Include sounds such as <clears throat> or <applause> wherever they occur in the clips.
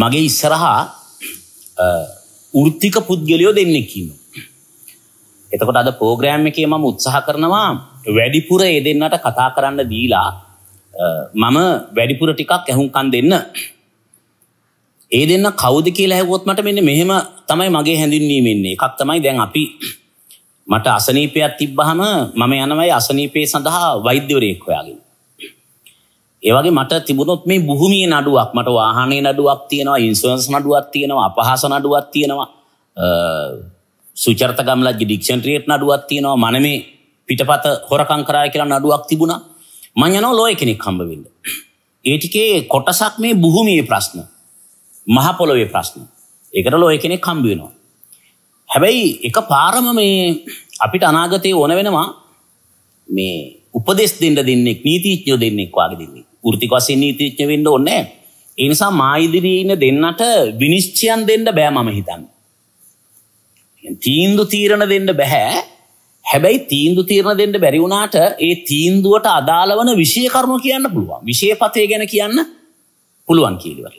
මගේ ඉස්සරහා ෘත්තික පුද්ගලයෝ දෙන්නෙක් ඉන්නවා. එතකොට අද පෝග්‍රෑම් එකේ මම උත්සාහ කරනවා වැඩිපුර ඒ දෙන්නට කතා කරන්න දීලා මම වැඩිපුර ටිකක් ඇහුම්කන් දෙන්න. ඒ දෙන්න කවුද කියලා ඇහුවොත් මට මෙන්න මෙහෙම තමයි මගේ හැඳින්වීම ඉන්නේ. එකක් තමයි දැන් අපි මට අසනීපයක් තිබ්බහම මම යනවායි අසනීපේ සඳහා වෛද්‍යවරයෙක් හොයාගෙන. ඒවගේ මට තිබුණොත් මේ බුහමිය නඩුවක් මට වාහනේ නඩුවක් තියෙනවා ඉන්සුවන්ස් නඩුවක් තියෙනවා අපහස නඩුවක් තියෙනවා සුචර්ත ගම්ලා ඩික්ෂන්ට්‍රියට් නඩුවක් තියෙනවා මන මේ පිටපත හොරකම් කරා කියලා නඩුවක් තිබුණා මං යනවා ලෝය කෙනෙක් හම්බ වෙන්න ඒ ටිකේ කොටසක් මේ බුහුමියේ ප්‍රශ්න මහ පොළොවේ ප්‍රශ්න ඒකට ලෝය කෙනෙක් හම්බ වෙනවා හැබැයි එක පාරම මේ අපිට අනාගතයේ ඕන වෙනවා මේ උපදෙස් දෙන්න දෙන්නෙක් නීතිඥයෝ දෙන්නෙක් වාගේ දෙන්නෙක් ෘතික වශයෙන් නීතිඥ වෙන්න ඕනේ ඒ නිසා මා ඉදිරියේ ඉන්න දෙන්නට විනිශ්චයන් දෙන්න බෑ මම හිතන්නේ තීන්දුව තීරණ දෙන්න බෑ හැබැයි තීන්දුව තීරණ දෙන්න බැරි වුණාට ඒ තීන්දුවට අදාළ වන විෂය කර්ම කියන්න පුළුවන් විෂයපතේ ගැන කියන්න පුළුවන් කියලා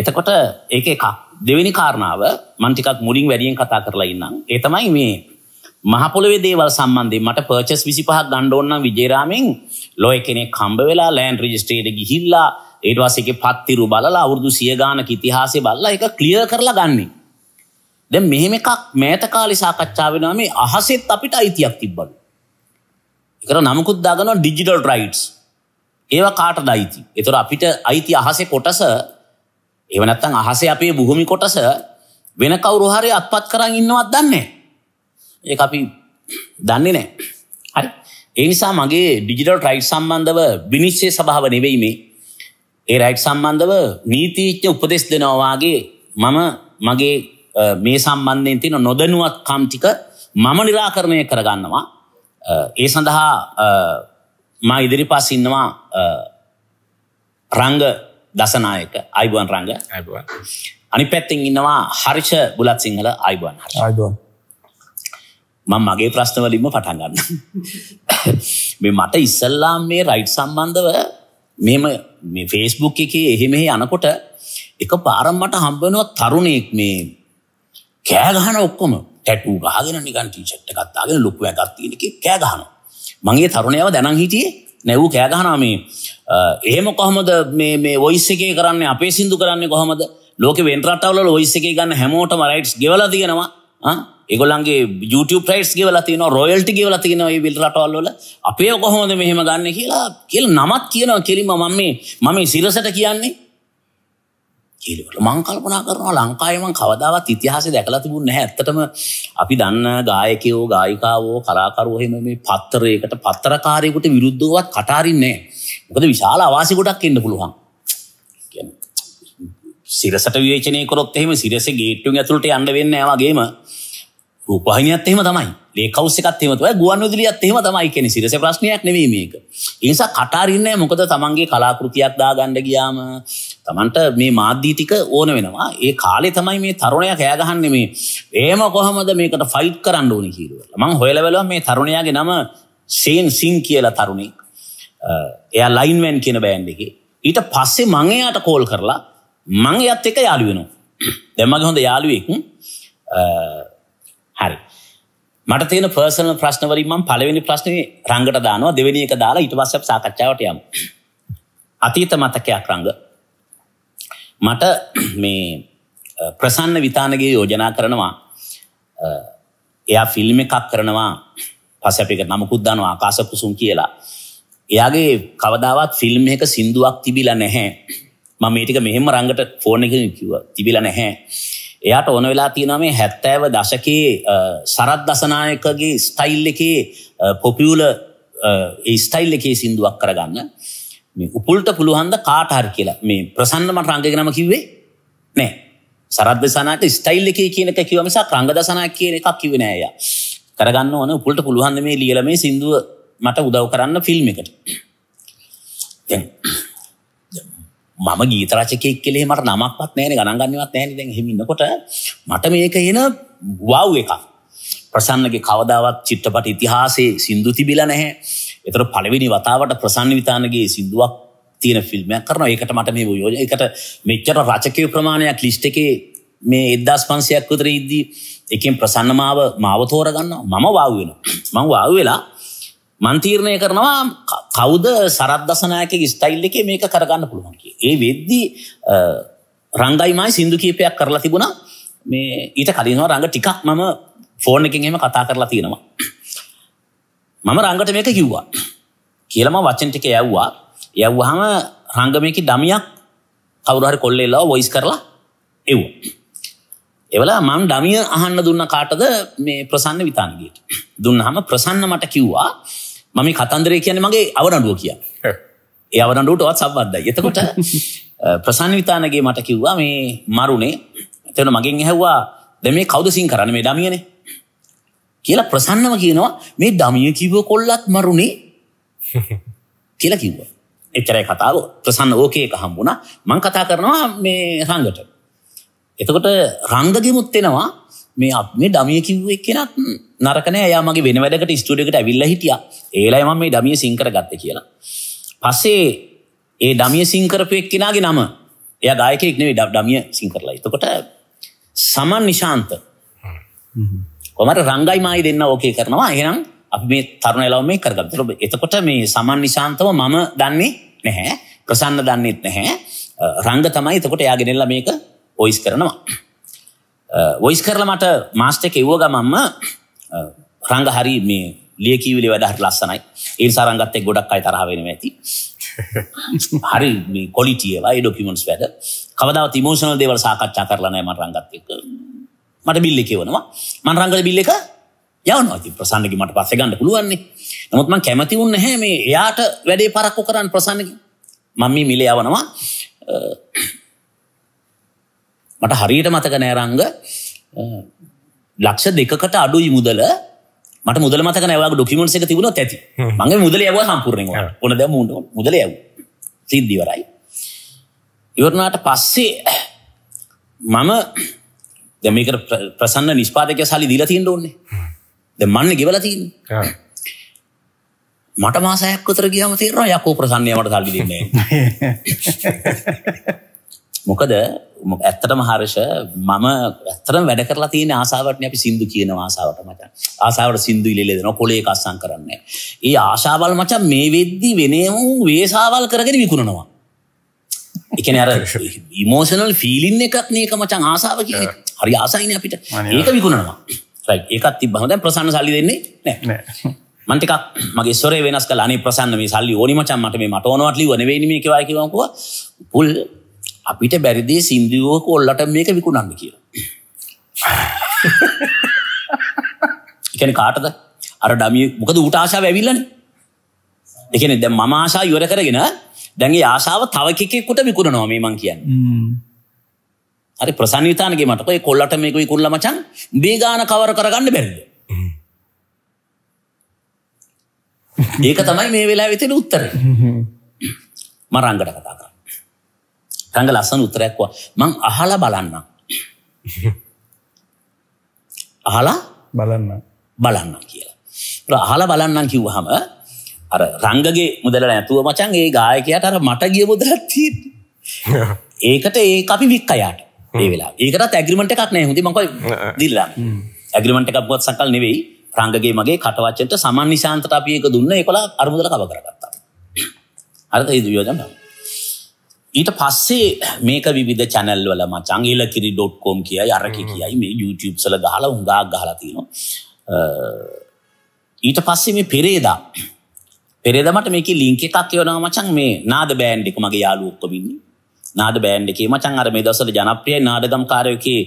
එතකොට ඒක එකක් දෙවෙනි කාරණාව මම ටිකක් මුලින් වැඩියෙන් කතා කරලා ඉන්නම් ඒ තමයි මේ මහපොළොවේ දේවල් සම්බන්ධයෙන් මට පර්චස් 25ක් ගන්න ඕන නම් විජේරාමෙන් ලෝය කෙනෙක් හම්බ වෙලා ලෑන්ඩ් රෙජිස්ට්‍රේට ගිහිල්ලා ඊට පස්සේ ඒකේ පත්තිරු බලලා අවුරුදු 100 ගානක ඉතිහාසය බලලා ඒක ක්ලියර් කරලා ගන්නෙ. දැන් මෙහෙම එකක් මෑත කාලේ සාකච්ඡා වෙනවා මේ අහසෙත් අපිට අයිතියක් තිබ්බලු. ඒකට නමකුත් දාගනවා ඩිජිටල් රයිට්ස්. ඒවා කාටද අයිති? ඒතර අපිට අයිති අහසේ කොටස එහෙම නැත්නම් අහසේ අපේ භූමි කොටස වෙන කවුරු හරි අත්පත් කරන් ඉන්නවත් දන්නේ නැහැ. ඒ අපි දන්නේ නෑ. හරි ඒනිසා මගේ ඩිජිටල් රයිට් සම්බන්ධව විනිශ්චය සභාව නෙවෙයි මේ ඒ රයිට් සම්බන්ධව නීතිීච්්‍ය උපදෙස් දෙනවාගේ මම මගේ මේ සම්බන්ධයෙන් තින නොදනුවත් කම්ටික මම නිරාකරණය කරගන්නවා ඒ සඳහා මා ඉදිරිපාස් ඉන්නවා රංග දසනායක අයිබුවන් රංග අනි පැත්තිෙන් ඉන්නවා හරිෂ බුලත් සිංහල අයිබුවන් අයිබුවන් මම මගේ ප්‍රශ්න වලින්ම පටන් ගන්න. <laughs> මේ මට ඉස්සල්ලාම් මේ රයිට් සම්බන්ධව මෙහෙම මේ Facebook එකේ එහෙ මෙහෙ යනකොට එක පාරක් මට හම්බ වෙනවා තරුණයෙක් මේ කෑ ගහන ඔක්කොම ටැටූ ගහගෙන නිකන් ටී-ෂර්ට් එකක් දාගෙන ලොකු වැගක් තියෙන එකේ කෑ ගහනවා. මම ඒ තරුණයව දැනන් හිටියේ නැව් කෑ ගහනවා මේ එහෙම කොහමද මේ මේ වොයිස් එකේ කරන්නේ අපේ සින්දු කරන්නේ කොහමද? ලෝකේ වෙන රටවල වොයිස් එකේ ගන්න හැමෝටම රයිට්ස් ගෙවලා තියෙනවා. ආ ඒගොල්ලන්ගේ YouTube ්‍රයිස් ගවල තින රොයල්ටි ගවල තින විල් රටවල්ල අපේ කොහොද මෙහෙම ගන්න කියලා කියල නමත් කියනවා කිරීම මම මේ මම සිරසට කියන්නේ කියලට මංකල්පනා කරනවා ලංකායමන් කවදාවත් ඉතිහාස දැකලා තිබුණ ඇත්තටම අපි දන්න ගායකයෝ ගායිකාවෝ කලාකරුවහෙම මේ පත්තරයකට පත්තරකාරයකුට විරුද්ධුවත් කටාරින්නේ මොකද විශාල අවාසිකොටක් එන්න පුළුවන් සිරසට වේචනය කොත් එහෙම සිරස ගේට්ටු ඇතුළට අන්ඩ වෙන්න ඇවාගේම රූපහිනියත් එහෙම තමයි. ලේකවුස් එකත් එහෙම තමයි. ගුවන් විදුලියත් එහෙම තමයි කියන්නේ. සිරස ප්‍රශ්නයක් නෙවෙයි මේක. ඒ නිසා කටාරින්නේ මොකද තමන්ගේ කලාකෘතියක් දාගන්න ගියාම තමන්ට මේ මාධ්‍ය ටික ඕන වෙනවා. ඒ කාලේ තමයි මේ තරුණයා කෑ ගහන්නේ මේ. එහෙම කොහමද මේකට ෆයිට් කරන්න ඕනේ කියලා. මම හොයලා බැලුවා මේ තරුණයාගේ නම ෂේන් සිං කියලා තරුණෙක්. එයා ලයින්මෑන් කියන බෑන්ඩ් එකේ. ඊට පස්සේ මම එයාට කෝල් කරලා මම එයාත් එක්ක යාළු වෙනවා. දැන් මගේ හොඳ යාළුවෙක් හරි. මට තියෙන පර්සන ප්‍රශ්නවලින්ම පලවෙනි ප්‍රශ්නය රංගට දානවා දෙවැනි එක දාලා ඉට වස්සප සාකච්ඡාවට යම්. අතීත මතකයක් රංග. මට මේ ප්‍රසන්න විතානගේ යෝජනා කරනවා එයා ෆිල්ම් එකක් කරනවා පසැපික නමකුත් දනවා ආකාසකුසුම් කියලා. එයාගේ කවදාවත් ෆිල්ම් එක සින්දුවක් තිබිලා නැහැ. මම මේටික මෙහෙම රංගට ෆෝන එක කිව තිබිලා නැහැ. එයාට ඕන වෙලා තියෙනවා මේ 70 දශකයේ සරත් දසනායකගේ ස්ටයිල් එකේ පොපියුලර් ඒ ස්ටයිල් එකේ සින්දුවක් කරගන්න මේ උපුල්ට පුළුවන් ද කාට හරි කියලා මේ ප්‍රසන්න මට රංගගෙනම කිව්වේ නෑ සරත් දසනායක ස්ටයිල් එකේ කියන එක කිව්ව මිසක් රංග දසනායක කියන එකක් කිව්වේ නෑ එයා කරගන්න ඕන උපුල්ට පුළුවන් මේ ලියලා මේ සින්දුව මට උදව් කරන්න ෆිල්ම් එකට දැන් මම ගීත රචකයෙක් කියලා මට නමක්වත් නැහැ ගණන් ගන්නවත් නැහැ දැන් එහෙම ඉන්නකොට මට මේක එන වව් එකක් ප්‍රසන්නගේ කවදාවත් චිත්‍රපට ඉතිහාසයේ සින්දු තිබිලා නැහැ ඒතර පළවෙනි වතාවට ප්‍රසන්න විතානගේ සින්දුවක් තියෙන ෆිල්ම් එකක් කරනවා ඒකට මට මේ යෝජනා ඒකට මෙච්චර රචකයේ ප්‍රමාණයක් ලිස්ට් එකේ මේ 1500ක් විතර ඉද්දී එකෙන් ප්‍රසන්න මාව මාව තෝරගන්නවා මම වාව් වෙනවා මම වාව් වෙලා මන්තීරණය කරනවා කවුද සරද්දසනායක ස්ටයිල් එකේ මේක කරගන්න පුළුවන් කිය. ඒ වෙද්දි රංගයිමයි සින්දු කීපයක් කරලා තිබුණා මේ ඊට කලින්වා රඟ ටිකක් මම ෆෝර්න එකෙන් එම කතා කරලා තියෙනවා. මම රංගට මේක කිව්වා. කියලම වචන ටික යව්වා. යව්වහම රංග මේකේ ඩමියක් කවුරු හරි කොල්ලෙලා වොයිස් කරලා එව්වා. එවලා මම ඩමිය අහන්න දුන්න කාටද මේ ප්‍රසන්න විතාන්ගේට. දුන්නහම ප්‍රසන්න මට කිව්වා මම කතන්දරය කියන මගේ අවනඩුව කිය ඒ අවනඩුවටවත් සබ්බද්ධයි එතකොට ප්‍රසන් විතානගේ මට කිව්වා මේ මරුණේ තෙන මගෙන් ඇහැව්වා දෙ මේ කවදසින් කරන්න මේ දමියනේ කියලා ප්‍රසන්නම කියනවා මේ දමිය කිව කොල්ලත් මරුණේ කියල කිව්වා එච්චරයි කතාව ප්‍රසන්න ඕකේක හම්බුණ මං කතා කරනවා මේ රංගට එතකොට රංගගිමුත් එෙනවා මේ මේ ඩමිය කිව්ව එක්කෙනත් නරක නෑ එයා මගේ වෙන වැඩකට ස්ටුඩියෝ එකට ඇවිල්ලා හිටියා. ඒ වෙලාවේ මම මේ ඩමිය සිං කරගත්තේ කියලා. පස්සේ ඒ ඩමිය සිං කරපු එක්කෙනාගේ නම එයා ගායකයෙක් නෙවෙයි ඩමිය සිං කරලා. එතකොට සමන් නිශාන්ත කොමට රංගයි මායි දෙන්න ඕකේ කරනවා. එහෙනම් අපි මේ තරුණ එළවම මේ කරගත්තා. එතකොට මේ සමන් නිශාන්තව මම දන්නේ නැහැ. ප්‍රසන්න දන්නෙත් නැහැ. රංග තමයි එතකොට එයා ගෙනෙල්ලා මේක වොයිස් කරනවා. වොයිස් කරල මට මාස්ටක එව්ව ගමම්ම රංග හරි මේ ලියකීවිලි වැඩහට ලස්සනයි ඒ සරංගත්තෙක් ගොඩක් අයි තරාවෙන ඇති <laughs> හරි කොලිටියවයි ඩොකිමන්ස් වැඩ කවදාව තිමෝෂනල් දේවල් සාකච්ඡා කරලනෑ මට රංගත්තෙක් මට බිල්ලි කියවනවා මන් රංගල බිල්ල එක යවනති ප්‍රසන්නක මට පස්ස ගන්න පුළුවන්නේ නමුත්ම කැමති උන්න හැ මේ එයාට වැඩේ පරක්කු කරන්න ප්‍රසන්නක මම්ම මිල යවනවා මට හරියට මතක නෑරංග ලක්ෂ දෙකට අඩුයි මුදල මට මුදල මතක නෑවා ඩොකිමන්ට එක තිබුණ ඇති මගේ මුදල ඇව සම්පූර්ණ ඕොනද මුට මුදල ඇව සිද්ධිවරයි ඉවරණාට පස්සේ මම දෙමක ප්‍රසන්න නිස්පාදක සලි දීලා තිීන්ට ඕන්නේ ද මන්න ගෙවලතින් මට මාසයක්කොතර ගියම තේරවා යකෝ ප්‍රසන්නයමට සල්ලි දෙන්නේ <laughs> මොකද ඇත්තටම හර්ෂ මම ඇත්තරම් වැඩ කරලා තියෙන ආසාාවටන අපි සිින්දු කියන ආසාාවට මචන් ආසාාවට සිින්දු ඉලෙදෙන කොලේ කස්සං කරන්න. ඒ ආශාවල් මචන් මේ වෙද්දී වෙනම වේසාවල් කරගෙන විකුණනවා. එකන අර ඉමෝෂනල් ෆිලින් එකක් නක මචන් ආසාාව කිය හරි ආසයින අපිට ඒක විකුණනවා ඒකත් තිබහද ප්‍රසන්න සල්ලි දෙන්නේ නෑ. <laughs> මටක මගේ ස්වර වෙනස් කලානේ ප්‍රසන්න මේ සල්ලි ඕනි මචන් මට මේ මටෝනවටලි වනවේනීම එකවායකිවකුව පුල් අපිට බැරිදේ සින්දුවෝ කොල්ලට මේක විකුණන්න කියලා. එකන <laughs> කාටද අර ඩමිය මොකද ඌට ආසාාව ඇවිල්ලන එකන ද මම ආසා යුවර කරගෙන දැන්ගේ ආසාාව තවකෙකුට විකුණ නොමේ මං කියන්න හරි ප්‍රසානිතානගේ මටකොයි කොල්ලට මේකුයි කුල්ල මචන් බේගාන කවර කරගන්න බැරිද ඒක තමයි මේ වෙලා වෙතෙන උත්තර මරංගට කතා කර තඟ ලස්සන උත්තරැක්වා මං අහලා බලන්න අහලා බලන්න බලන්න කියලා අහල බලන්නන් කිව්වහම අර රංගගේ මුදල නැතුව මචන් ඒ ගායකයට අර මට ගිය මුදලත්ති ඒකට ඒ අපි වික්කයාට ඒ වෙලා ඒකට ඇග්‍රිමට එකක් නෑ හොඳ මකයි දිල්ලා ඇග්‍රිමට එකක්වත් සකල් නෙවෙයි රංගගේ මගේ කටවච්චට සමන් නිශාන්තට අපියක දුන්න එකොලා අරමුදල කව කරගත්තා අරත ඒ දයෝජන්න ඊට පස්සේ මේක විධ චැනල්වල මචංගේල කිරි ඩොට්කෝම් කිය අරක කියයි මේ YouTube සල ගහල උඟා ගහලතිනවා ඊට පස්සේ මේ පෙරේදා පෙරෙදමට මේක ලිංක එකක් යවනවා මචන් මේ නාද බෑන්ඩ් එක මගේ යාලුවක්කොබින්නේ නාද බෑන්ඩ් එකේ මචන් අර මේ දවසල ජනප්‍රිය නාඩගම් කාරයකේ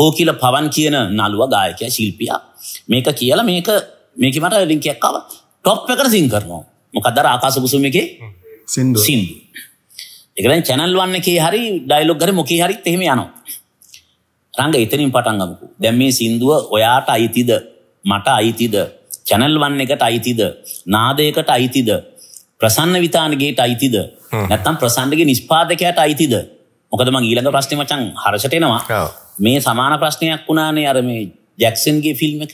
කෝකිල පවන් කියන නළුව ගායකය ශිල්පියා මේක කියලා මේක මේක මට ලිංකයක් අව ටොප් එකට සිං කරනවා මොකදර ආකාස කුසුම එකේ සිින්දු සිින්දු එකදැන් චැනල් වන්න එකේ හරි ඩයිලොග් හරි මොකේ හරිත් එහෙම යනවා. රංග එතනින් පටන් ගමුකෝ. දැන් මේ සින්දුව ඔයාට අයිතිද? මට අයිතිද? චැනල් වන් එකට අයිතිද? නාදයකට අයිතිද? ප්‍රසන්න විතානගේට අයිතිද? නැත්තම් ප්‍රසන්නගේ නිෂ්පාදකයාට අයිතිද? මොකද මං ඊළඟ ප්‍රශ්නේ මචං හරෂට එනවා. මේ සමාන ප්‍රශ්නයක් වුණානේ අර මේ ජැක්සන්ගේ ෆිල්ම් එක.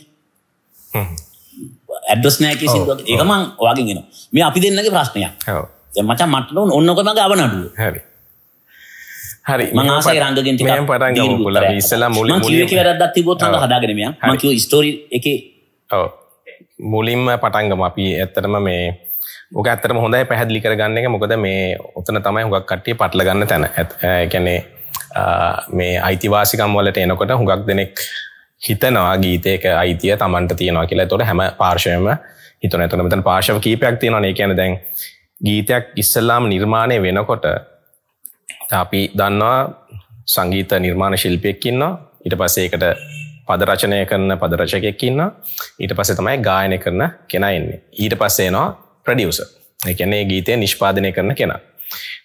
ඇඩ්‍රස් නෑ කිසි ඒක මං ඔයාගෙන් එනවා. මේ අපි දෙන්නගේ ප්‍රශ්නයක්. ඔව්. මචා මටලුන් ඔන්නක මගේ අවනඩුව හැරි හරි මනාසේ රංගගෙන් ටිකක් පටන් ගමු කොලා ඉස්සලා මුලින් මුලින් මම කිව්වේ වැරද්දක් තිබ්බොත් අංග හදාගෙන මෙයා මම කිව්ව ස්ටෝරි එකේ ඔව් මුලින්ම පටන් ගමු අපි ඇත්තටම මේ ඕක ඇත්තටම හොඳයි පැහැදිලි කරගන්න එක මොකද මේ උතන තමයි හුඟක් කට්ටිය පටල ගන්න තැන ඒ කියන්නේ මේ අයිතිවාසිකම් වලට එනකොට හුඟක් දෙනෙක් හිතනවා ගීතයක අයිතිය Tamanට තියෙනවා කියලා. ඒතකොට හැම පාර්ශවයම හිතන එතන මෙතන පාර්ශව කීපයක් තියෙනවා නේ. ඒ කියන්නේ දැන් ගීතයක් ඉස්සල්ලාම නිර්මාණය වෙනකොට අපි දන්නවා සංගීත නිර්මාණ ශිල්පයක්කින්නවා ඉට පසේකට පදරචනය කරන පදරචකයක්කින්න ඊට පස තමයි ගායනය කරන කෙන එන්නේ ඊට පස්සේ නවා ප්‍රඩියස එකන්නේ ගීතය නිෂ්පාදනය කරන කෙන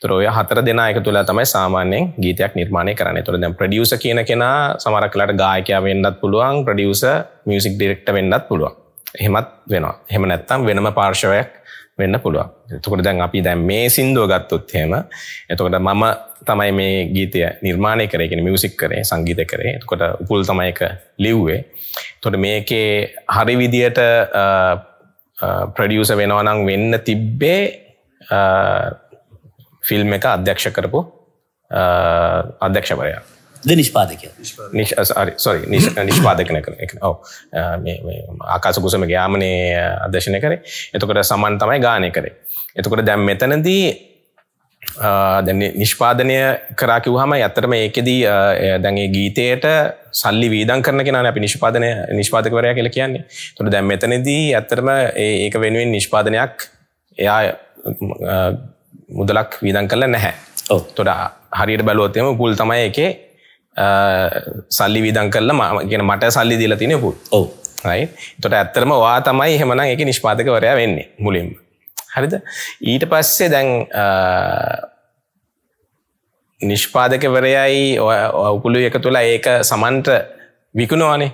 තුරෝය හතර දෙනායක තුළ තමයි සාමාන්‍යෙන් ගීතයක් නිර්මාණය කරන තුළ දැම් ප්‍රඩියස කියන කෙන සමර කලට ගායකයා වෙන්නත් පුළුවන් ප්‍රඩියස මියසික් ඩිරෙක්ට වෙන්නත් පුළුවන් එහෙමත් වෙනවා හෙම නැත්තම් වෙනම පාර්ශවයක් වෙන්න පුළුව. එතකොට දැන් අපි දැන් මේ සින්දුව ගත්තොත්හෙම එතකොට මම තමයි මේ ගීතය නිර්මාණය කරයගෙන මියසික් කරේ සංගීත කරේ කොට උපුල් තමයික ලිව්වේ. තොට මේකේ හරි විදියට ප්‍රඩියස වෙනවනං වෙන්න තිබ්බේ ෆිල්ම් එක අධ්‍යක්ෂ කරපු අධ්‍යක්ෂවරයා. ද නිෂ්පාදකය සොරි නිෂ්පාදකන කන එක ඔව ආකාස කුසම ගයාමනය අදශනය කරේ එතකොට සමන් තමයි ගානය කරේ එතකොට දැම් මෙතනදී නිෂ්පාදනය කරාකිව හම ඇතරම ඒකෙදී දැන්ගේ ගීතයට සල්ලි වීදන් කරන කෙන අපි නිෂ්පාදනය නිෂ්පාදකවරයා කියල කියන්නේ තුොට දැම් මෙතනදී ඇත්තරම ඒක වෙනුවෙන් නිෂ්පාදනයක් එයා මුදලක් වීදන් කරල නැහැ තොඩා හරියට බැලුවත්තම පුල් තමයි එකේ සල්ලි විදන් කරල මගෙන මට සල්ලි දීල තිනයපු ඔව යි තොට ඇත්තරම වා තමයි හෙමන එක නිෂ්පාතකවරයා වෙන්නේ මුලින්ම හරිද ඊට පස්සේ දැන් නිෂ්පාදකවරයයි උපුළු එක තුළ ඒක සමන්ට විකුණවානේ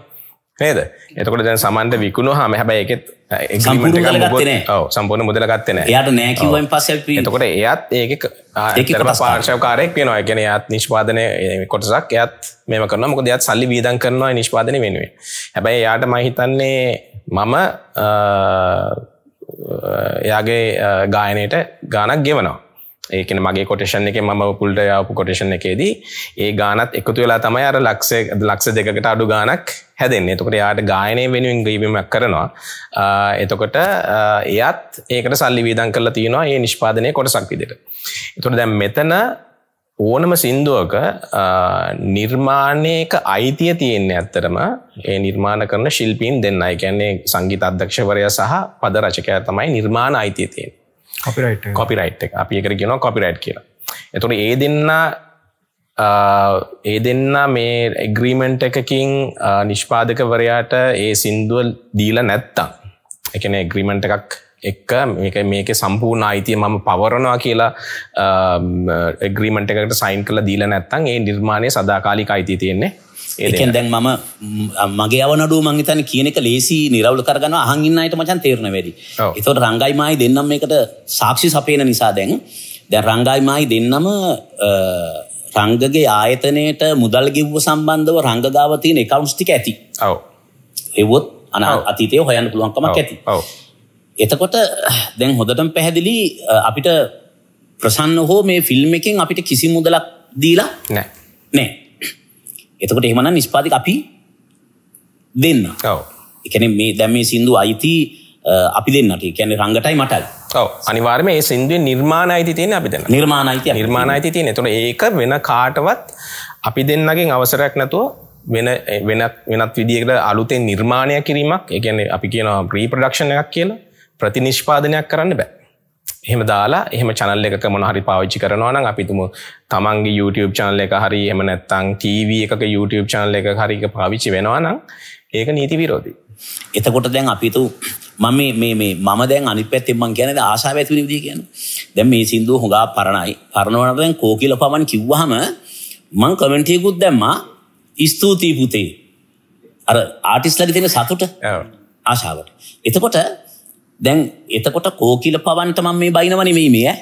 නේද එතකොට දැන් සමන්ට විකුණු හම හැබැයි එකෙත් එක්ලිමට ඔව සම්පූර්ණ මුදලගත්තන යට නෑකිවෙන් පසල් තකොට එයත් ඒක පාර්ශවකාරයක් වෙනවා ගැන යත් නිෂ්පාදනය කොටසක් යත් මෙම කරන මොක දෙයක්ත් සල්ලි වීදන් කරනවා නිෂ්පාදනය වෙනුවේ හැබැයි යාට මහිතන්නේ මම එයාගේ ගායනයට ගානක් ගෙවනවා ඒකන මගේ කොටේෂන් එක ම පුල්ට යපු කොටේෂන් එකේදී ඒ ගානත් එකතු වෙලා තමයි අර ලක්සේ ලක්ෂ දෙකට අඩු ගානක් හැදෙන් එතකට යාට ගායනය වෙනුවෙන් ගීවීමක් කරනවා එතකොට එයත් ඒකට සල්ලි වීදන් කරලා තියෙනවා ඒ නිෂ්පාදනය කොටසක් විදිට එතුට දැම් මෙතන ඕනම සින්දුවක නිර්මාණයක අයිතිය තියෙන්නේ ඇත්තරම ඒ නිර්මාණ කරන ශිල්පීන් දෙන්න එකන්නේ සංගීත අධ්‍යක්ෂවරය සහ පද රචකය තමයි නිර්මාණ අයිතිය තියෙන කොපිරයිට් එක අපි එකට කියෙන කොපිරයිට් කියලා එතුට ඒ දෙන්න ඒ දෙන්න මේ එග්‍රීමෙන්ට් එකකින් නිෂ්පාදකවරයාට ඒ සින්දුවල් දීල නැත්තා එකන එග්‍රීමෙන්ට් එකක් එක්ක මේක මේක සම්පූර්ණ අයිතිය මම පවරනවා කියලා එග්‍රීමට එකට සයින් කළ දීල නැත්තන් ඒ නිර්මාණය සදාකාලික අයිති තියෙන්නේ ඒකෙන් දැන් මම මගේ අවනඩුව මංහිතන කියන එක ලේසි නිරවල කරගන්න අහගන්නයට මචන් තේරණ වැඩි. එතොට රංගයිමයි දෙන්නම් එකට සාක්ෂි සපේන නිසා දැන් දැන් රංගයිමයි දෙන්නම රංගගේ ආයතනයට මුදල් ගිව්ව සම්බන්ධව රංගගාවතියන එකවුන්ස්ටික ඇති එවොත් අන අතීතය හොයන්න පුළුවන්කමක් ඇති. එතකොට දැන් හොදටම පැහැදිලි අපිට ප්‍රසන්න හෝ මේ ෆිල්ම් එකින් අපිට කිසි මුදලක් දීලා නෑ නෑ එතකොට එහෙමන නිස්පාතික අපි දෙන්න එකන මේ දැම මේ සිින්දු අයිති අපි දෙන්නට කැන රංගටයි මටයි අනිවාර්ම ඒ සිින්දුව නිර්මාණ අයිති තියෙන අපිට නිර්මාණ අයිති නිර්මාණ අයිති තියෙන තුළ ඒක වෙන කාටවත් අපි දෙන්නගෙන් අවසරයක් නැතුව වෙන වෙනත් වෙනත් විදිියකට අලුතෙන් නිර්මාණය කිරීමක් එකන අපි කියන ප්‍රී ප්‍රඩක්ෂණයක් කියලා ප්‍රතිනිෂ්පාදනයක් කරන්න බෑ එහෙම දාලා එහෙම චනල් එක මොන හරි පාවිච්චි කරනවා නම් අපිතුම තමන්ගේ YouTube චනල් එක හරි එහෙම නැත්තං TV එකක YouTube චනල් එක හරික පාවිච්චි වෙනවා නම් ඒක නීති විරෝධී. එතකොට දැන් අපිතු මම මේ මේ මම දැන් අනිත් පැත්තෙන් මං කියන්නේ දැන් ආශාව ඇති වෙන විදිය කියන්නේ. දැන් මේ සින්දුව හොඟා පරණයි. පරණවනට දැන් කෝකිල පමන් කිව්වහම මං කමෙන්ට් එකකුත් දැම්මා. ස්තුතියි පුතේ. අර ආටිස්ට්ලාට තියෙන සතුට ආශාවට. එතකොට දැන් එතකොට කෝකිල පවන්ට මම මේ බයිනව නෙමෙයි මේ ඈ.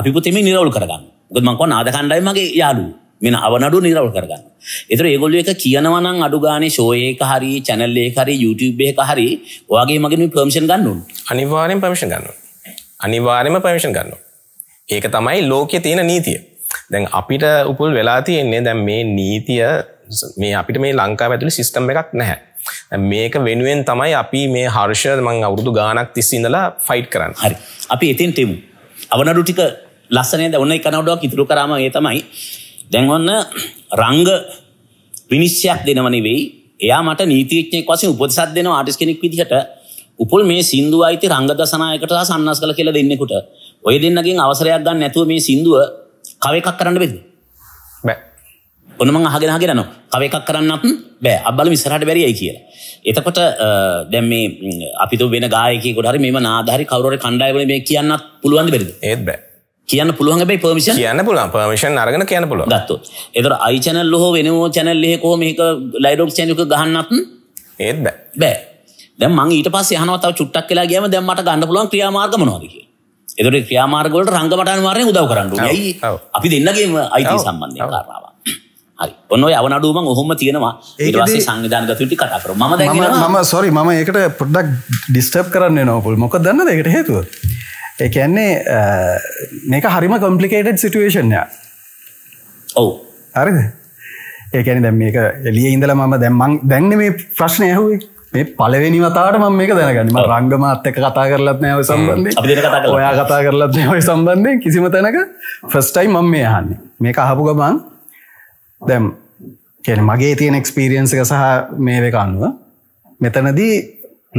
අපි පුතේ මේ නිරවුල් කරගන්න. මොකද මං කව නාද කණ්ඩායම මගේ යාළුවෝ. මෙන්න අවනඩුව නිරවුල් කරගන්න. ඒතර ඒගොල්ලෝ එක කියනවා නම් අඩු ගානේ ෂෝ එක හරි channel එක හරි YouTube එක හරි ඔයාගේ මගෙන් මේ permission ගන්න ඕන. අනිවාර්යෙන් permission ගන්න ඕන. අනිවාර්යෙන්ම permission ගන්න ඕන. ඒක තමයි ලෝකයේ තියෙන නීතිය. දැන් අපිට උපුල් වෙලා තියෙන්නේ දැන් මේ නීතිය මේ අපිට මේ ලංකා ඇතුළි සිිස්ටම් එකක් නැහැ මේක වෙනුවෙන් තමයි අපි මේ හර්ෂය මං අවුරුදු ගානක් තිස්සිඳලා ෆයිට් කරන්න හරි අපි ඉතින් ටෙමු අවනඩු ටික ලස්සනය ඔන්න කනවඩක් ඉතුරු කරාම ඒ තමයි දැන්වන්න රංග විනිශ්්‍යයක් දෙනවනිවෙයි එයා මට නීතිච්චෙක් වසින් උපදසත් දෙන ආටිස් කෙනෙක් විදිහට උපල් මේ සිින්දුව අයිති රංග දසනායකට සන්නස් කළ කියලා දෙන්නෙකුට ඔය දෙන්නගින් අවසරයක් ගන්න නැතුව මේ සිින්දුව කවයකක් කරන්න බෙද බෑ ඔන්නම අහගෙනහගෙනන තව එකක් කරන්නත් බෑ අබල විසරහට බැරියයි කියලා. එතකොට දැම් මේ අපිතු වෙන ගායකකොට හරි මෙම නාධහරි කවරට කණ්ඩායවල මේ කියන්නත් පුළුවන් බෙරිද ඒත් බෑ කියන්න පුළුවන් බයි පමිෂ කියන්න පුළුවන් පමිෂන් අරගෙන කියන පුළ ගත්තු එතර අයිචනල් හෝ වෙනෝ චැනල්ලෙකෝ මේක ලයිඩෝක් චැනක ගහන්නත්න් ඒත් බෑ බෑ දැම ඊට පස් යනතාව චුට්ටක් කියලා ගේම දැම්මට ගන්න පුළුවන් ක්‍රියාමාර්ගම නොදක එතොට ක්‍රියාමාර්ගොලට රංගමටන් වාරය උදව කරන්න යයි අපි දෙන්නගේ අයිති සම්බන්ධය කරාව හරි ඔන්න යවනඩුවම ඔහොම තියෙනවා ඒවාසේ සංවිධානක තුටි කතා කර ම ම සොරි ම එකට පොඩ්ඩක් ඩිස්ටප් කරන්න නොපුල් මොක දන්න එකට හේතුව ඒන්නේ මේක හරිම කොම්පලිකේටඩ් සිටුවේශන්ය ඔවු හරිද ඒකැනි දැම් මේක එලිය ඉඳල මම දැම්මං දැන්න මේ ප්‍රශ්නය ඇහුවේ මේ පලවෙනි වතාට මම මේක දැනගනිම රංගමත් එක කතා කරලත් නෑව සම්බන්ධ ඔයා කතා කරලත් ඔය සම්බන්ධය කිසිම තැනක ෆස්ටයි මම මේ යහන්නේ මේක අහපු ගබන් දැම් කියන මගේ තියෙන එක්ස්පිරියන්ස එක සහ මේ වෙකාන්නුව මෙතනදී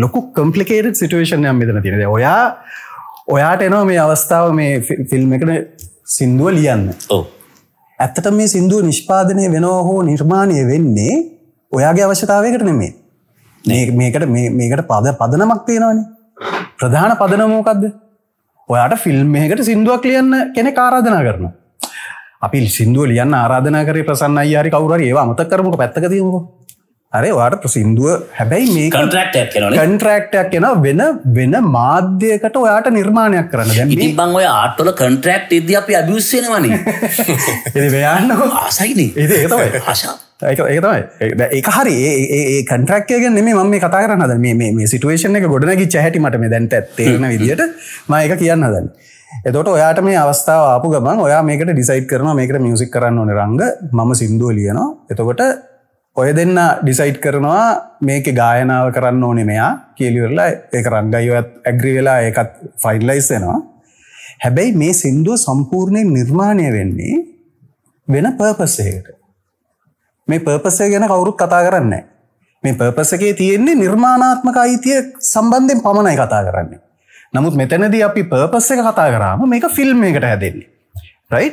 ලොකු කම්පලිකේට සිටුවේෂන් යම් මෙතන තියෙනද ඔයා ඔයාට එනවා මේ අවස්ථාව මේ ෆිල්ම් එකට සින්දුව ලියන්න ඕ ඇත්තට මේ සින්දුව නිෂ්පාදනය වෙනෝ හෝ නිර්මාණය වෙන්නේ ඔයාගේ අවශ්‍යතාවයකට නෙමේ මේකට මේකට පද පදනමක් තියෙනවනේ ප්‍රධාන පදනමෝකක්ද ඔයාට ෆිල්ම් මේකට සින්දුවක් ලියන්න කෙනෙ කාරාධනා කරනවා අපි සිින්දුව ලියන්න ආරාධනා කරේ ප්‍රසන්න අයාරි කවුරට ඒවා අමත කරමක පැත්තකතිීමක අරේ වාට සිින්දුව හැබැයි මේ කටරක්ටක් කෙන කන්ට්‍රක්ටයක් කෙන වෙන වෙන මාධ්‍යයකට ඔයාට නිර්මාණයක් කරන්න දැ ඉති බං ඔය ආටොල කන්ට්‍රක්් ඉද අපි අභියස්සෙනවන <laughs> යාන්න ආසයින ඒ හසා ඒකතමයි ඒක හරි ඒ කටරක්යග නෙම ම කතා කරන්න මේ මේ සිටුවේෂන එක ගොඩනැකි චැහැටිමට මේ දැන්ට ඇත්තේන විදිට මයක කියන්න දන්න එදොට ඔයාට මේ අවස්ථාව ආපු ගමන් ඔයා මේකට ඩිසයිට් කරන මේකට මියසික් කරන්න ඕන රංග මම සිින්දුව ලියනවා එතකොට ඔය දෙන්න ඩිසයිට් කරනවා මේක ගායනාව කරන්න ඕනෙ මෙයා කියලිවෙරලා ඒ රංගයත් ඇග්‍රි වෙලා ඒකත් ෆයිල්ලයිස්සෙනවා හැබැයි මේ සින්දුව සම්පූර්ණය නිර්මාණය වෙන්නේ වෙන පර්පස්සයකට මේ පර්පසය ගැන කවුරුත් කතා කරන්නේ මේ පර්පස එකේ තියෙන්නේ නිර්මාණාත්මක අයිතිය සම්බන්ධයෙන් පමණයි කතා කරන්නේ නමුත් මෙතැනද අපි පර්පස්ස එක කතා කරාම මේක ෆිල්ම් එකට හැදෙන්නේ රයි්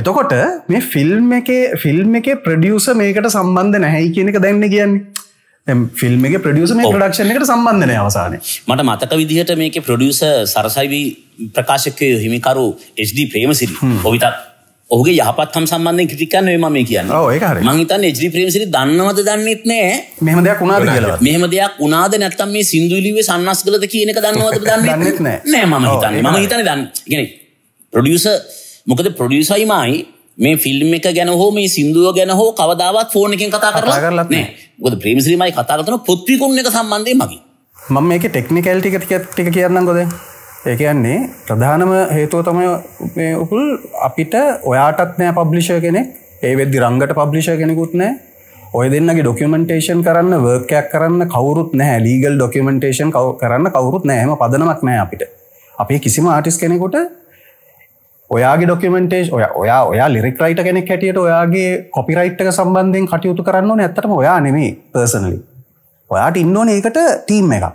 එතකොට මේ ෆිල්ම් එක ෆිල්ම් එක ප්‍රඩියස මේකට සම්බන්ධ නැහැයි කියනක දැන්න කියන්නේ ෆිල්ම් එක ප්‍රඩියස මේ ප්‍රඩක්ෂණ එකට සම්බන්ධනය අවසාන මට මතක විදිහට මේක ප්‍රඩියස සරසයිවී ප්‍රකාශකය හිමිකරු HD ප්‍රේමසිරි ඔවිතත් ඔහුගේ යහපත් හම් සම්බන්ධය කිටිකන්න ම කියන්න මහිතන් එජි ප්‍රේමසිරි දන්නවද දන්නෙත් නෑ මෙහම දෙයක් උනාද කියලා මෙහම දෙයක් උනාද නැත්තම් මේ සිින්දුලිවේ සන්නස් කලද කියනක දන්නවද දන්නෙත් නෑ ම හිතන්න ම හිතන දන්නගෙන ප්‍රඩියස මොකද ප්‍රඩියසයිමයි මේ ෆිල්ම් එක ගැන හෝ මේ සිින්දුව ගැන හෝ කවදාවත් ෆෝනකින් කතා කරලා කරලත්නෑ ගොද ප්‍රේමසිරීමයි කතාරතන පොත්තිකුණ එක සම්බන්ධය මගේ මම මේ ටෙක්නිකල්ටික ටික කියන්න ගොදේ ඒ කියන්නේ ප්‍රධානම හේතුව තමයි මේ උකුල් අපිට ඔයාටත් නෑ පබ්ලිෂර් කෙනෙක්. ඒ වෙද්දි රංගට පබ්ලිෂර් කෙනෙකුත් නෑ. ඔය දෙන්නගේ ડોකියුමන්ටේෂන් කරන්න වර්ක් එකක් කරන්න කවුරුත් නැහැ. ලීගල් ડોකියුමන්ටේෂන් කරන්න කවුරුත් නැහැ. එහෙම පදනමක් නැහැ අපිට. අපේ කිසිම ආටිස්ට් කෙනෙකුට ඔයාගේ ඩොකිමෙන්ටේෂ ඔය ඔයා ඔයා ලිරික් රයිට කෙනෙක් හැටියට ඔයාගේ කොපිරයිට්ක සම්බන්ධයෙන් කටයුතු කරන්න ඕන ඇත්තටම ඔයා නෙමේ පර්සනලි ඔයාට ඉන්නඕන ඒකට ටීම් එකක්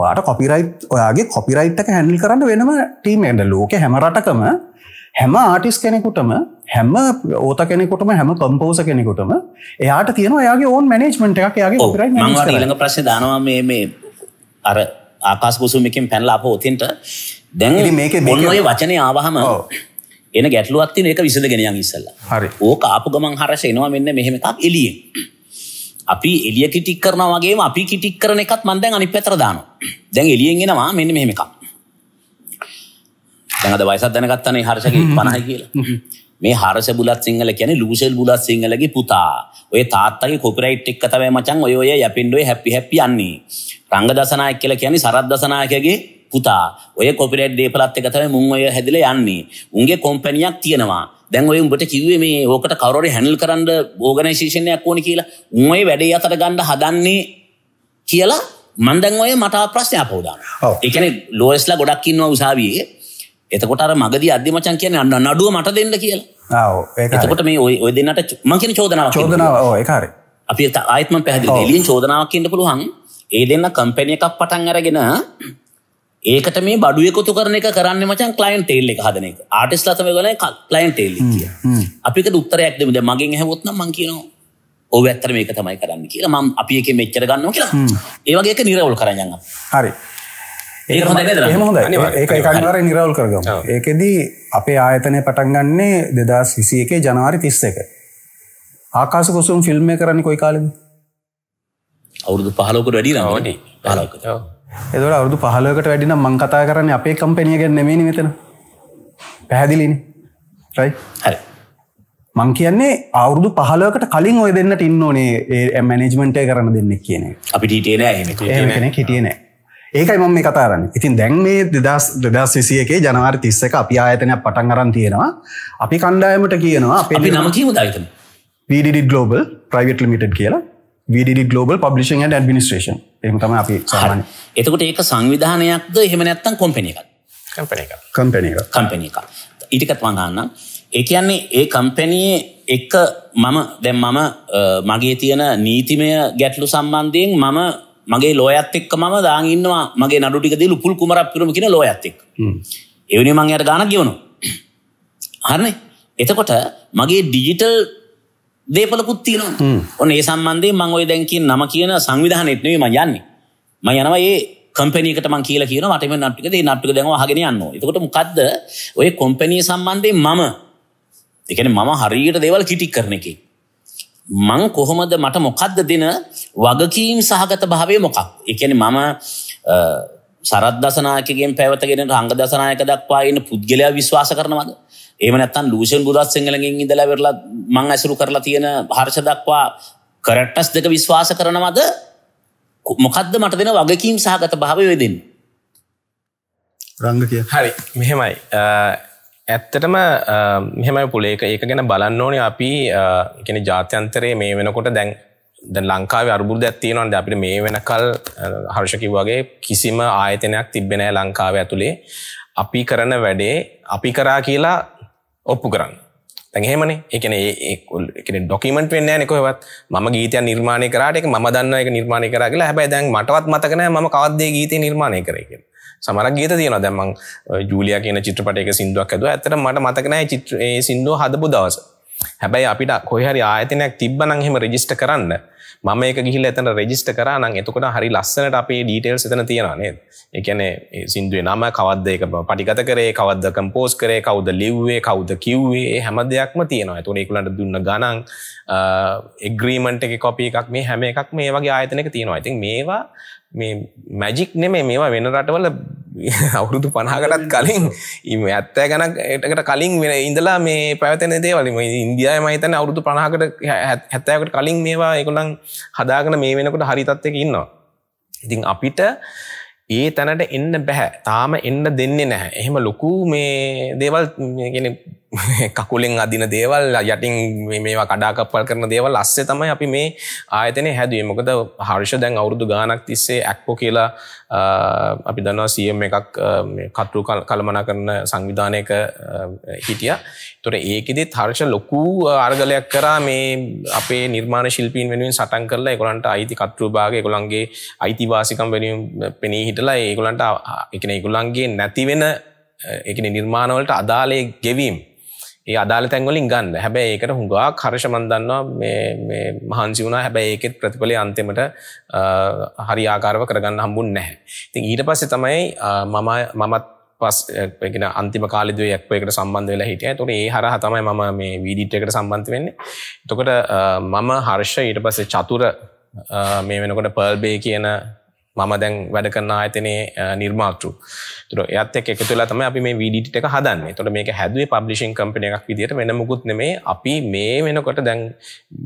වාට කොපිරයිට් ඔයාගේ කොපිරයිට්ක හැන්ල් කරන්න වෙනම ටීමන්ඩ ලෝක හැමරටකම හැම ආටිස් කෙනෙකුටම හැම ඕත කෙනෙකුටම හැම කම්පෝස කෙනෙකුටම එයාට තියෙන යාගේ ඕන් මනේජ්මට එකක් යාගේ ඔපිරයි ළඟ ප්‍රශ් දනවා මේ අර ආකාස් පුසුමිකින් පැල්ලා අප ඔතින්ට දැන් මේක බොන්නයි වචනය ආවහම එන ගැටලුවත්තින එක විසඳගෙනයන් ඉස්සල්ලා හරි ඕක ආපු ගමන් හරශ එනවා මෙන්න මෙහෙමක් එලියෙන් අපි එලිය කිටික් කරන වගේ අපි කිටික් කරන එකත් මන්දැන් අනි පැතරදාන දැන් එලියෙන්ගෙනවා මෙන්න මෙහෙම එකක් දැනද වයිසත් දැනගත්තන හර්ෂක පණහ කියලා මේ හරස බුලත් සිංහල කියන ලූසෙල් බුලත් සිංහලගේ පුතා ඔය තාත්තගේ කොපිරයිට් එක්ක තමයි මචං ඔය ඔය යපින්ඩෝේ හැපි හැපි යන්නේ රංග දසනායක කියලා කියන්නේ සරත් දසනායකගේ පුතා ඔය කොපිරයිට් දේපලත් එක තමයි මුන් ඔය හැදිලා යන්නේ උන්ගේ කොම්පැනියක් තියෙනවා දැන් ඔය උඹට කිව්වේ මේ ඕකට කවරවරි හැන්ඩල් කරන්න ඕගනයිසේෂන් එකක් ඕනි කියලා උන් ඔය වැඩේ අතට ගන්න හදන්නේ කියලා මම දැන් ඔය මට ප්‍රශ්නය ආපහු දානවා. ඔව්. ඒ කියන්නේ ලෝයස්ලා ගොඩක් ඉන්නවා උසාවියේ. එතකොට අර මගදී අද්දි මචං කියන්නේ නඩුව මට දෙන්න කියලා. ආ ඔව් ඒක. එතකොට මේ ඔය ඔය දෙන්නට මං කියන චෝදනාවක්. චෝදනාව ඔව් ඒක හරි. අපි ආයත්ම පැහැදිලි දෙලියෙන් චෝදනාවක් කියන්න පුළුවන්. ඒ දෙන්න කම්පැනි එකක් පටන් අරගෙන ඒකට මේ බඩුව එකතු කරන එක කරන්න මචන් කලයින් ටෙල් එක හදන එක ආටිස් ලතම ගල කලයින් ටෙල් කිය අපික උත්තරයක් දෙමද මගේ හැවොත්න මං කියනවා ඔව ඇත්තර මේක තමයි කරන්න කියලා මම අපි එක මෙච්චර ගන්න කියලා ඒවගේ නිරවල් කරයන්න හරි ඒ ඒකර නිරවල් කරගම ඒකෙදී අපේ ආයතනය පටන් ගන්නේ දෙදා සිසි එකේ ජනවාරි තිස්ස එක ආකාස කොසුම් ෆිල්ම් කරන්න කොයි කාලද අවුරුදු පහලෝකට වැඩි නවනේ පහලෝකට එදොට අවුදු පහලකට වැඩින මං කතා කරන්න අපේ කම්පැනිය ගැන නෙමේ නිවෙතන පැහැදිලිනි රයි හැ මං කියන්නේ අවුරුදු පහලකට කලින් ඔය දෙන්නට ඉන්න ඕනේ මැනේජමෙන්ටය කරන්න දෙන්න කියන අපි ටීටේන හිටියන ඒකයි මම මේ කතාරන්න ඉතින් දැන් මේ දෙදස් දෙදස් විසිය එකේ ජනවාර් තිස්ස එක අපි ආයතනයක් පටන් අරන් තියෙනවා අපි කණ්ඩායමට කියනවා අපි නම කියීම දයිතන පඩ ගලෝබල් ප්‍රයිවට් ලිමිට කියලා වඩඩ ගලෝබල් පබ්ලිෂන් ඇඩ ඩමිනිස්ට්‍රේෂන් එමතම අපි සාමන් එතකොට ඒක සංවිධානයක්ද එහෙම නැත්තන් කොම්පනි එකක් කම්පන එක කම්පනි එක කම්පනි එක ඉටිකත් වගන්න ඒ කියන්නේ ඒ කම්පැනයේ එක මම දැම් මම මගේ තියෙන නීතිමය ගැටලු සම්බන්ධයෙන් මම මගේ ලෝයත් එක්ක මම දාගන්නවා මගේ නඩුටික දෙලු පුල් කුමරක් පිරම කියෙන ලෝයත්තෙක් එවනි මංයට ගාන ගෙවුණු හරන එතකොට මගේ ඩිජිටල් දේපලකුත් තියෙනවා ඔන්න ඒ සම්බන්ධය මං ඔය දැන්කින් නම කියන සංවිධානයත්නේ ම යන්නේ ම යනවා ඒ කම්පනීකට මං කියල කියන මටම නට්ිකද නට්ික දැව හගෙන යන්න එතකොට මොකක්ද ඔය කොම්පනී සම්බන්ධය මම එකන මම හරියට දේවල් කිටි කරන එක මං කොහොමද මට මොකක්ද දෙන වගකීම් සහගත භාවය මොකක් එකන මම සරත් දසනාකගෙන් පැවතගෙන රංග දසනායක දක්වාන්න පුද්ගලයා විශ්වාස කරනවද එමනත්තන් ලූෂන් බුදත් සිංහලගින් ඉඳලා වෙරලා මං ඇසුරු කරලා තියෙන හර්ෂ දක්වා කරට්ටස් දෙක විශ්වාස කරනවද මොකක්ද මට දෙන වගකීම් සහගත භාවයෝයදෙන් රංග කිය හරි මෙහෙමයි ඇත්තටම මෙහෙමයි පුලේක ඒක ගැන බලන්න ඕනේ අපි එකෙන ජාත්‍යන්තරයේ මේ වෙනකොට දැන් දැන් ලංකාව අරබුද ඇත්තියෙනවන්ද අපිට මේ වෙනකල් හර්ෂකි වගේ කිසිම ආයතනයක් තිබෙනෑ ලංකාව ඇතුළේ අපි කරන වැඩේ අපි කරා කියලා ඔප්පු කරන්න තැහෙමනේ එකන ඒ ඩොකමට වෙන්න නකොවත් ම ගීතය නිර්මාණය කරට එක ම දන්න එක නිර්මාණය කර කියලා හැබැ දැන් මටවත් මතකන ම කවදේ ගීතය නිර්මාණය කරයක සමර ගීත තියන දැමං ජූලිය කියන චිත්‍රපටයක සිින්දුවක් ඇද ඇතට මට මතකනෑ චිත්‍රයේ සිින්දුව හදපු දවස හැබැයි අපිට කොහරි ආයතනයක් තිබ්බනංහෙම රජිස්ට කරන්න මම එක ගිහිල්ලා එතන රෙජිස්ටර් කරා නම් එතකොට හරි ලස්සනට අපේ ඩීටේල්ස් එතන තියෙනවා නේද? ඒ කියන්නේ සින්දුවේ නම කවද්ද ඒක පටිගත කරේ, කවද්ද කම්පෝස් කරේ, කවුද ලිව්වේ, කවුද කිව්වේ, ඒ හැම දෙයක්ම තියෙනවා. එතකොට ඒගොල්ලන්ට දුන්න ගණන්, agreement එකේ copy එකක් මේ හැම එකක්ම මේ වගේ ආයතනයක තියෙනවා. ඉතින් මේවා මේ මැජික් නෙමේ මේවා වෙන රටවල අවුරුදු පනාකටත් කලින් ඉම ඇත්තෑ ගැන එටකට කලින් වෙන ඉඳලා මේ පැවතන දේවලම ඉන්දයා මහිතන අවුරුදු පනාකට හැත්තෑකට කලින් මේවා එකුලන් හදාගන මේ වෙනකට හරිතත්වක ඉන්නවා. ඉතින් අපිට ඒ තැනට එන්න බැහැ තාම එන්න දෙන්නේ නැහැ එහෙම ලොකු මේ දේවල් <laughs> කකුලෙන් අදින දේවල් යටින් මේවා කඩාකප්පල් කරන දේවල් අස්සේ තමයි අපි මේ ආයතනය හැදුවේ මොකද හර්ෂ දැන් අවුරුදු ගානක් තිස්සේ ඇක්පෝ කියලා අපි දන්නවා සියම් එකක් කතුරු කළමනා කරන සංවිධානයක හිටිය තොර ඒකෙදි හර්ෂ ලොකු අර්ගලයක් කරා මේ අපේ නිර්මාණ ශිල්පීන් වෙනුවෙන් සටන් කරලා එකොලන්ට අයිති කතුරු භාග එකොළන්ගේ අයිතිවාසිකම් වෙනුවෙන් පෙනී හිටලා ඒගොලන්ට එකන ඒගොලන්ගේ නැතිවෙන එකන නිර්මාණවලට අදාලේ ගෙවීම් ඒ අදාළ තැන්වලින් ගන්න හැබැ ඒකට හුඟා කරශමන්දන්නවා මහන්සි වුණා හැබැ ඒකෙත් ප්‍රතිඵලය අන්තිමට හරි ආකාරව කරගන්න හම්බුන් නැහැ. ති ඊට පස්සේ තමයි මමත් පස්ගෙන අන්තිම කාලදේ එක්පයකට සම්බන්ධ වෙලා හිටිය තොට ඒ හර තමයි ම මේ වීඩිට්කට සම්බන්ධ වෙන්නේ. තොකට මම හර්ෂ ඊට පස්සේ චතුර මේ වෙනකොට පල්බේ කියන මම දැන් වැඩ කරන්න ආයතනයේ නිර්මාතෘ. ඒතර එයත් එක්ක එකතු වෙලා තමයි අපි මේ VDT එක හදන්නේ. ඒතර මේක හැදුවේ පබ්ලිෂින් කම්පැනි එකක් විදිහට වෙන මොකුත් නෙමෙයි. අපි මේ වෙනකොට දැන්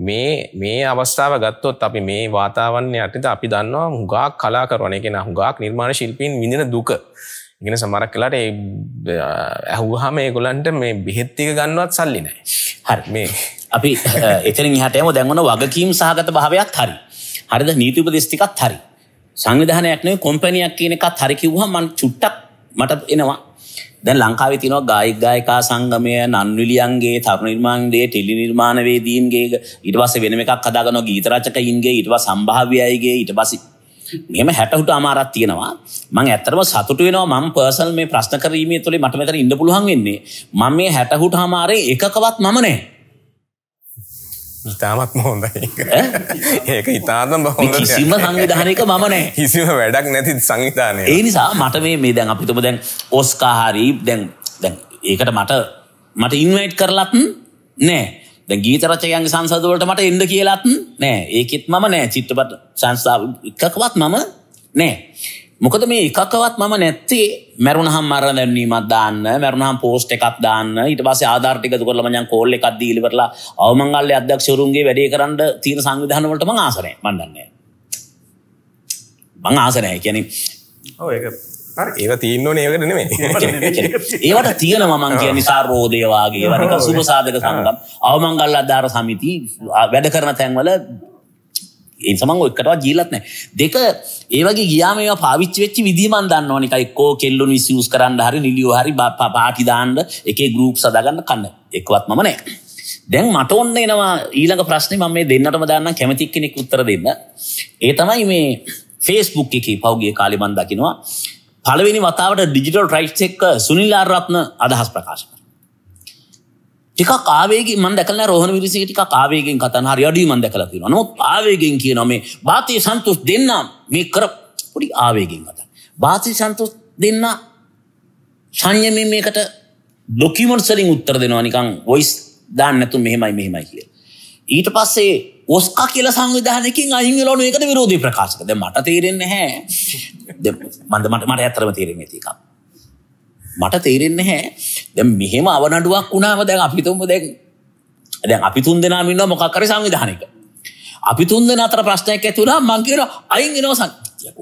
මේ මේ අවස්ථාව ගත්තොත් අපි මේ වාතාවරණය යටතේ අපි දන්නවා හුඟක් කලාකරුවන්, ඒ කියන්නේ හුඟක් නිර්මාණ ශිල්පීන් විඳින දුක. ඉගෙන සමරක් කලාට ඇහුහම ඒගොලන්ට මේ බිහෙත්තික ගන්නවත් සල්ලි නෑ හරි මේ අපි එතරින් හටම දැන්වන වගකීම් සහගත භාවයක් හරි හරිද නීතිපදෙස්ටිකත් හරි සංවිධානයක් නෙවෙයි කොම්පැනියක් කියන එකත් හරි කිව්වහම මම චුට්ටක් මට එනවා දැන් ලංකාවේ තියෙනවා ගායක ගායිකා සංගමය නන්විලියන්ගේ තරුණ නිර්මාණයේ ටෙලි නිර්මාණවේදීන්ගේ ඊට පස්සේ වෙනම එකක් හදාගන්නවා ගීත රචකයින්ගේ ඊට පස්සේ සම්භාව්‍ය අයගේ ඊට පස්සේ මෙහෙම 60ට අමාරක් තියෙනවා මම ඇත්තටම සතුටු වෙනවා මම පර්සනල් මේ ප්‍රශ්න කිරීමේ තුලින් මට මෙතන ඉන්න පුළුවන් වෙන්නේ මම මේ 60ට අමාරේ එකකවත් මම නැහැ ඉතාමත් හොඳයි ඒක ඉතාම කිසිම සංවිධානක මම නෑ කිසිම වැඩක් නැති සංවිධානය ඒ නිසා මට මේ මේ දැන් අපිතුම දැන් ඔස්කාහාරී දැන් දැන් ඒකට මට මට ඉන්වයිට් කරලත්න් නෑ දැ ගීතරචයන් සංසදවලට මට එන්ඩ කියලත්න් නෑ ඒකෙත් මම නෑ චිත්‍රපට සංස්ථාව එකකවත් මම නෑ මොකද මේ එකක්වත් මම නැත්තේ මැරුණහම් මර දැන්නීමත් දාන්න මැරුණහම් පෝස්ට් එකක් දාන්න ඊට පස්සේ ආධාර ටික දුකලා මම කෝල් එකක් දීලා ඉවරලා අවමංගල්‍ය අධ්‍යක්ෂවරුන්ගේ වැඩේ කරන්න තියෙන සංවිධාන වලට මම ආස නැහැ මන් දන්නේ මං ආස නැහැ කියන්නේ ඔව් ඒක හරි ඒව තියෙන්න ඕනේ ඒකට නෙමෙයි ඒවට තියෙනවා මං කියන්නේ නිසාරෝධය වාගේ වනික සුබ සාධක සංගම් අවමංගල්‍ය ආධාර සමිති වැඩ කරන තැන්වල ඒසමං ඔක්කටවා ජීලත්න දෙක ඒවගේ ගියාම මේ පාවිච්ච වෙච්චි විදිමන් දන්න නිකයි කෝ කෙල්ලු විසිියස් කරන්න හරි නිලියෝ හරි පාටිදාන්ඩ එක ගරුප් සදගන්න කන්න එකවත් මමනෑ දැන් මට ඔන්න එනවා ඊළඟ ප්‍රශ්නය මම මේ දෙන්නටම දන්න කැමතික් කෙනෙක් උත්තර දෙන්න ඒ තමයි මේ ෆේස්බුක් එක පව්ගේ කාලිබන් දකිනවා පළවෙනි වතාවට ඩිජිටල් රයිට් එක්ක සුනිල්ලාරත්න අදහස් ප්‍රකාශන ටික කාවේගේ මන් දැකල රෝහණ විරිසික ටික කාවේගෙන් කතන් හරි අඩුයි මන් දැකලා තියෙනවා. නමුත් ආවේගෙන් කියනවා මේ වාතී සන්තුෂ් දෙන්න මේ කර පොඩි ආවේගෙන් කතා. වාතී සන්තුෂ් දෙන්න සංයමයෙන් මේකට ඩොකියුමන්ට්ස් වලින් උත්තර දෙනවා නිකන් වොයිස් දාන්න නැතු මෙහෙමයි මෙහෙමයි කියලා. ඊට පස්සේ ඔස්කා කියලා සංවිධානයකින් අයින් වෙලා ඔන ඒකට විරෝධී ප්‍රකාශක. දැන් මට තේරෙන්නේ නැහැ. මන්ද මට මට ඇත්තටම තේරෙන්නේ නැති එකක්. මට තේරෙන්නේ හැ දැ මෙහෙම අවනඩුවක් වුණාම දැන් අපිතුම දැන් දැන් අපි තුන් දෙනා මින්නවා මොකක්කර සංවිධානක අපි තුන් දෙෙන අතර ප්‍රශ්නයක් ඇතුලා මංකර අයින් එෙනවසන්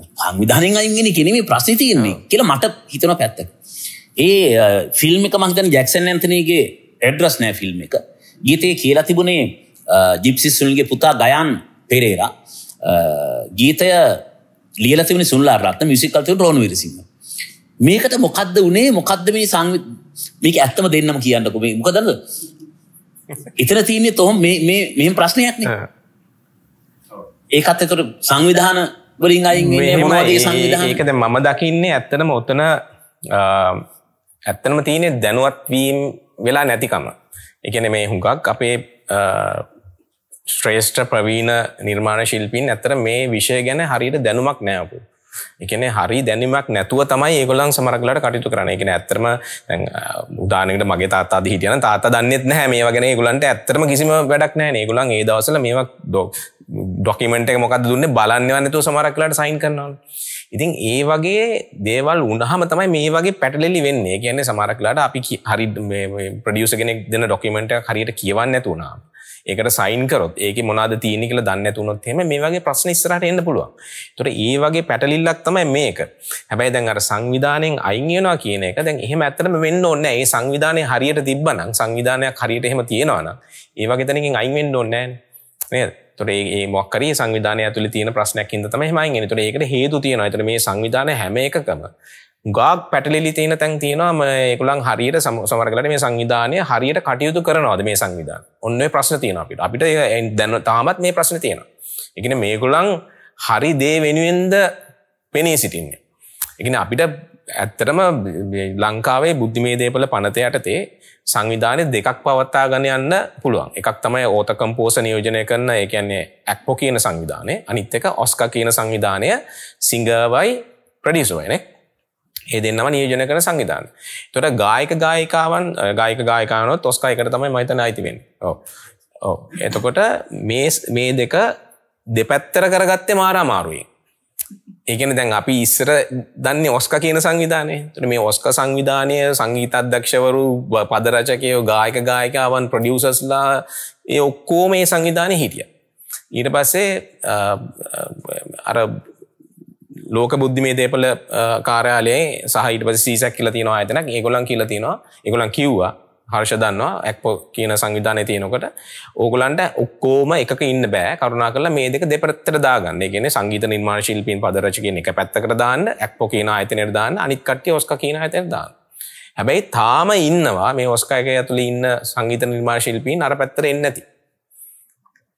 සංවිධානය අයිගෙන කෙනෙම ප්‍රශ්තිතියන්නේ කියලා මට හිතන පැත්තක ඒ ෆිල්ම් එක මක්දන් ජැක්සන් ඇන්තනගේ එඩ්‍රස් නෑ ෆිල්ම් එක ගීතය කියලා තිබුණේ ජිප්සිස්සුල්ගේ පුතා ගයන් පෙරේරා ගීතය ලියලතිවනි සුල්ලා රත්න මිසිකල්තය රෝන් විරසින්න මේකට මොකක්ද වනේ මොකක්ද මේ සංවි මේක ඇත්තම දෙන්නම කියන්නක මේ මොකදද ඉතන තියන්නේ තොහොම මේ ප්‍රශ්නයක්න ඒකත් එතුට සංවිධාන වලින් අයිගේ සංවිධානකද මම දකින්නේ ඇත්තනම ඔත්තන ඇත්තනම තියනෙ දැනුවත්වීම් වෙලා නැතිකම එකන මේ හුඟක් අපේ ශ්‍රේෂ්ඨ ප්‍රවීණ නිර්මාණ ශිල්පීන් ඇතර මේ විෂය ගැන හරිට දැනුමක් නෑපු එකන හරි දැනිමක් නැතුව තමයි ඒගොලන් සමරගලට කටයුතු කරන එකන ඇත්තරම උදානකට මගේ තාතාද හිටියන තාත දන්නෙත් නෑ මේ වගෙන ගුලන්ට ඇත්තරම කිසිම වැඩක් නෑ ඒගුලන් ඒ දවසල මේක් දෝ ඩොකිමෙන්ට් එක මොකක් දුන්න බලන්නවන්නතු සමරක්ලට සයින් කරනවා. ඉතින් ඒ වගේ දේවල් උනහම තමයි මේ වගේ පැටලෙලි වෙන්නේ කියන්නේ සමරක්ලාට අපි හරි ප්‍රඩියස කෙනෙක් දෙන ඩොකිමෙන්ට හරියට කියවන්න ඇතුුණා ඒකට සයින් කරොත් ඒක මොනාද තියෙන කියලා දන්නේ නැතුනොත් එහෙම මේ වගේ ප්‍රශ්න ඉස්සරහට එන්න පුළුවන්. ඒතොර ඒ වගේ පැටලිල්ලක් තමයි මේක. හැබැයි දැන් අර සංවිධානයෙන් අයින් වෙනවා කියන එක දැන් එහෙම ඇත්තටම වෙන්න ඕනේ නැහැ. ඒ සංවිධානය හරියට තිබ්බනම් සංවිධානයක් හරියට එහෙම තියෙනවා නම් ඒ වගේ තැනකින් අයින් වෙන්න ඕනේ නැහැ නේද? තොරේ ඒ මොක්කරේ සංවිධානය ඇතුළ තියෙන ප්‍රශ්නයක් හින්දා තමයි එහෙම අයින් වෙන්නේ. ඒතොර ඒකට හේතු තියෙනවා. ඒතොර මේ සංවිධානය හැම එකකම ගාක් පැටලි තියෙන තැන් තියෙනවාම ඒකුලන් හරියට සම සමරගලට මේ සංවිධානය හරියට කටයුතු කරනවාද මේ සංවිධාන ඔන්න ප්‍රශ්න තියෙන අපිට අපිට දැන තාමත් මේ ප්‍රශ්න තියෙන එකන මේකුලන් හරි දේ වෙනුවෙන්ද පෙනී සිටින්නේ එකන අපිට ඇත්තටම ලංකාවේ බුද්ධිමේ දේපල පනතයට තේ සංවිධානය දෙකක් පවත්තා ගන යන්න පුළුවන් එකක් තමයි ඕත කම්පෝස නියෝජනය කරන එකන්නේ ඇක්පෝ කියන සංවිධානය අනිත් එක ඔස්ක කියන සංවිධානය සිංගවයි ප්‍රඩිසුවනේ ඒ දෙන්නම නියෝජනය කරන සංවිධාන. එතකොට ගායක ගායිකාවන් ගායක ගායිකාවනොත් ඔස්කා එකට තමයි මම හිතන්නේ අයිති වෙන්නේ. ඔව්. ඔව්. එතකොට මේ මේ දෙක දෙපැත්තට කරගත්තේ මාර අමාරුයි. ඒ කියන්නේ දැන් අපි ඉස්සර දන්නේ ඔස්කා කියන සංවිධානය. එතකොට මේ ඔස්කා සංවිධානය සංගීත අධ්‍යක්ෂවරු, පද රචකයෝ, ගායක ගායිකාවන්, ප්‍රොඩියුසර්ස්ලා ඒ ඔක්කොම මේ සංවිධානයේ හිටියා. ඊට පස්සේ අර ලෝක බුද්ධිමේ දේපල කාරයාලේ සහිට පස සීසැක් කියල තියෙනවා ඇතනක් ඒගොලන් කියල තියෙනවා ඒගොලන් කිව්වා හර්ෂදන්නවා ඇක්පෝ කියන සංවිධානය තියෙනකොට ඕගොලන්ට ඔක්කෝම එක ඉන්න බෑ කරුණා කල මේ දෙක දෙපරත්තර දාගන්න ගෙන සංගීත නිර්මාණ ශිල්පීන් පදරචකෙන එක පැත්තකට දාන්න ඇක්පෝ කියන අතනයට දාන්න අනික්කට්ටිය ඔස්ක කියන අතර දාන්න හැබැයි තාම ඉන්නවා මේ ඔස්කායක ඇතුළ ඉන්න සංගීත නිර්මාශිල්පී අර පැත්තර එන්නති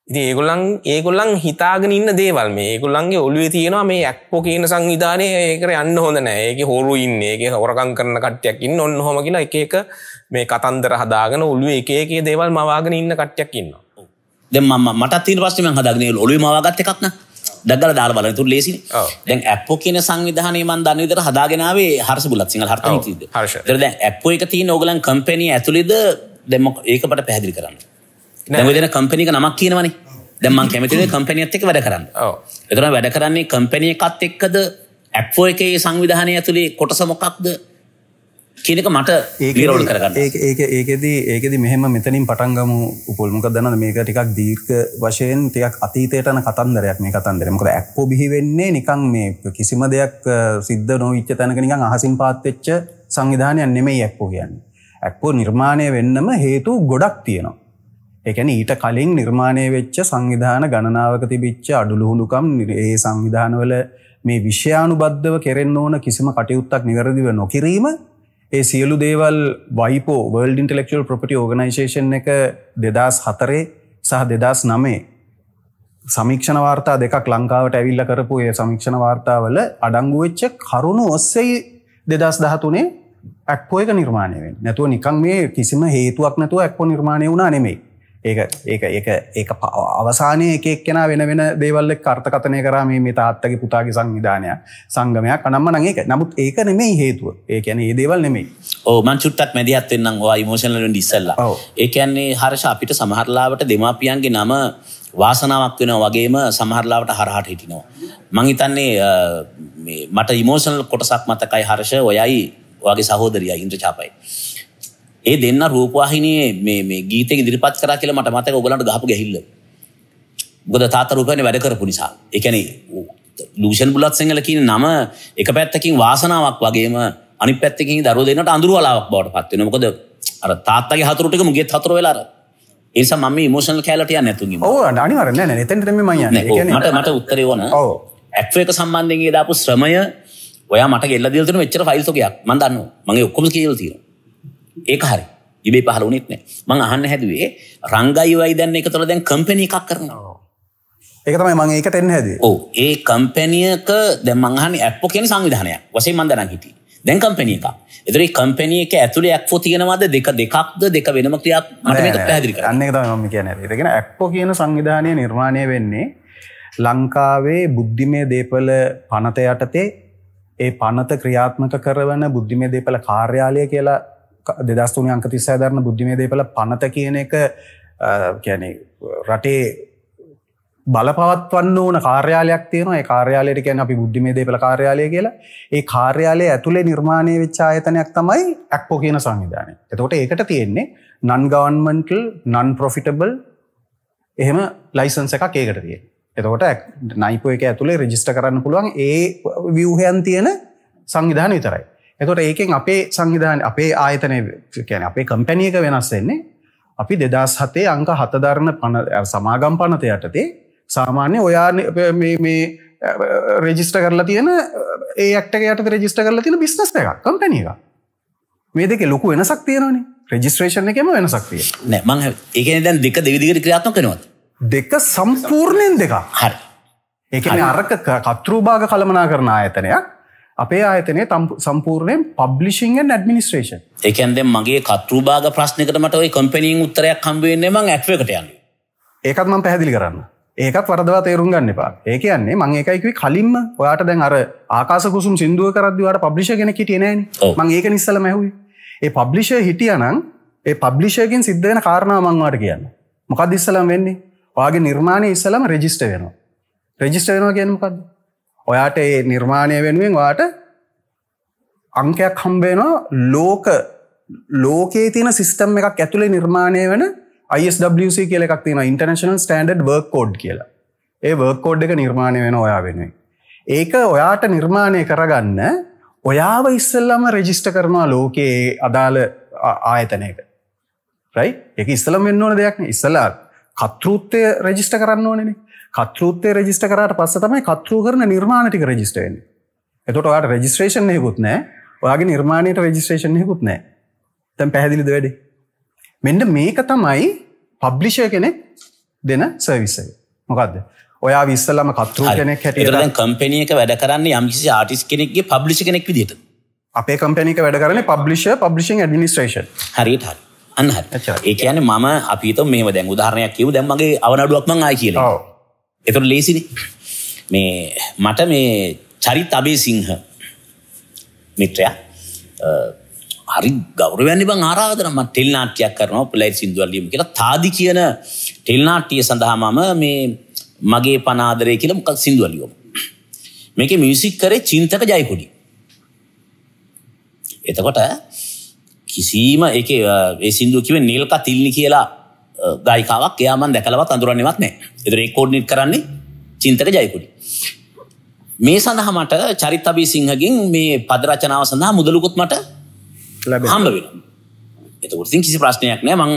ඉති ඒගොල්ලන් ඒගොල්ලන් හිතාගෙන ඉන්න දේවල් මේ ඒගොල්ලන්ගේ ඔලුවේ තියෙනවා මේ ඇක්පෝ කියන සංවිධානය ඒකර යන්න හොඳ නෑඒක හොරු ඉන්න ඒක හොරකං කරන කට්ටයක් ඉන්න ඔන්න හොම කියලා එක එක මේ කතන්දර හදාගෙන ඔලුව එක එකේ දේවල් මවාගෙන ඉන්න කට්ටයක් ඉන්න දෙම මට තීර පස්සම හදගෙන ඔලු මවාගත්ත එකක්න දගල දාර බල තුර ලෙසි දැන් ඇප්පෝ කියන සංවිධානය මන් දන්න විදර හදාගෙනාවේ හරස බුලත් සිංහල හර්ත ද ඇප්පෝ එක තිය නෝගලන් කම්පැනී ඇතුළෙද දෙම ඒකට පැහදිි කරන්න දැමදන කම්පනික නමක් කියනවනේ දැමන් කැමති කම්පනියත් එක වැඩ කරන්න එතර වැඩ කරන්නේ කම්පනිය එකත් එක්කද ඇප්ෝ එකේ සංවිධානය ඇතුළේ කොටස මොකක්ද කියනක මට ඒරෝල් කරගන්න ඒක ඒකෙදී ඒකෙදි මෙහෙම මෙතනින් පටන්ගම උපොල්මක දන්න මේක ටිකක් දීර්ක වශයෙන් ටිකක් අතීතයටන කතන්දරයක් මේ කතන්දරමක ඇක්පෝ බිහිවෙන්නේ නිකං මේ කිසිම දෙයක් සිද්ධ නොවිච්ච තැනක නිකං අහසින් පාත්තච්ච සංවිධානයක් නෙමයි ඇක්පෝ කියන්න ඇක්පෝ නිර්මාණය වෙන්නම හේතු ගොඩක් තියෙනවා එකැන ඊට කලින් නිර්මාණය වෙච්ච සංවිධාන ගණනාවක තිබිච්ච අඩුළුහුණුකම් ඒ සංවිධානවල මේ විශ්‍යානු බද්ධව කෙරෙන් ඕන කිසිම කටයුත්තක් නිවැරදිව නොකිරීම ඒ සියලු දේවල් වයිපෝ වර්ල්ඩ ඉන්ටලෙක්ල් ප්‍රපටි ඕගනිශේෂන් එක දෙදස් හතරේ සහ දෙදස් නමේ සමික්ෂණ වාර්තා දෙකක් ලංකාවට ඇවිල්ල කරපු ඒ සමික්ෂණ වාර්තාවල අඩංගුවච්ච කරුණු ඔස්සයි දෙදස් දහතුනේ ඇක්පෝයක නිර්මාණයෙන් නැතුව නිකන් මේ කිසිම හේතුවක් නැතුව ඇක්පෝ නිර්මාණය වුණා නෙමෙයි ඒ ඒ ඒ අවසානය එකක් කෙන වෙන වෙන දේවල්ල කර්තකතනය කරම මේ තාත්තගේ පුතාගේ සංවිධානය සංගමයක් අනම්ම නඒක නමුත් ඒක නෙමේ හේතුව ඒ ැන ඒ දේවල් නෙමේ ඕමන් චුට්ටක් මැදිහත්වෙන්න්න වා මෝෂණලට ඉස්සල්ල ඒකන්නේ හර්ෂ අපිට සමහරලාවට දෙමාපියන්ගේ නම වාසනාවක් වෙන වගේම සමහරලාවට හරහට හිටිනවා. මං හිතන්නේ මට ඉමෝෂනල් කොටසක් මතකයි හර්ෂ ඔයයි වගේ සහෝදරිය ඉන්ද්‍රචාපයි. ඒ දෙන්න රූපවාහිනයේ මේ මේ ගීත ඉදිරිපත් කරා කියලා මට මතක ඔයගලන්ට ගහපු ගැහිල්ල. මොකද තාත්තා රූපවාහිනියේ වැඩ කරපු නිසා. ඒ කියන්නේ ලූෂන් බුලත් සිංහල කියන නම එක පැත්තකින් වාසනාවක් වගේම අනිත් පැත්තකින් දරුවෝ දෙන්නට අඳුරු වලාවක් බවට පත් වෙනවා. මොකද අර තාත්තගේ හතුරු ටික මුගේ හතුරු වෙලා අර ඒසා මම ඉමෝෂනල් කැලට යන්න නැතුන් ඉන්නවා. ඔව් අනිවාර්යෙන් නෑ නෑ එතනට මම යන්නේ. ඒ කියන්නේ මට මට උත්තරේ ඕන. ඔව්. ඇක්ටර් එක සම්බන්ධයෙන් ඒ දාපු ශ්‍රමය ඔයා මට ගෙල්ල දීලා තියෙන මෙච්චර ෆයිල්ස් ඔකයක් මම දන්නවා. මගේ ඔක්කොම කියලා තියෙනවා. ඒක හරි ඉබේ පහල වුණෙත් නෑ මං අහන්න හැදුවේ රංගයිවයි දැන් එක තුළ දැන් කම්පැනි එකක් කරනවා ඒක තමයි මං ඒකට එන්න හැදුවේ ඔව් ඒ කම්පැනියක දැන් මං අහන්නේ ඇප්පෝ කියන සංවිධානයක් වශයෙන් මං දැනන් හිටියේ දැන් කම්පැනිය එකක් එතරේ කම්පැනිය එක ඇතුළේ ඇක්ෝ තියෙනවාද දෙක දෙකක්ද දෙක වෙනම ක්‍රියක් මට පැදිරි කරන්නේ තමයි මම කියන්නේ ඒකගෙන ඇක්පෝ කියන සංවිධානය නිර්මාණය වෙන්නේ ලංකාවේ බුද්ධිමය දේපල පනත යටතේ ඒ පනත ක්‍රියාත්මක කරවන බුද්ධිමය දේපල කාර්යාලය කියලා දෙදස්තුන අංකතිස්සය දරන බුද්ධිමේ දේපල පනත කියන එක කියැන රටේ බලපවත්වන්න ඕන කාර්යාලයක් තියෙන කාර්යාලයට කියැන අපි බුද්ධිමේ දේපල කාර්යාලය කියලා ඒ කාර්යාලය ඇතුළේ නිර්මාණය විච්චායතනයක් තමයි ඇක්පෝ කියන සංවිධානය එතකොට ඒකට තියෙන්නේ නන් ගවන්මන්ටල් නන් පොෆිටබල් එහෙම ලයිසන්ස එක ඒකට තිය එතකොට නයිපෝ එක ඇතුළේ රජිස්ට කරන්න පුළුවන් ඒ වියහයන් තියෙන සංවිධාන විතරයි එකොට ඒකෙන් අපේ සංවිධාන අපේ ආයතනය කියන අපේ කම්පැනියක වෙනස්සෙන්නේ අපි දෙදස් හතේ අංක හතධරණ පණ සමාගම් පනත යටතේ සාමාන්‍ය ඔයා මේ රෙජිස්ට කරලා තියෙන ඒක්ට යට රෙජිස්ට කරලා තියෙන බිස්නස් එක කම්පැනියක මේ දෙක ලොකු වෙනසක් තියෙනනේ රෙජිස්ට්‍රේෂණ එකම වෙනසක් තිය නෑ මං ඒකන දැන් දෙක දෙවිදිකට ක්‍රියාත්ම කෙනවත් දෙක සම්පූර්ණයෙන් දෙක හරි ඒකන අරක කතෘභාග කළමනා කරන ආයතනයක් අපේ ආයතනය සම්පූර්ණයෙන් පබ්ලිසිංෙන් ඇඩමිනිස්ට්‍රේෂන් එකන්ද මගේ කතුරභාග ප්‍රශ්නකටමට ඔයි කොම්පනීින් උත්තරයක් කම්බවෙන්නේ ම ඇත්වකටයන් ඒකත් මම පැහැදිලි කරන්න ඒකත් වරදවා තේරුම් ගන්න එපා ඒ කියන්නේ මං ඒකයිකවි කලින්ම ඔයාට දැන් අර ආකාසකුසුම් සිින්දුව කරදදිවට පබ්ලිෂ ගෙන හිටියනෑ මං ඒක නිස්සල මැහුයි ඒ පබ්ලිෂ හිටියනං ඒ පබ්ලිෂයකින් සිද්ධන කාරණාමංවාට කියන්න මොකක් දිස්සලම් වෙන්නේ වාගේ නිර්මාණය ඉස්සලම රෙජිස්ට වෙනවා රෙජිස්ට වෙනවා කියනමකක්ද ඔයාට ඒ නිර්මාණය වෙනුවෙන් වාට අංකයක් හම්බේනවා ලෝක ලෝකේ තින සිිස්ටම් එකක් ඇතුළේ නිර්මාණය වෙන ISWC කියල එකක් තින ඉන්ටර්නශනල් ස්ටන්ඩඩ් වර්ක් කෝඩ් කියලා ඒ වර්කෝඩ් එක නිර්මාණය වෙන ඔයා වෙනුවෙන් ඒක ඔයාට නිර්මාණය කරගන්න ඔයාව ඉස්සල්ලම රෙජිස්ට කරනවා ලෝකයේ අදාළ ආයතනයක රයි එක ඉස්සලම් වෙන්න ඕන දෙයක්න ඉස්සලා කතෘත්තය රෙජිස්ට කරන්න ඕනෙනේ කතෘත්තය රජිස්ට කරට පස්ස තමයි කතෘ කරන නිර්මාණටික රජිස්ටේන් එතොට ඔයාට රජිස්ට්‍රේෂන් යකුත් නෑ ඔයාගේ නිර්මාණයට රජිස්ට්‍රේෂන් යකුත් නෑ තැම් පැහැදිලිද වැඩි මෙඩ මේක තමයි පබ්ලිෂය කෙනෙක් දෙන සර්විසය මොකක්ද ඔයා විස්සලම කතෘ කෙනෙක් හැට කම්පනියක වැඩ කරන්න යම්කිසි ආටිස් කෙනෙක්ගේ පබ්ලිෂ කෙනෙක් විදිට අපේ කම්පනික වැඩ කරන පබ්ලිෂ පබ්ලිෂන් ඩිනිස්ට්‍රේෂන් හරිට හරි අන්න ඒ කියන මම අපිත මේ දැන් උදාරණයක් කිව දැම්මගේ අවනඩුවක්ම ආයි කියලා එතුට ලේසිනි මේ මට මේ චරිත අබේ සිංහ මිත්‍රයා හරි ගෞරවැනි බං ආරාධනම ටෙල්නාට්‍යයක් කරනවා පලයි සිින්දුවල්ලියම කියලා තාදි කියන ටෙල්නාට්ටිය සඳහාමම මේ මගේ පනාදරය කියල මොකක් සිින්දුවලියෝම මේක මියසික් කරේ චින්තක ජයකුඩි එතකොට කිසිීම එක ඒ සිින්දුව කිව නිල්ක තිල්ලි කියලා ගයිකාවක් යාමන් දැකලවත් අඳුරන්නවත් නෑ එදරේ කෝඩ්නිට කරන්නේ චින්තක ජයකුඩි. මේ සඳහමට චරිතබී සිංහගින් මේ පදරචනාව සඳහා මුදලුකුත් මට හම්බ වෙන. එතකරතින් කිසි ප්‍රශ්නයක් නෑ මං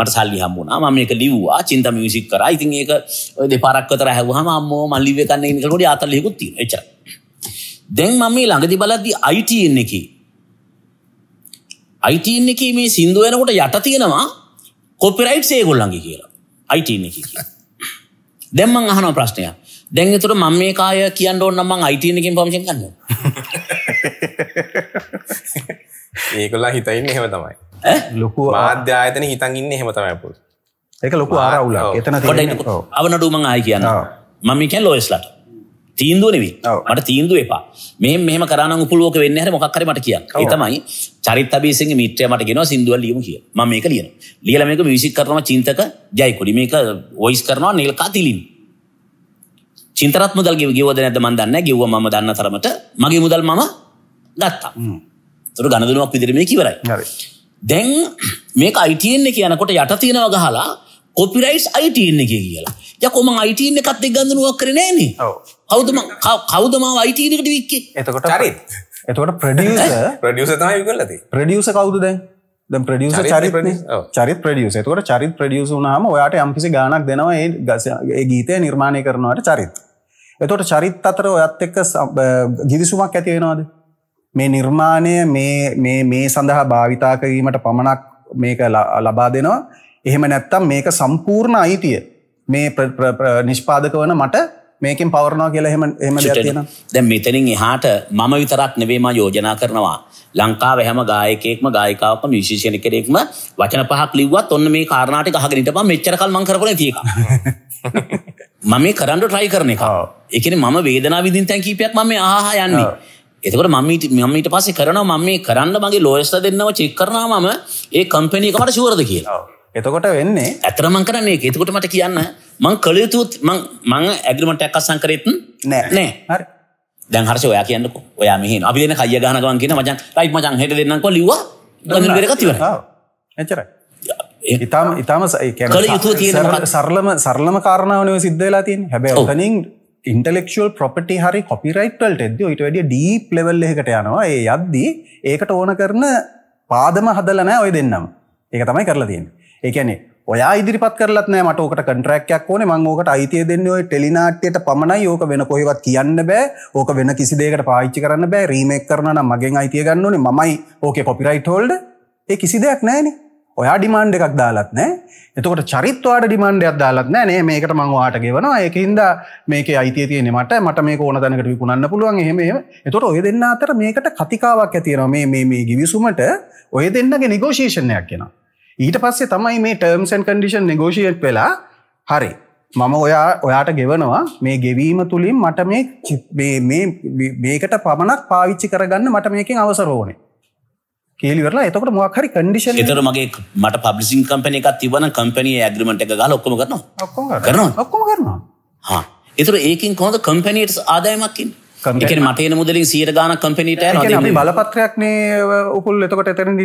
මට සල්ලි හම්බුණා මම මේක ලිව්වා චින්ත මියුසික් කරා ඉතින් ඒක දෙපාරක් විතර ඇහුවහම අම්මෝ මං ලිව්වේ කන්නේ ඉන්න කෙනෙකුට 40කුත් තියෙනවා එච්චර. දැන් මම මේ ළඟදී බලද්දී ITN එකේ ITN එකේ මේ සින්දු වෙනකොට යට තියෙනවා කොපිරයිට් සේගොල්ලන්ගේ කියලා අයිටන එක කිය දෙම්ම අහන ප්‍රශ්නය දැන් තුර මම මේ කාය කියන්න ඕන්න මං අයිටනකින් පමිෂන් කන්න ඒකොල්ලා හිතයින්න එහෙම තමයි ලොකු ආධ්‍යායතන හිතන් ඉන්න හෙමතමයපු එක ලොකු ආරවුල එතන ොඩ අවනඩුමං ආය කියන්න මම කියන් ලෝස්ලට තීන්දුවනවී මට තීන්දුව එපා මේ මෙම කරන පුලුවක වෙන්න හ මොක්කරමට කිය තමයි චරිත බේසිගේ මිත්‍රය මට ගෙන සිින්දුව ලියම කිය ම මේක ලියන ලියල මේක විසි කරන චින්තක ජයකොඩි මේක ඔයිස් කරනවා නිල්කා තිලින් චින්තරත් මුදල් ගෙවද නැද මන් දන්න ගෙව ම දන්න තරමට මගේ මුදල් මම ගත්තා තුර ගණදනුවක් විදිරීමේ කිවරයි දැන් මේක අයිටයෙන්නේ කියනකොට යට තියෙනව ගහලා කොපිරයිස් අයිටයෙන්නේ කිය කියලා යකොම අයිටීන් එකත් ගඳනුවක් කරනෑන කවුදම කවුදම අයිටීනකට වික්ක එතකොට චරි එතකොට ප්‍රඩියස ප්‍රඩියස තමයි කලති ප්‍රඩියස කවුද දැන් ද ප්‍රඩියස චරි චරි ප්‍රඩියස එතකොට චරිත් ප්‍රඩියස නාම ඔයාට යම්කිසි ගානක් දෙනවා ඒ ගසඒ ගීතය නිර්මාණය කරනවට චරිත් එතකොට චරිත් අතර ඔයත් එක්ක ගිවිසුමක් ඇතිවෙනවාද මේ නිර්මාණය මේ සඳහා භාවිතා කිරීමට පමණක් මේක ලබා දෙනවා එහෙම නැත්තම් මේක සම්පූර්ණ අයිතිය මේ නිෂ්පාදක වන මට මේකින් පවරනවා කියලා හෙම එම තියෙන දැ මෙතනින් එහාට මම විතරක් නෙවේම යෝජනා කරනවා ලංකාව හැම ගායකෙක්ම ගායකාවක විශේෂණ කරෙක්ම වචන පහක් ලිවත් ඔන්න මේ කාරණට හගනිට ප මෙච්චරකල් මං කරන තික <laughs> මම මේ කරන්න ට්‍රයි කරන එක එකන මම වේදනා විදිින් තැන් කීපයක් මම ආහා යන්නේ එතකට මමීට මමට පස්සේ කරනවා මම මේ කරන්න මගේ ලෝස්ත දෙන්නව චෙක් කරනවා මම ඒ කම්පනීකට ශුවරද කියලා එතකොට වෙන්නේ ඇතර මං කරන්නේ එතකොට මට කියන්න මං කළයුතුත් මං මං ඇගිමට ඇක්ක සංකරයතුන් නෑ නෑ දැන් හර්ෂ ඔයා කියන්නක ඔයා මෙහ අපි දෙන කය ගනකවන් කියන මචන් රයි් මචන් හෙට දෙන්නක ලිවා ගතිව එචර ඉතාම ඉතාම සරලම සරලම කාරණාවනය සිද්ධවෙලා තින් හැබැ ඔතනින් ඉන්ටලෙක්ෂල් පොපටි හරි කොපිරයිට්වල්ට එද ඉට වැඩිය ඩී ප්ලෙවල් එකට යනවා ඒ යද්දී ඒකට ඕන කරන පාදම හදලනෑ ඔය දෙන්නම් ඒක තමයි කරලා තියෙන් එකනේ ඔයා ඉදිරිපත් කරලත් නෑ මට ඕකට කටරක්යක් ඕන මං ඕකට අයිතිය දෙන්න ඔය ටෙලිනාට්‍යයට පමණයි ඕක වෙන කොහෙවත් කියන්න බෑ ඕක වෙන කිසි දෙකට පාච්චි කරන්න බෑ රීමෙක් කරන මගෙන් අයිතිය ගන්න ඕනේ මමයි ඕක කොපිරයිට් හෝල්ඩ ඒ කිසි දෙයක් නෑනේ ඔයා ඩිමාන්ඩ එකක් දාලත් නෑ එතකොට චරිත්වාට ඩිමන්ඩයක් දාලත් නෑ නේ මේකට මං වාට ගෙවනවා ඒකහින්ද මේක අයිතිය තියෙන මට මට මේ ඕන දැනකට විකුණන්න පුළුවන් එහෙම එහෙම එතකොට ඔය දෙන්න අතර මේකට කතිකාවක් ඇතියෙනවා මේ මේ ගිවිසුමට ඔය දෙන්නගේ නිගෝෂේෂණයක් කියෙනවා ඊට පස්සේ තමයි මේ ටර්ම්සන් කඩිෂන් නිගෝෂියට් වෙලා හරි මම ඔයා ඔයාට ගෙවනවා මේ ගෙවීම තුළින් මට මේ මේකට පමණක් පාවිච්චි කරගන්න මට මේකින් අවසරෝනේ කියලිවරලා එතකට මොක්හරි කඩිෂන් එතර මගේ මට පබ්ලිසින් කම්පන එකක් තිබන කම්පනිය ඇග්‍රමට එක ගල ඔක්කම කරනවා ඔක්කොම කරනවා ඔක්කොම කරනවා හා එතර ඒකින් කොහොඳ කම්පනීටස් ආදායමක්කින් එක මටයන මුදලින් සියට ගාන කම්පනට බලපත්‍රයක්න උපුල් එතකොට එතන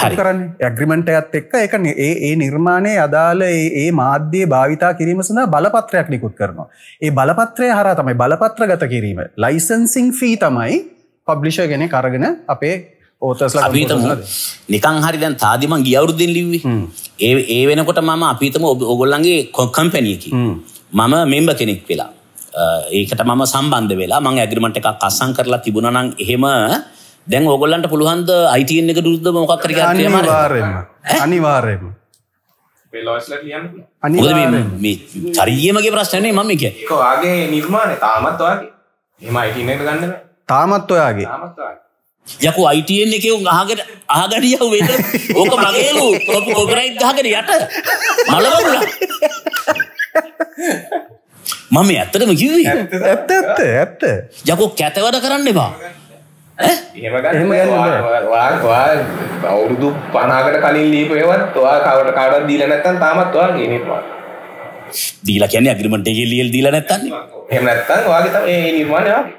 කරන්න ඇග්‍රිමට ඇත් එක්ක එක ඒ නිර්මාණය අදාළ ඒ මාධ්‍යය භාවිතා කිරීම සඳ බලපත්‍රයක් නිකුත් කරනවා. ඒ බලපත්‍රය හර තමයි බලපත්‍ර ගත කිරීම ලයිසන්සිං ෆී තමයි පබ්ලිෂ ගෙන කරගෙන අපේ ඕතස්ල අපිතම නිකං හරි දැන් තාදිමන් ගියවුරුද්දෙන් ලිව්වි ඒ ඒ වෙනකොට මම අපිතම ඔබ ඔගොල්ලන්ගේ කොක්කම්පැනියකි මම මෙම්බ කෙනෙක් වෙලා ඒකට මම සම්බන්ධ වෙලා මං ඇග්‍රිමට එකක් අස්සං කරලා තිබුණනං එහෙම දැන් ඕගොල්ලන්ට පුළුවන්ද අයිතියෙන් එක දුරුද්ධ මොකක් කර අනිවාර්යම අනිවාර්යම චරියමගේ ප්‍රශ්නය මම එක ගේ නිර්මාණ තාමත් වගේ එම අයිටම ගන්න තාමත් ඔයාගේ යකු අයිටයෙන් එක අහකට අහගටිය වෙන ඕක මගේ ඕකරයි ගහකට යට මලවුණ මම ඇත්තටම කිවී ඇත්ත ඇත්ත ඇත්ත යකෝ කැතවඩ කරන්න එපා අවුරුදු පනාකට කලින් ලීපයවත් වා කවට කාඩත් දීල නැත්තන් තාමත්වා ගෙනවා දීලා කැන අගිරිමට එකගේ ලියල් දීල නැත්තන්න එම නැත්තන් වාගේ ඒ නිර්මාණයක්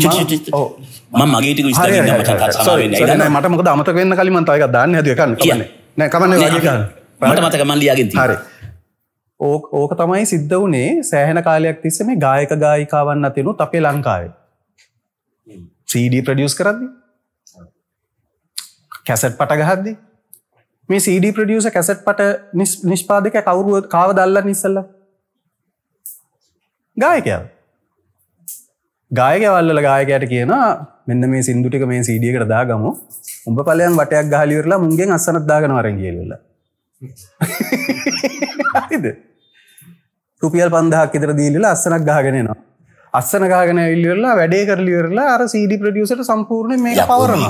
මම මගේටක විස්තර මට මොකද අමතක වෙන්න කලින් මන්තාවක දාන්න හැදකන්න කියන්නේ නෑ කමන්න මට මතක මල්ලියගෙන් හරි ඕක තමයි සිද්ධ වනේ සෑහන කාලයක් තිස්ස මේ ගායක ගායිකාවන්න තිනු අපේ ලංකාවේ CD ප්‍රඩියස් කරද්දි කැසට් පට ගහද්දි මේ CD ප්‍රඩියස කැසට් පට නිෂ්පාදක කවුරුව කාව දල්ල නිසල්ල ගායකය ගායකවල්ල ගායකයට කියන මෙන්න මේ සිින්දුටික මේ සීඩියකට දාගමු උඹ පලයන් වටයක් ගාලිවරලා මුන්ගෙන් අසනත්දාගනවරගේල්ලා හරිද රුපියල් පන්දහක් ඉතර දීලලා අස්සනක් ගාගෙනනවා අස්සන ගාගෙන ඉල්ලවෙල්ලා වැඩේ කරලිවෙරලා අර සඩි ප්‍රඩියසට සම්පූර්ණ මේ පවරන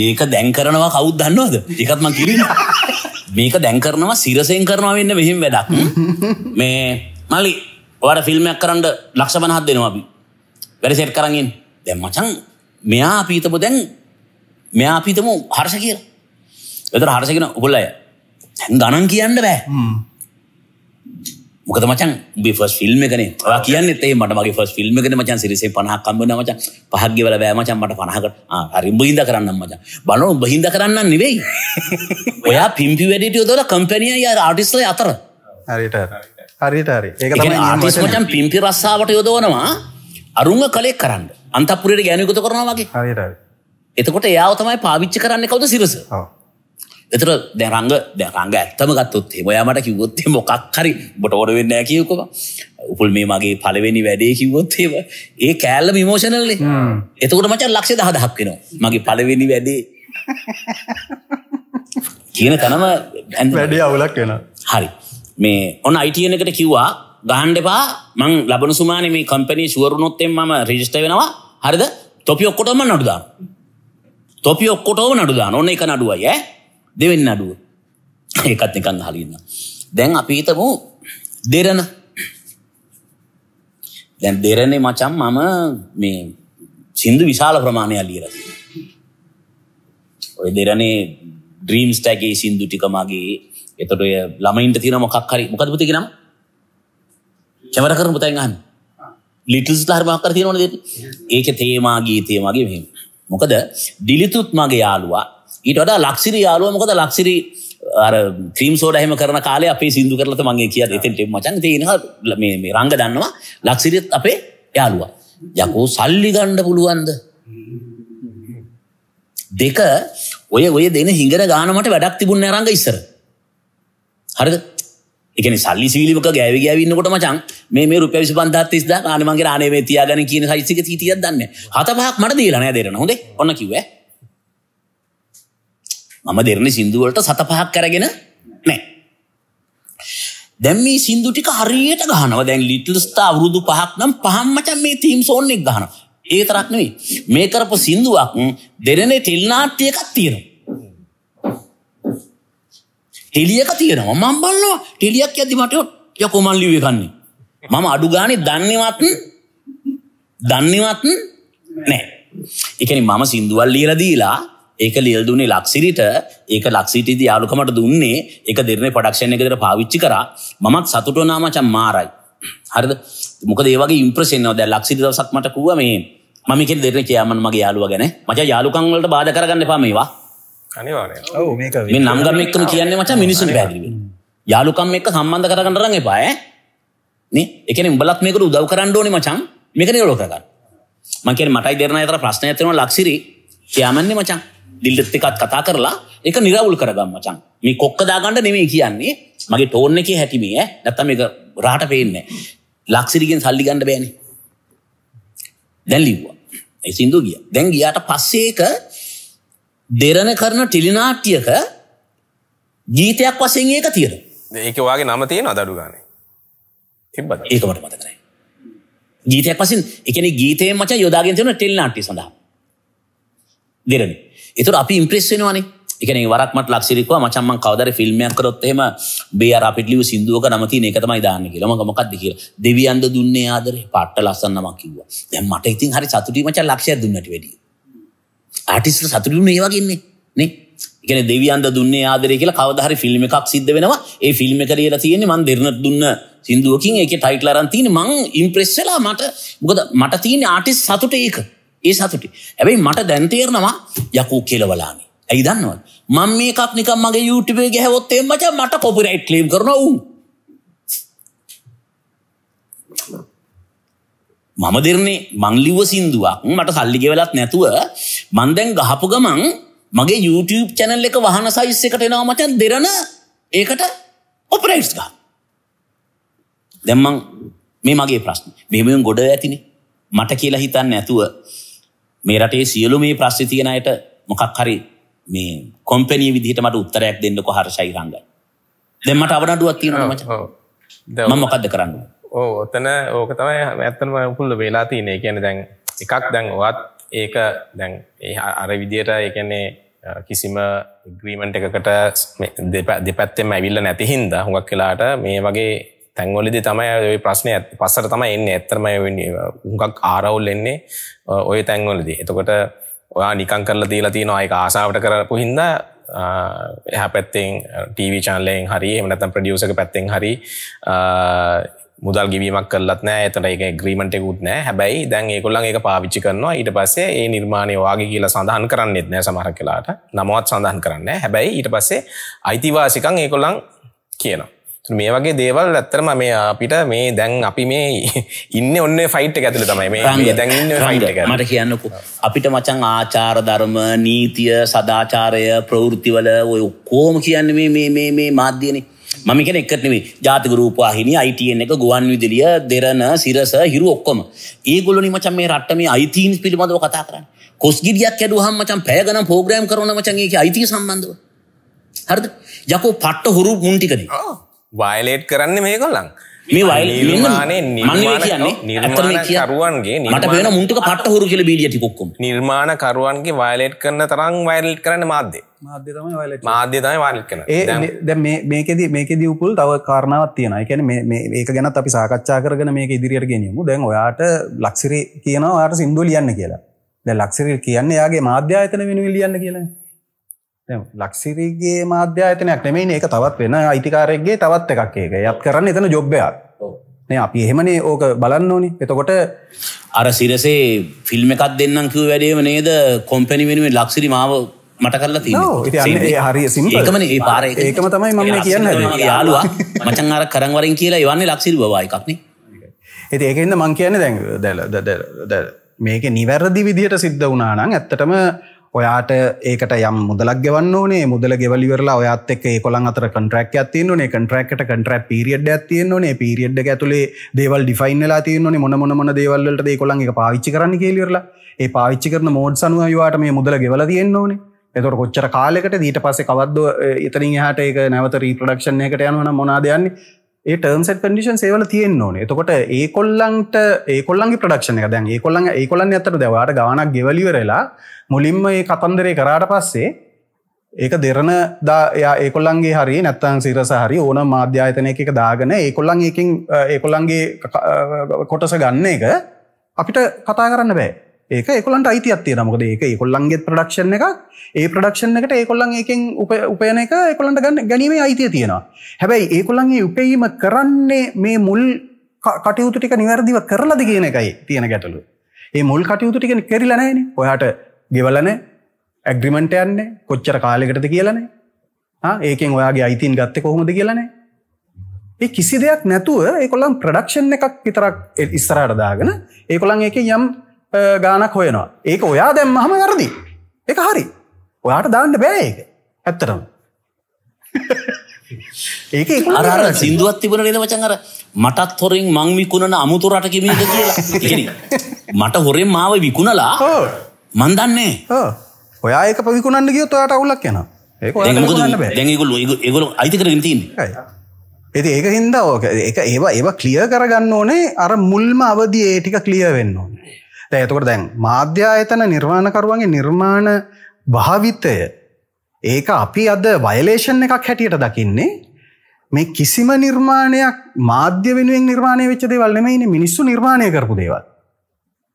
මේක දැන් කරනවා කවුද දන්නවද එකත්ම කිරන්න මේක දැන් කරනවා සිරසයෙන් කරනවා වෙන්න මෙහෙම වැඩක් මේ මලි වට ෆිල්මයක් කරන්න ලක්ෂ පනහත් දෙනවා අපි වැඩසෙට් කරගෙන් දැම් මචන් මෙයා පීතපු දැන් මෙයා පීතම හර්ස කියලා වෙතර හරසගෙන උපුල්ලය තැන් ගණන් කියන්න බෑ මොකද මචන් බිෆස් ෆිල්ම් එකනේ ඔයා කියන්නේ තේ මට මගේ ෆස් ෆිල්ම් එකනේ මචන් සිරිසේ 50ක් හම්බුණා මචන් පහක් ගෙවලා බෑ මචන් මට 50කට ආ හරි උඹ හින්දා කරන්නම් මචන් බලන්න උඹ හින්දා කරන්නම් නෙවෙයි <laughs> ඔයා පිම්පි වැඩිටියෝ දොල කම්පැනි අය ආටිස්ලා අතර හරියට හරියට හරි ඒක තමයි ආටිස් මචන් පිම්පි රස්සාවට යොදවනවා අරුංග කලෙක් කරන්න අන්තපුරයට ගෑනුගත කරනවා වගේ හරියට හරි එතකොට එයාව තමයි පාවිච්චි කරන්න කවුද සිරස ඔව් එතර දැරංග දැරංග ඇත්තම ගත්තොත්තේ ඔයාමට කිවොත්තේ මොකක් හරි බොට ඕඩ වෙන්න කියවකම උපල් මේ මගේ පලවෙනි වැඩේ කිවොත්තේව ඒ කෑල්ල විමෝෂණල්ලේ එතකට මචන් ලක්ෂ දහ දහක් වෙනවා මගේ පලවෙනි වැඩේ කියන තනම ඇන් වැඩේ අවුලක් වෙන හරි මේ ඔන්න අයිටයන එකට කිව්වා ගහන්ඩපා මං ලබන සුමාන මේ කම්පනී සුවරුණොත්තෙන් ම රජිස්ට වෙනවා හරිද තොපි ඔක්කොටම නඩුදා තොපි ඔක්කොටව නඩුදා ඔන්න එක නඩුවයි ඇ දෙවෙනි නඩුව. ඒකත් නිකන් අහලා ඉන්න. දැන් අපි හිතමු දෙරණ. දැන් දෙරණේ මචං මම මේ සින්දු විශාල ප්‍රමාණයක් ලියලා තියෙනවා. ඔය දෙරණේ ඩ්‍රීම්ස් ටැගේ සින්දු ටික මගේ එතකොට ඔය ළමයින්ට තියෙන මොකක් හරි මොකද පුතේ කියනම? කැමර කරන පුතෙන් අහන්න. ලිටල්ස් ලා හරි මොකක් හරි තියෙනවනේ දෙන්න. ඒකේ තේමා ගීතේ මගේ මෙහෙම. මොකද දිලිතුත් මගේ යාළුවා ඊටඩ ලක්සිරි යාලුව මොකද ලක්සිරි ්‍රීම් සෝඩ හම කරන කාලය අපේ සිදු කරලත මගේ කිය එතෙන්ට මචන් තියෙන රංග දන්නවා ලක්සිරිත් අපේ යාළුවා. යකෝ සල්ලි ගණ්ඩ පුළුවන්ද. දෙක ඔය ඔය දෙන හිඟර ගානමට වැඩක් තිබුණ රංග ඉස්සර. හරිද එකන සල්ලි සීලික ගෑව ගෑවින්නකොට මචන් මේ රුප විස පන්ධත් ස් ආනමගේ ආනේ තියාගන කියන හරිසික තිීතියක් දන්න හතපහක් මට දීලනය දෙරන හොඳේ ඔන්න කිවේ මම දෙරණ සිින්දුවලට සත පහක් කරගෙන නෑ. දැම්මී සිින්දු ටික හරියට ගහනව දැන් ලිටල්ස්ථා අවුරුදු පහක් නම් පහම්මචන් මේ තීම් සෝන්නෙක් ගහන. ඒ තරක්නවේ මේ කරපු සිින්දුවක් දෙරනේ තෙල්නාට්‍යයකක් තියෙන. ටෙලියක තියෙනවා මම් බල්ලෝ ටෙලියක් ඇතිමට යකොමල්ලිවේ කන්නේ. මම අඩුගානෙ දන්නවත්න් දන්නවත්න් නෑ. එකනි මම සිින්දුවල් ලියල දීලා ඒක ලියල් දුන්නේ ලක්සිරිට ඒක ලක්සිටීති යාලුකමට දුන්නේ එක දෙරන පඩක්ෂණ එකදර පාවිච්චි කර මත් සතුටනාමචන් මාරයි. හරිද මොක දේවගේ ඉම්ප්‍රසෙන්න්නව දැ ලක්සිරි දසක්මට කුව මේ මමික දෙරන කියයාමන් මගේ යාලුව ගැන මච යාලුකංවලට බාධ කරගන්න පාමේවා මේ නම්ගම එක්කම කියන්නේ මච මිනිසුන් පැදිව. යාලුකම් එක්ක සම්බන්ධ කරගන්නරන්න එපාය එකන උඹලත් මේකට උදව් කරන්න ඕනි මචන් මේකන ලෝකගන්න මකෙන් මටයි දෙරන අතර ප්‍රශ්නය ඇතනවා ලක්සිරි කියයාමන්නේ මචන් දිල්ටත් එකත් කතා කරලා එක නිරවුල් කරගම් මචන් මේ කොක්කදාගන්න නෙමේ කියන්නේ මගේ ටෝන් එකේ හැටිමේ නැත්තම එක රාට පේන්නේ ලක්සිරිගෙන් සල්ලි ගන්න බෑනි දැන් ලිව්වා ඒ සින්දු ගිය දැන් ගියාට පස්සේක දෙරණ කරන ටිලිනාට්‍යක ගීතයක් වසෙන් ඒක තියෙන ඒක වගේ නම තියෙන අදඩු ගාන තිබ ඒකමට මතකරයි ගීතයක් පසින් එකන ගීතය මච යොදාගෙන් තියෙන ටෙල්නාටි සඳහා දෙරණ එතුර අපි ඉම්ප්‍රෙස් වෙනවානේ එකන වරක්මට ලක්සිරිකව මචම්ම කවදර ෆිල්ම්මයක් කරොත්තෙම බේර අපිටලිව සිින්දුවක නමති එකතමයි දාන්න කියලම ගමකක්ද කියල දෙවියන්ද දුන්නේ ආදරේ පට්ට ලස්සන්නම කිව්වා දැ මට ඉතින් හරි සතුටීමච ලක්ෂය දුන්නට වැඩිය ආටිස්ට සතුටුම ඒවාගන්නේ නේ එකන දෙවියන්ද දුන්නේ ආදරය කියලා කවදහරි ෆිල්ම් එකක් සිද්ධ වෙනවා ඒ ෆිල්ම් කරලා තියෙන්නේ මන් දෙරන දුන්න සිින්දුවකින් එක ටයිටලරන් තියෙන මං ඉම්ප්‍රෙස්සලා මට මොකද මට තියෙන ආටිස් සතුට ඒක ඒ සතුටි. හැබැයි මට දැන් තේරෙනවා යකෝ කෙලවලානේ. ඇයි දන්නවද? මම මේකක් නිකන් මගේ YouTube එකේ ගහවොත් එහෙම මචං මට copyright claim කරනවා උන්. මම දෙරනේ මං ලිව්ව සින්දුවක් මට සල්ලි ගෙවලත් නැතුව මං දැන් ගහපු ගමන් මගේ YouTube channel එක වහන size එකට එනවා මචං දෙරන ඒකට ඔපරේට්ස් ගන්න. දැන් මං මේ මගේ ප්‍රශ්නේ. මෙහෙම ගොඩ ඇතිනේ. මට කියලා හිතන්න නැතුව මේ රටේ සියලු මේ ප්‍රශ්න තියෙන අයට මොකක් හරි මේ කොම්පැනී විදිහට මට උත්තරයක් දෙන්නකො හර්ෂයි රංග. දැන් මට අවනඩුවක් තියෙනවා මචං. මම මොකද්ද කරන්න ඕන? ඔව් ඔතන ඕක තමයි ඇත්තටම උකුල්ල වෙලා තියෙන්නේ. ඒ කියන්නේ දැන් එකක් දැන් ඔවත් ඒක දැන් අර විදියට ඒ කියන්නේ කිසිම ඉග්‍රීමන්ට් එකකට දෙපැත්තෙම ඇවිල්ලා නැති හින්දා හුඟක් වෙලාට මේ වගේ තැන්වලද තමයි ප්‍රශ්නය පස්සර තමයි එන්න ඇත්තරමය උඟක් ආරවුල් එන්නේ ඔය තැන්වලදී එතකොට ඔයා නිකං කරල දීලා තියෙන අයක ආසාාවට කරපු හින්ද එහ පැත්තෙන් ටීවි චාන්ලයෙන් හරි එමනතම් ප්‍රඩියසක පැත්තෙන් හරි මුදල් ගිවීමක් කරලත් නෑ එතට එක ග්‍රීමටෙකුත් නෑ හැබැයි දැන් ඒකොල්ලන් එක පාවිච්චි කරනවා ඊට පස්සේ ඒ නිර්මාණයවාගේ කියලා සඳහන් කරන්න එත්නෑ සමහර කලාට නමවත් සඳහන් කරන්න හැබැයි ඊට පස්සේ අයිතිවාසිකං ඒකොල්ලන් කියනවා මේ වගේ දේවල් ඇත්තරම මේ අපිට මේ දැන් අපි මේ ඉන්න ඔන්න ෆයිට් ඇතුල තමයි මේ දැන්න මට කියන්නකු අපිට මචන් ආචාර ධර්ම නීතිය සදාචාරය ප්‍රවෘතිවල ඔය කෝම කියන්න මේ මේ මේ මාධ්‍යනේ මමිකෙන එක්කටනෙවේ ජාතික රූපවාහිනි අයිටයෙන් එක ගුවන් විදිලිය දෙරන සිරස හිරු ඔක්කොම ඒගොල නිමචන් මේ රට්ට මේ අයිතීන් පිළිබඳව කතා කරන්න කොස්ගිරියක් ඇඩු හම් මචන් පෑගන පෝග්‍රෑම් කරන මචන්ගේ අයිති සම්බන්ධව හරද යකෝ පට්ට හුරු මුන්ටිකදී වයිලේට් කරන්න මේ කොල්ලන් මේ වයිල් නිර්මාණය නිර්මාණකරුවන්ගේ මට පෙන මුන්ටක පට හුරු කියල බිලිය ටිකොක්කුම් නිර්මාණකරුවන්ගේ වයිලට් කරන්න තරම් වයිල් කරන්න මාධ්‍ය මාධ්‍ය තමයි වාල් කන දැ මේකෙද මේකෙද උපුල් තව කාරණාවත් තියෙන එකැන ඒක ගැනත් අපි සාකච්ඡා කරගෙන මේක ඉදිරියට ගෙනීමමු දැන් ඔයාට ලක්සිරේ කියනවා වාට සින්දු ලියන්න කියලා දැ ලක්සිරල් කියන්නේ යාගේ මාධ්‍යායතන වෙනුව ලියන්න කියලා ලක්සිරිගේ මාධ්‍ය අතනයක් නෙමයි ඒක තවත් වෙන අයිතිකාරයක්ගේ තවත් එකක් ඒක යත් කරන්න එතන ජොබ්බයක් න අපි එහෙමනේ ඕක බලන්න ඕනි එතකොට අර සිරසේ ෆිල්ම එකත් දෙන්නම් කිව වැඩේම නේද කොම්පැනි වෙනුවෙන් ලක්සිරි මාව මට කරලා ති හරි ඒකමන ඒ පාර ඒකම තමයි මම කියන්න යාලුවා මචන් අර කරංවරින් කියලා යවන්නේ ලක්සිරි බවා එකක්නේ ඇති ඒකෙන්ද මං කියන්න දැන් දැල දැල මේක නිවැරදි විදිහට සිද්ධ වනානං ඇත්තටම ඔයාට ඒකට යම් මුදලක් ගවන්න නේ මුදල ගෙවලිවරලා ඔයත් එක් කොළන් අතර කටරක් ඇතින නේ කටරක්ට කටරක් පිරිියඩ් ඇතියන නේ පිරිියඩ් ඇතුලේ දේවල් ඩිෆයින්ලා තියන මොන මොන දේවල්ලට කොළන් එක පාවිච්චි කරන්න කියලිරලා ඒ පාවිච්චි කරන මෝඩ් සනුවවාට මේ මුදල ගෙවල තියෙන්න ඕනේ එතොට කොච්චර කාලෙකට දීට පස කවද එතරින් හට එක නැවත රීප්‍රඩක්ෂණයකට යනවන මොනාදයන්නේ ඒ ටර්න්සට කඩිෂන් සේවල තියෙන් ඕන එතකොට ඒ කොල්ලන්ට ඒ කොල්ලන්ගේ ප්‍රඩක්ෂණ එක දැන් ඒ කොල්ලන් ඒ කොල්ලන් ඇතර දවාට ගානක් ගෙවලිවරලා මුලින්ම ඒ කතන්දරේ කරාට පස්සේ ඒක දෙරන දායා ඒකොල්ලන්ගේ හරි නැත්තන් සිරස හරි ඕන මාධ්‍යායතන එක දාගන ඒකොල්ලන් එකින් ඒකොල්ලන්ගේ කොටස ගන්න එක අපිට කතා කරන්න බෑ ඒක එකොලන්ට අයිතියත්තිය නමකද ඒක කොල්ලන්ගේ ප්‍රඩක්ෂණ එක ඒ ප්‍රඩක්ෂණ එකට ඒකොල්ලන් ඒකෙන් උපයන එක එකොලන්ට ගන්න ගැනීමේ අයිතිය තියෙනවා හැබැයි ඒකොල්ලන්ගේ උපයීම කරන්නේ මේ මුල් කටයුතු ටික නිවැරදිව කරලද කියන එකයි තියෙන ගැටලු ඒ මුල් කටයුතු ටිකෙන කෙරිලා නෑනේ ඔයාට ගෙවලනේ ඇග්‍රිමෙන්ට් යන්නේ කොච්චර කාලයකටද කියලානේ ආ ඒකෙන් ඔයාගේ අයිතීන් ගත්තේ කොහොමද කියලානේ ඒ කිසි දෙයක් නැතුව ඒකොල්ලන් ප්‍රඩක්ෂන් එකක් විතරක් ඉස්සරහට දාගෙන ඒකොල්ලන් ඒකේ යම් ගානක් හොයනවා ඒක ඔයා දැම් හම වැරදි එක හරි ඔයාට දාන්න බෑ ඒක ඇත්තරම් <laughs> ඒක අර සිින්දුවත් තිබන නද වචන් අර මටත් හොරින් මං විකුණන අමුතුරට කිමද කියලා <laughs> මට හොරෙන් මාව විකුණලා මන්දන්නේ ඔයා ඒක පවිකුණන්න ගියොත් ඔයාට අවුලක් යන ඒගොල ඒගොල අයිතිකර ගතින් ඇති ඒක හින්දා ඕක එක ඒවා ඒවා කලිය කරගන්න ඕනේ අර මුල්ම අවදි ඒටික කලිය වෙන්න ඕනේ ඇතකට දැන් මාධ්‍යායතන නිර්මාණකරුවන්ගේ නිර්මාණ භාවිතය ඒක අපි අද වයලේෂන් එකක් හැටියට දකින්නේ මේ කිසිම නිර්මාණයක් මාධ්‍ය වෙනුවෙන් නිර්මාණය වෙච්ච දේවල් නෙමෙයිනේ මිනිස්සු නිර්මාණය කරපු දේවල්.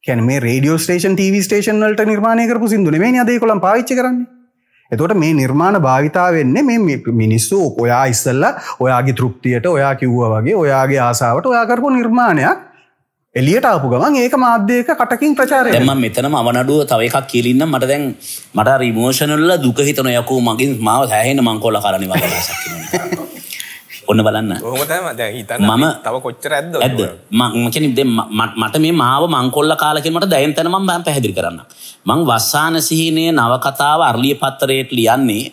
කියන්නේ මේ රේඩියෝ ස්ටේෂන් ටීවී ස්ටේෂන් වලට නිර්මාණය කරපු සින්දු නෙමෙයිනේ අද ඒගොල්ලන් පාවිච්චි කරන්නේ. එතකොට මේ නිර්මාණ භාවිතා වෙන්නේ මේ මිනිස්සු ඔයා ඉස්සල්ලා ඔයාගේ තෘප්තියට ඔයා කිව්වා වගේ ඔයාගේ ආසාවට ඔයා කරපු නිර්මාණයක් එලියට ආපු ගමන් ඒක මාධ්‍යයක කටකින් ප්‍රචාරය එම මෙතනම අවනඩුව තව එකක් කියලින්න මට දැන් මට රිමෝෂණල්ල දුක හිතන යකු මගින් මාව සෑහෙන මංකොල කරණව ඔන්න බලන්න මම තව කොච්චර ඇද ඇද මකනද මට මේ මාව මංකොල්ල කාලකෙන්ට දැයන්තනම බෑම් පැහැදිි කරන්න. මං වස්සාන සිහිනය නවකතාව අර්ලිය පත්තරයට ලියන්නේ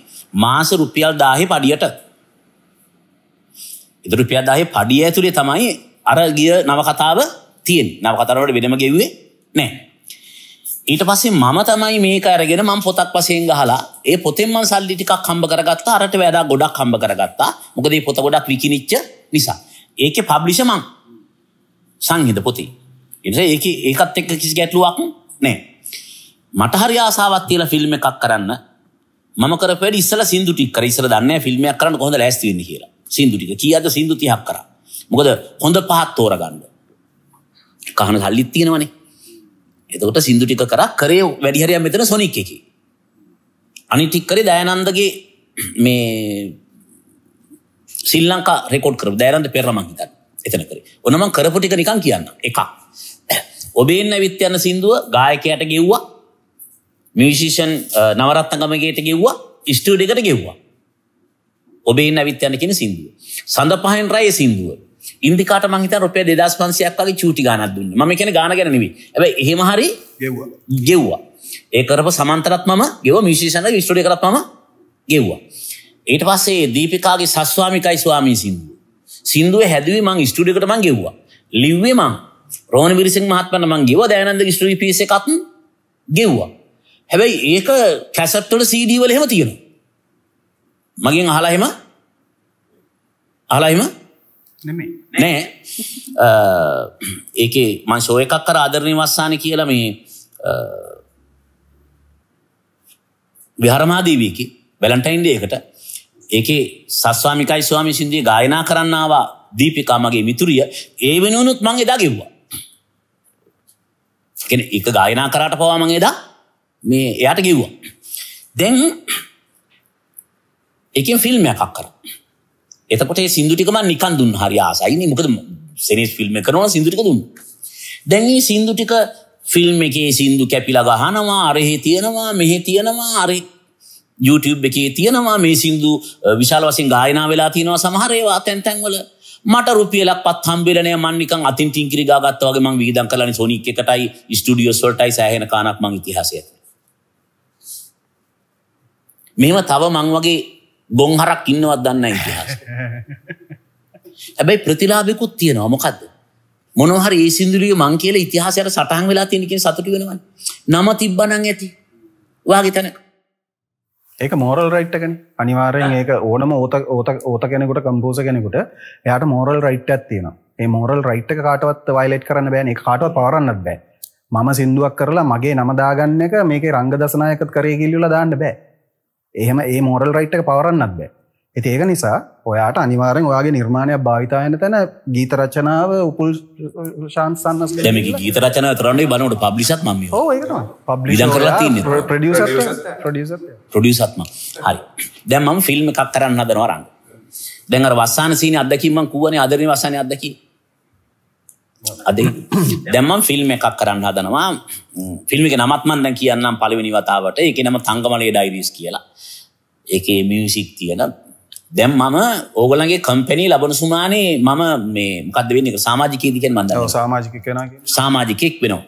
මාස රුපියල් දාහි පඩියට ඉදුරුපියදාහි පඩිය ඇතුළේ තමයි අරගිය නවකතාව තියෙන් නව කතරවට වෙනම ගෙව්වේ නෑ. ඊට පස්සේ මම තමයි මේක අරගෙන මම පොතක් වශයෙන් ගහලා ඒ පොතෙන් මම සල්ලි ටිකක් හම්බ කරගත්තා අරට වැඩා ගොඩක් හම්බ කරගත්තා මොකද මේ පොත ගොඩක් විකිණිච්ච නිසා ඒකේ පබ්ලිෂර් මං සංහිඳ පොතේ ඒ නිසා ඒකේ ඒකත් එක්ක කිසි ගැටලුවක් නැහැ මට හරි ආසාවක් තියලා ෆිල්ම් එකක් කරන්න මම කරපු වැඩි ඉස්සලා සින්දු ටික කර ඉස්සලා දන්නේ නැහැ ෆිල්ම් එකක් කරන්න කොහොමද ලෑස්ති වෙන්නේ කියලා සින්දු ටික කීයද සින්දු 30ක් කරා මොකද හොඳ පහක් තෝරගන්න කහන සල්ලිත් තියෙනවනේ එතකොට සිින්දු ටික කර කරේ වැඩිහරයා මෙතන සොනික් එකකි. අනිටික්කරි දෑනන්දගේ මේ සිල්ලංකා රෙකෝඩ් කර දෑරන්ද පෙරමංහිත එතන කර ඔනමං කරපු ටික නිකන් කියන්න එක. ඔබේන්න විත්‍යයන්න සිින්දුව ගායකයට ගෙව්වා මිවිශේෂන් නවරත්තගමගේට ගෙව්වා ස්ටඩිකට ගෙව්වා. ඔබේන්න විත්‍යයන්න කියෙන සිින්දුව. සඳ පහන් රය සිින්දුව ඉන්දිකාට මහිත රුපය දෙදස් පන්සියක් වගේ චූටි ගානක් දුන්න ම කෙන ගාන ගැනීම ඇ එහෙම හරි ගෙව්වා ඒ කරප සමන්තරත් මම ගෙව මිශේෂණ විස්ටඩි කරත් මම ගෙව්වා ඊට පස්සේ දීපිකාගේ සස්වාමිකයි ස්වාමී සිින්දු සිින්දුව හැදවී මං ස්ටඩිකට මං ගෙව්වා ලිව්වේ මං රෝණ විරිසින් මහත්මන මං ගෙව දෑනන්ද ස්ටඩි පිස එකත් ගෙව්වා හැබැයි ඒක කැසට්ටොට සීඩීවල හෙම තියෙන මගින් අහලාහෙම අලායිම නෑ ඒක මං ශෝය එකක් කර ආදරණය වස්සාන කියල මේ විහරමාදීවීකි බැලන්ටයින්ඩේකට ඒකේ සස්වාමිකයි ස්වාමි සිින්දිය ගායනා කරන්නවා දීපිකාමගේ මිතුරිය ඒ වෙනුවනුත් මං එදා ගෙව්වා කෙන එක ගායනා කරාට පවා මං එදා මේ එයට ගෙව්වා දැන් එකින් ෆිල්ම් එකක් කර එතකොට සිින්දුටිකම නිකන් දුන් හරි ආසයින මොකද සෙනස් ෆිල්ම් කරනවා සිින්දුටික දුන්. දැන්ී සිින්දුටික ෆිල්ම් එකේ සිින්දු කැපිලා ගහනවා අරහෙ තියෙනවා මෙහෙ තියෙනවා අරි YouTube එකේ තියෙනවා මේ සිින්දු විශාල වසින් ගායනා වෙලා තියෙනවා සමහරේවා තැන්තැන්වල මට රුපියලක් පත් හම්බෙලනය මන්නිකන් අතින් ටිංකිරි ගාගත්තවගේ මං විදන් කලන සොනික් එකටයි ස්ටඩියෝ සොල්ටයි සෑහෙන කානක් මං ඉතිහාසය. මෙම තව මං වගේ ගොංහරක් ඉන්නවත් දන්න ඉතිහාස. හැබැයි ප්‍රතිලාභෙකුත් තියෙනවා මොකක්ද. මොනහරි ඒ සිදුරිය මං කියල ඉතිහාසයට සටහන් වෙලා තියෙනකින් සතුට වෙනවා. නම තිබ්බනං ඇති වාගේ තැනක. ඒක මෝරල් රයිට්කන අනිවාරයෙන් ඒක ඕනම ඕත ඕත ඕත කෙනෙකුට කම්පෝස කෙනෙකුට එයාට මෝරල් රයිට් ඇත්තියෙන ඒ මෝරල් රයිට් කාටවත් වයිලට් කරන්න බෑන කාටව පවරන්නත් බෑ මම සිින්දුවක් කරලා මගේ නමදාගන්න එක මේක රංග දසනායකත් කරේ ගිල්ලුල දාන්න බෑ එහෙම ඒ මෝරල් රයිට් එක පවරන්නත් බෑ ඇති ඒක නිසා ඔයාට අනිවාරෙන් ඔයාගේ නිර්මාණයක් භාවිතායන තැන ගීතරචනාව උපුල් ශාන්සන්න ම ගීතරචන තරන්නේ බනට පබ්ලිසත් ම ප්‍රඩියසත්ම හරි දැමම් ෆිල්ම් එකක් කරන්න හදනවරන්න දැඟර වස්සාන සීන අදකිම කුවන අදරනි වසානය අදකි අද <clears throat> දැම්මම් ෆිල්ම් එකක් කරන්න හදනවා ෆිල්ම් එක නමත්මන්ද කියන්නම් පලිවිනි වතාවට එක නම තංගමලේ ඩයිරිස් කියලා එක මියසික් තියෙන දැම් මම ඕගලගේ කම්පැනී ලබන සුමානේ මම මේ මොකක්දවෙන්න එක සාමාජිකයේදිකෙන් මන්ද සාමාජික සාමාජිකෙක් වෙනවා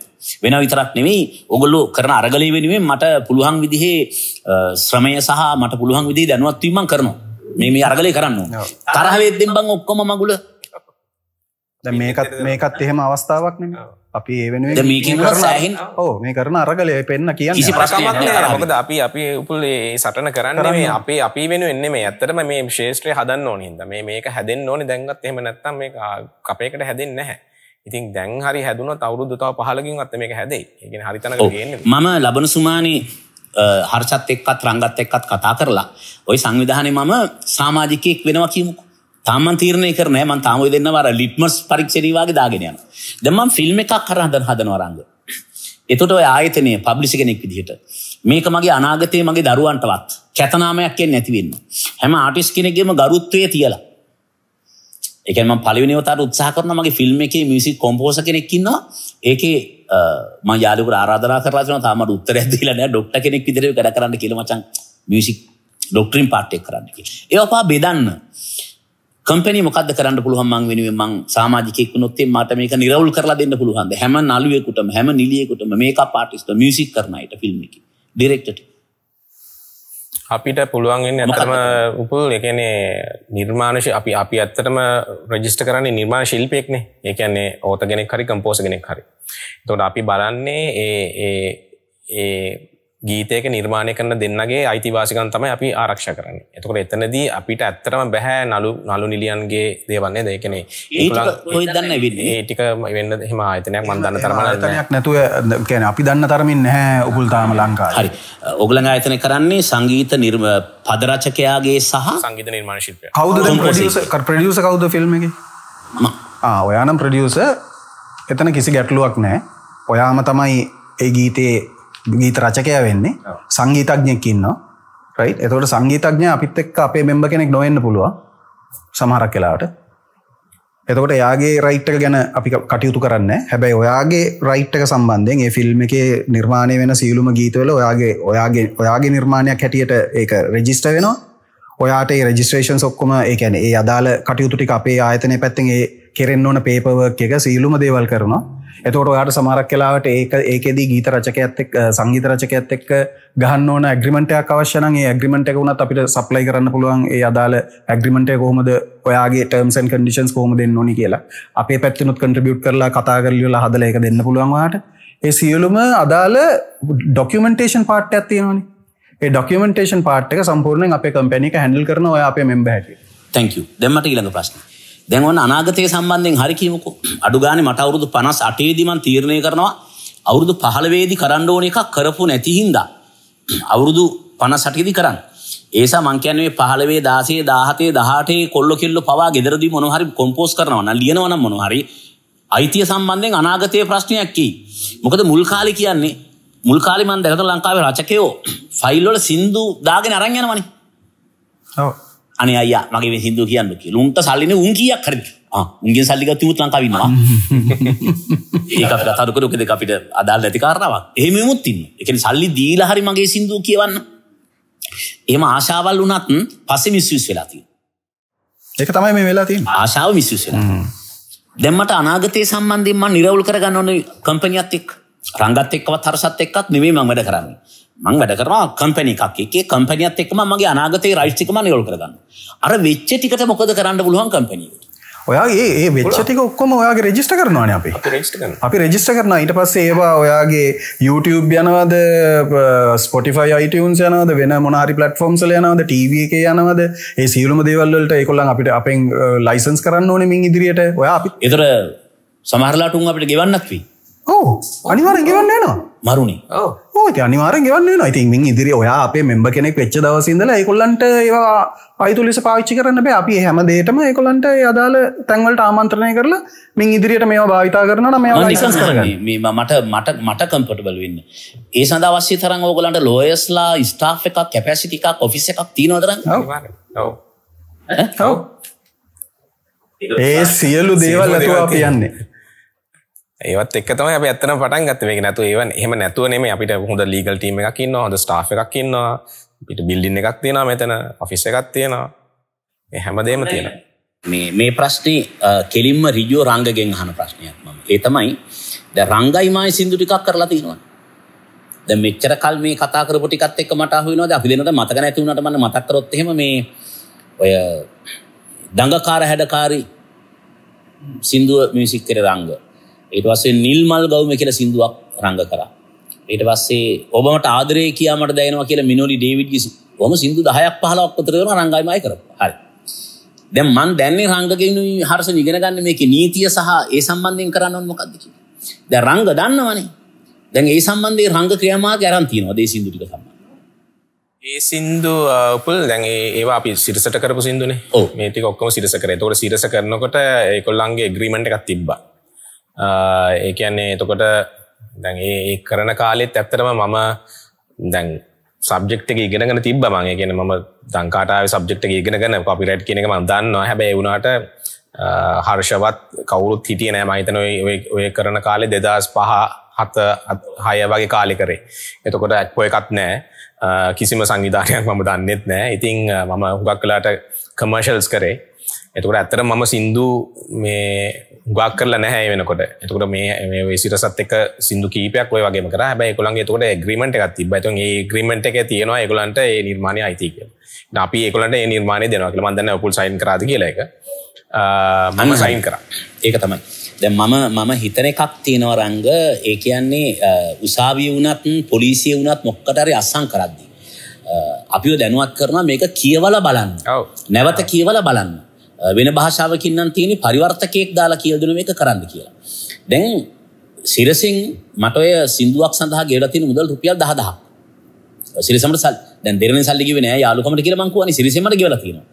වෙන විතරක් නෙවෙයි ඔගොල්ලෝ කරන අරගලය වෙනුවෙන් මට පුළුවන් විදිහේ ශ්‍රමය සහ මට පුළුවන් විදි දැනුවත්වීමන් කරනවා මේ මේ අරගලය කරන්න තරහවෙදෙන් බං ඔක්කොම මගුල මේකත් මේකත් එහෙම අවස්ථාවක් න අපි ඒවෙන සෑහින් ඕ මේ කරන අරගලය පෙන්න්න කිය කිසි ප්‍රශ්මක්ද අපි අපි උපුල් ඒ සටන කරන්න මේ අපේ අපි වෙන එන්න මේ ඇත්තරම මේ ශේෂත්‍රය හදන්න ඕනහිද මේ මේක හැදෙන් ඕනි දැන්ගත් එහෙම නැත්තම් මේ කපේකට හැදෙන් නැහැ ඉතින් දැන් හරි හැදුන තවරුදුතාව පහලකින් අත්ත මේක හැදයි ඒගෙන හරිතන මම ලබන සුමානී හර්ෂත් එක්කත් රංගත් එක්කත් කතා කරලා ඔය සංවිධානය මම සාමාජිකයෙක් වෙනවා කියමුකු තමන් තීරණය කරන මන් තාමයි දෙන්න වර ලිට්මස් පරික්ෂණීවාගේ දාගෙනයන දෙමන් ෆිල්ම් එකක් කරහඳ හදනවරංග. එතොට ආයතනය පබ්ලිසි කෙනෙක් විදිහට. මේක මගේ අනාගතය මගේ දරුවන්ටවත් කැතනාමයක් කියෙන් නැතිවන්න. හැම ආටිස් කෙනෙගේම ගරුත්වය තියලා. එකම පලිවිනවතර උත්සා කරන මගේ ෆිල්ම් එකේ මිසි කොම්පෝස කෙනෙක්කින්නවා ඒකේ ම යාලක ආරාධනා කරන තම උත්තර ඇදිලන ඩොක්ට කෙනෙක් විදිරව කර කරන්න කියලමචන් මියසික් ඩොක්ටරින් පාට්ටෙක් කරන්නකි. ඒපා බෙදන්න. කම්පනි මොකක්ද කරන්න පුළුවන් මං වෙනුවෙන් මං සමාජිකයෙක් වුණොත් මට මේක නිරවුල් කරලා දෙන්න පුළුවන්ද හැම නළුවෙකුටම හැම නිලියෙකුටම මේකප් ආටිස්ට් මියුසික් කරන අයට ෆිල්ම් එකේ ඩිරෙක්ටර් අපිට පුළුවන් වෙන්නේ ඇත්තටම උපුල් ඒ කියන්නේ නිර්මාණශී අපි අපි ඇත්තටම රෙජිස්ටර් කරන්නේ නිර්මාණ ශිල්පියෙක්නේ ඒ කියන්නේ ඕත කෙනෙක් හරි කම්පෝසර් කෙනෙක් හරි එතකොට අපි බලන්නේ ඒ ඒ ඒ ගීතයක නිර්මාණය කරන දෙන්නගේ අයිතිවාසිකන් තමයි අපි ආරක්ෂ කරන්න එතකට එතනදී අපිට ඇත්තරම බැහැ නලු නලු නිලියන්ගේ දේවන්නේ දෙකනේ දන්න ටික වෙන්න හෙම ආතනයක් මන්දන්න තරමයක් නැතුව කැන අපි දන්න තරමින් නැහැ උපුල්තාම ලංකා හරි ඔගලඟ ආයතන කරන්නේ සංගීත නිර්ම පදරචකයාගේ සහ සංගීත නිර්මාණශිල්පය කවුද ප්‍රඩියස කවුද ෆිල්ම්ගේ ඔයානම් ප්‍රඩියස එතන කිසි ගැටලුවක් නෑ ඔයාම තමයි ඒ ගීතයේ ගීත රචකය වෙන්නේ සංගීතඥයකින්න රයි එතකට සංගීතඥ අපිත් එක් අපේ මෙම්බ කෙනෙක් නොවෙන්න පුළුවන් සමහරක් කලාට එතකොට යාගේ රයිට්ක ගැන අපි කටයුතු කරන්න හැබැයි ඔයාගේ රයිට්ක සම්බන්ධයෙන් ඒ ෆිල්ම් එක නිර්මාණය වෙන සියලුම ගීතවල ඔයාගේ ඔයාගේ ඔයාගේ නිර්මාණයක් හැටියට ඒක රෙජිස්ට වෙනවා ඔයාට රජිස්ට්‍රේෂන් ඔක්කොම ඒකැන ඒ අදාළ කටයුතුටි අපේ ආයතනය පැත්තෙන් ඒ කෙරෙන් ඕන පේපව එක සීලුම දේවල් කරනවා එතකොට ඔයාට සමහරක් වෙලාවට ඒක ඒකෙදී ගීත රචකයත් එක්ක සංගීත රචකයත් එක්ක ගහන්න ඕන ඇග්‍රීමන්ට් එකක් අවශ්‍ය නම් ඒ ඇග්‍රීමන්ට් එක වුණත් අපිට සප්ලයි කරන්න පුළුවන් ඒ අදාළ ඇග්‍රීමන්ට් එක කොහොමද ඔයාගේ ටර්ම්ස් ඇන්ඩ් කන්ඩිෂන්ස් කොහොමද දෙන්න ඕනි කියලා. අපේ පැත්තෙනුත් කන්ට්‍රිබියුට් කරලා කතා කරලිවලා හදලා ඒක දෙන්න පුළුවන් ඔයාට. ඒ සියලුම අදාළ ඩොකියුමන්ටේෂන් පාර්ට් එකක් තියෙනවනේ. ඒ ඩොකියුමන්ටේෂන් පාර්ට් එක සම්පූර්ණයෙන් අපේ කම්පැනි එක හැන්ඩල් කරන ඔය අපේ මෙම්බර් හැටියට. thank you. දැන් මට ඊළඟ ප්‍රශ්නේ. දැන් ඔන්න අනාගතය සම්බන්ධයෙන් හරි කියමුකෝ අඩු ගානේ මට අවුරුදු 58 දී මං තීරණය කරනවා අවුරුදු 15 දී කරන්න ඕන එකක් කරපු නැති හින්දා අවුරුදු 58 දී කරන්න. ඒසා මං කියන්නේ 15 16 17 18 කොල්ල කෙල්ල පවා ගෙදරදී මොනවා හරි කොම්පෝස් කරනවා නම් ලියනවා නම් මොනවා හරි අයිතිය සම්බන්ධයෙන් අනාගතයේ ප්‍රශ්නයක් කි. මොකද මුල් කාලේ කියන්නේ මුල් කාලේ මං දැකලා ලංකාවේ රචකයෝ ෆයිල් වල සින්දු දාගෙන අරන් යනවනේ. ඔව්. අනේ අයියා මගේ මේ සින්දු කියන්න කියලා. උන්ට සල්ලිනේ උන් කීයක් හරිද? ආ උන්ගෙන් සල්ලි ගත්තේ උත් ලංකාව ඉන්නවා. <laughs> ඒක අපිට අතරු කරු කෙනෙක් අපිට අදාළ නැති කාරණාවක්. එහෙම වෙමුත් ඉන්නවා. ඒ කියන්නේ සල්ලි දීලා හරි මගේ සින්දු කියවන්න. එහෙම ආශාවල් වුණත් පස්සේ මිස්යුස් වෙලා තියෙනවා. ඒක තමයි මේ වෙලා තියෙන්නේ. ආශාව මිස්යුස් වෙනවා. දැන් මට අනාගතයේ සම්බන්ධයෙන් මම නිරවුල් කරගන්න ඕනේ කම්පැනියත් එක්ක. රංගත් එක්කවත් හරසත් එක්කත් නෙමෙයි මම වැඩ කරන්නේ. මං වැඩ කරවා කම්පැනි එකක් එකේ කම්පැනියත් එක්කම මගේ අනාගතේ රයිට්ස් එකම නිරෝල් කරගන්න. අර වෙච්ච ටිකට මොකද කරන්න පුළුවන් කම්පැනියට? ඔයාගේ ඒ වෙච්ච ටික ඔක්කොම ඔයාගේ රෙජිස්ටර් කරනවානේ අපි. අපි රෙජිස්ටර් කරනවා. අපි රෙජිස්ටර් කරනවා ඊට පස්සේ ඒවා ඔයාගේ YouTube යනවද Spotify iTunes යනවද වෙන මොන හරි platforms වල යනවද TV එකේ යනවද ඒ සියලුම දේවල් වලට ඒගොල්ලන් අපිට අපෙන් ලයිසන්ස් කරන්න ඕනේ මින් ඉදිරියට. ඔයා අපි. ඒතර සමහරලාට උන් අපිට ගෙවන්නත් වෙයි. ඕ අනිවාරෙන් ගෙවන්න නවා මරුණි ඕ අනිවාර ගෙවන්න න ඉතින් ඉදිරි ඔයා අපේ මෙම්බ කෙනෙක් වෙච්ච දවසිදල එකොල්ලන්ට ඒවා අයිතුලිස පාච්චි කරන්න බෑ අපි හැමදේටම එකොලන්ට අදාල තැන්වලට ආමන්ත්‍රණය කරලා මින් ඉදිරියට මේ භාවිතා කරනට මේ නිසස් කරගන්න මට මට මට කම්පටබල වෙන්න ඒ සඳවශ්‍ය තරන් ඕගලන්ට ලෝයස්ලා ස්ටා් එකක් කැපැසිටිකක් ඔෆිස එකක් තිීනොදරන්න ඔව ඔව ඒ සියලු දේවල් ඇතුවා කියන්නේ ඒවත් එක්ක තමයි අපි ඇත්තටම පටන් ගත්තේ මේක නැතුව ඒව එහෙම නැතුව නෙමෙයි අපිට හොඳ ලීගල් ටීම් එකක් ඉන්නවා හොඳ ස්ටාෆ් එකක් ඉන්නවා අපිට බිල්ඩින් එකක් තියෙනවා මෙතන ඔෆිස් එකක් තියෙනවා මේ හැමදේම තියෙනවා මේ මේ ප්‍රශ්නේ කෙලින්ම රිජෝ රංගගෙන් අහන ප්‍රශ්නයක් මම ඒ තමයි දැන් රංගයි මායි සින්දු ටිකක් කරලා තියෙනවා දැන් මෙච්චර කල් මේ කතා කරපු ටිකත් එක්ක මට අහු වෙනවා දැන් අපි දෙන්නට මතක නැති වුණාට මම මතක් කරොත් එහෙම මේ ඔය දඟකාර හැඩකාරී සින්දුව මියුසික් කරේ රංග ඊට පස්සේ නිල්මල් ගෞම කියලා සින්දුවක් රංග කරා. ඊට පස්සේ ඔබමට ආදරේ කියා මට දැනෙනවා කියලා මිනෝලි ඩේවිඩ්ගේ ඔහම සින්දු 10ක් 15ක් අතර කරන රංගායමයි කරපුවා. හරි. දැන් මම දැන්නේ රංගකිනුයි හර්ෂණ ඉගෙන ගන්න මේකේ නීතිය සහ ඒ සම්බන්ධයෙන් කරන්න ඕන මොකද්ද කියලා. දැන් රංග දන්නවනේ. දැන් ඒ සම්බන්ධයෙන් රංග ක්‍රියාමාර්ග අරන් තියෙනවා දේ සින්දු ටික සම්බන්ධ. ඒ සින්දු උපල් දැන් ඒවා අපි සිරසට කරපු සින්දුනේ. ඔව්. මේ ටික ඔක්කොම සිරස කරේ. ඒතකොට සිරස කරනකොට ඒකොල්ලන්ගේ ඇග්‍රීමන්ට් එකක් තිබ්බා. ඒකන්නේ එතකොට දැන් ඒ කරන කාලෙත් ඇත්තටම මම දැන් සබ්ෙක්ට ඉගෙනගෙන තිබ මගේ කියෙන ම දංකාටාව සබ්ෙක්ට ඉගෙනගෙන කොපිරට් කෙනෙක මන්දන්නවා හැබැයි වුණට හර්ෂවත් කවුරුත් හිටිය නෑ මහිතන ඔය කරන කාලෙ දෙදස් පහ හත හය වගේ කාලෙ කරේ එතකොට ඇක්පො එකත් නෑ කිසිම සංවිධානයක් මම දන්නෙත් නෑ ඉතිං මම හුගක් කලාට කමර්ශල්ස් කරේ එතකට ඇත්තර මම සින්දු මේ ගක් කරල නැහැ වෙනකොට එතකට මේ සිරසත් එක සිදු කීපයක් ඔය වගේ කර හැබයි කොළන්ගේ තොට ග්‍රීමට එකක් තිබතු ඒ ග්‍රීමට එක තියෙනවා එකගලන්ට ඒ නිර්මාණය අයිතික අපි ඒකොලට ඒ නිර්මාණය දෙනවා කියල මන්දන්න ඔපුල් සයින් කරාද කියල එක මම සයින් කර ඒක තමයි දැ මම මම හිතන එකක් තියෙනව රංග ඒ කියන්නේ උසාවිය වනත් පොලිසිය වනත් මොක්කටරි අස්සං කරද්දි. අපිෝ දැනුවත් කරන මේක කියවල බලන්න නැවත කියවල බලන්න වෙන භාෂාවකින් නම් තියෙන පරිවර්තකයෙක් දාලා කියලා දෙන මේක කරන්න කියලා. දැන් සිරසින් මට ඔය සින්දුවක් සඳහා ගෙවලා තියෙන මුදල් රුපියල් 10000ක්. සිරසමට සල් දැන් දෙරණේ සල්ලි කිව්වේ නෑ යාළුකමට කියලා මං කියන්නේ සිරසෙමට ගෙවලා තියෙනවා.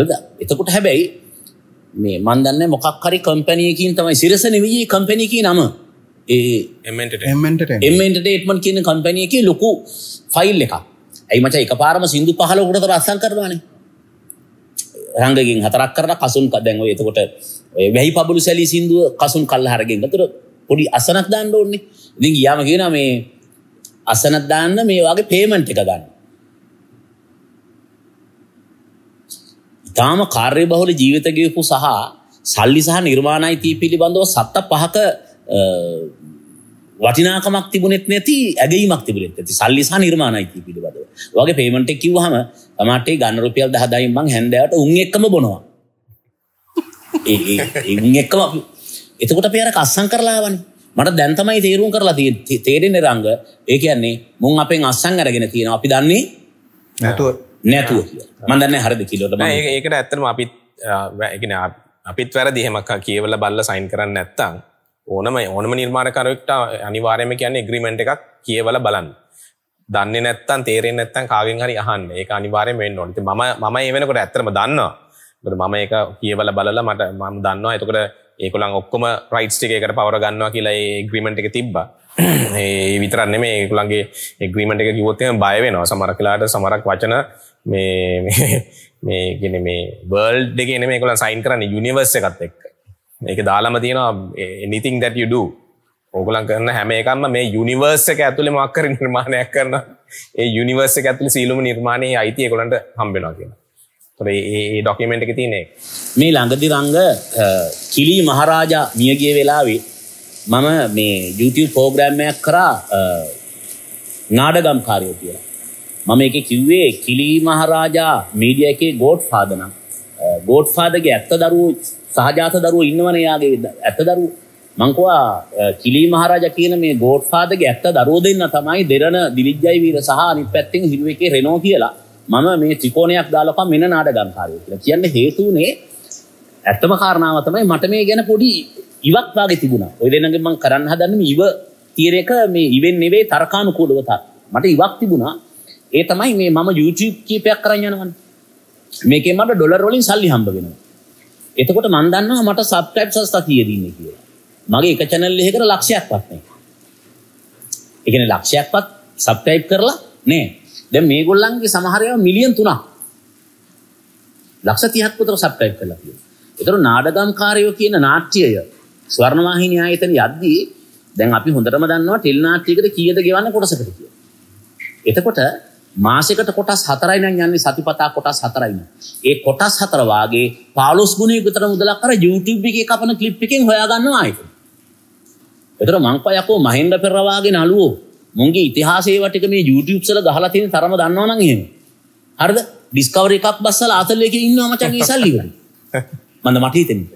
නේද? එතකොට හැබැයි මේ මන් දන්නේ මොකක් හරි කම්පැනි එකකින් තමයි සිරස නෙවෙයි කම්පැනි එකේ නම. ඒ එම් එන්ටර්ටේන්මන්ට් කියන කම්පැනි එකේ ලොකු ෆයිල් එකක්. ඇයි මචං එකපාරම සින්දු 15කට අත්සන් කරනවානේ. රංගකින් හතරක් කරන කසුන් දැන් ඔය එතකොට වැහි පබළු සැලී සින්දුව කසුන් කල් හරගෙන් අතර පොඩි අසනක් දාන්න ඕන්නේ. ඉතින් ගියාම කියනවා මේ අසනක් දාන්න මේ වගේ පේමන්ට් එක ගන්න. ඊටාම කාර්යබහුල ජීවිත ගෙවපු සහ සල්ලි සහ නිර්මාණයිතී පිළිබඳව සත්ත පහක වටිනාකමක් තිබුණෙත් නැති ඇගීමක් තිබුණෙත් නැති සල්ලි සහ නිර්මාණයිතී පිළිබඳව. වගේ පේමන්ට් එක කිව්වහම තමාටේ ගන්න රුපියල් දහදයින් මං හැන්දෑවට උන් එක්කම බොනවා ඒ එක්කම එතකොට අපි අර කස්සම් කරලාවන්නේ මට දැන් තමයි තේරුම් කරලා තේරෙන්නේ රංග ඒ කියන්නේ මුන් අපෙන් අස්සම් අරගෙන තියෙනවා අපි දන්නේ නැතුව නැතුව මම දන්නේ හරිද කියලා මම ඒකට ඇත්තටම අපි ඒ කියන්නේ අපිත් වැරදි එහෙම කියවලා බලලා සයින් කරන්නේ නැත්තම් ඕනම ඕනම නිර්මාණකරුවෙක්ට අනිවාර්යයෙන්ම කියන්නේ ඇග්‍රීමන්ට් එකක් කියවලා බලන්න දන්න නැත්තන් තේරෙන් නැත්තන් කාගෙන් හරි අහන් ඒ අනිවාරය වෙන්න නොට ම ම වෙනකොට ඇත්තම දන්නවා මම එක කියවල බලල මට මම දන්නවා එතකට ඒකුළන් ඔක්කොම රයිට්ටිකකට පවර ගන්නවා කියලා ග්‍රීමට් එක තිබ්බ <coughs> ඒ විතරන්න මේ ඒකුළන්ගේ එග්‍රීමට එක කිවොත්තය බය වෙනවා සමර කලාට සමරක් වචන මේ මේගෙන මේ බර්ල් දෙගෙන මේකුලන් සයින් කරන්න යුනිවර්ස එකත් එක් ඒක දාලාම තියෙනවා නිතින් දැට යුඩූ ඕගලන් කරන හැම එකම මේ යුනිවර්ස් එක ඇතුලේ මොකක් හරි නිර්මාණයක් කරන ඒ යුනිවර්ස් එක ඇතුලේ සීලුම නිර්මාණයේ අයිති ඒගොල්ලන්ට හම්බ වෙනවා කියන. ඒතර ඒ ડોකියුමන්ට් එකේ තියෙන මේ ළඟදි රංග කිලි මහරජා මිය ගිය වෙලාවේ මම මේ YouTube ප්‍රෝග්‍රෑම් එකක් කරා නාඩගම් කාර්යය කියලා. මම ඒකේ කිව්වේ කිලි මහරජා මීඩියා එකේ ගෝඩ් ෆාදර් නම් ගෝඩ් ෆාදර්ගේ ඇත්ත දරුවෝ සහජාත දරුවෝ ඉන්නවනේ යාගේ ඇත්ත දරුවෝ මංකවා කිලි මහරජ කියන මේ ගෝඩ්ෆාදගේ ඇත්ත දරුව දෙන්න තමයි දෙරන දිලිජ්ජයි වීර සහ අනිත් පැත්තෙන් හිරුව එකේ රෙනෝ කියලා මම මේ ත්‍රිකෝණයක් දාලපම් මෙන්න නාඩගම්කාරය කියලා කියන්න හේතුනේ ඇත්තම කාරණාව තමයි මට මේ ගැන පොඩි ඉවක් වාගේ තිබුණා. ඔය දෙන්නගේ මම කරන්න හදන්නේ ඉව තියර එක මේ ඉවෙන් නෙවෙයි තර්කානුකූලව තරක. මට ඉවක් තිබුණා. ඒ තමයි මේ මම YouTube කීපයක් කරන් යනවනේ. මේකෙන් මට ඩොලර් වලින් සල්ලි හම්බ වෙනවා. එතකොට මම දන්නවා මට subscribe සස්තා කීයද ඉන්නේ කියලා. මගේ එක චැනල් එකකට ලක්ෂයක්වත් නෑ. ඒ කියන්නේ ලක්ෂයක්වත් සබ්ස්ක්‍රයිබ් කරලා නෑ. දැන් මේගොල්ලන්ගේ සමහර ඒවා මිලියන් 3ක්. ලක්ෂ 30ක් විතර සබ්ස්ක්‍රයිබ් කරලා තියෙනවා. ඒතර නාඩගම්කාරයෝ කියන නාට්‍යය ස්වර්ණවාහිනී ආයතන යද්දී දැන් අපි හොඳටම දන්නවා ටෙලි නාට්‍යයකට කීයද ගෙවන්න කොටසකට කියලා. එතකොට මාසයකට කොටස් 4යි නම් යන්නේ සතිපතා කොටස් 4යි නේ. ඒ කොටස් 4 වාගේ 15 ගුණයක විතර මුදලක් අර YouTube එකේ කපන ක්ලිප් එකෙන් හොයා ගන්නවා ආයෙත්. එතර මංපයකෝ මහින්ද පෙරවාගෙන අලුවෝ මුන්ගේ ඉතිහාසේ වටික මේ YouTube සල ගහලා තියෙන තරම දන්නවනම් එහෙම. හරිද? ඩිස්කවරි එකක් බස්සලා අතලයක ඉන්නවා මචං ඒ සල්ලි වලින්. මන්ද මට හිතෙන්නේ.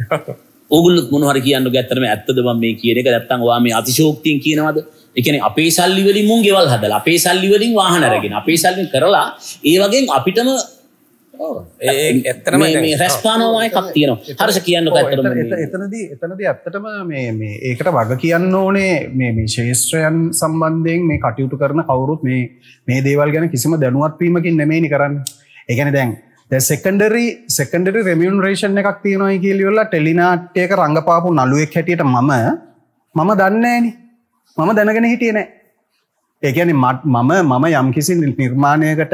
ඕගොල්ලෝ මොන හරි කියන්න ගැත්තටම ඇත්තද මම මේ කියන එක නැත්තම් ඔයා මේ අතිශෝක්තියෙන් කියනවද? ඒ කියන්නේ අපේ සල්ලි වලින් මුන් ගෙවල් හදලා අපේ සල්ලි වලින් වාහන අරගෙන අපේ සල්ලි කරලා ඒ වගේ අපිටම ඒ ඇත්තම රැස්පානවාය කක් තියනවා හරස කියන්න ඇතට එතනද එතනද ඇත්තටම ඒකට වග කියන්න ඕනේ මේ ශේෂත්‍රයන් සම්බන්ධයෙන් මේ කටයුතු කරන කවුරුත් මේ මේ දේවල් ගැන කිසිම දැනුවත්වීමකින් නෙමේනි කරන්න එකන දැන් සෙකඩරි සෙකඩරි රමියන්රේෂන් එකක් තියෙනයි කියලිවෙල්ල ටෙලිනාට්යක රඟපාපු නලුවෙක් හැටියට මම මම දන්නේන මම දැනගෙන හිටියනෑ ඒකන මට මම මම යම්කිසි නිර්මාණයකට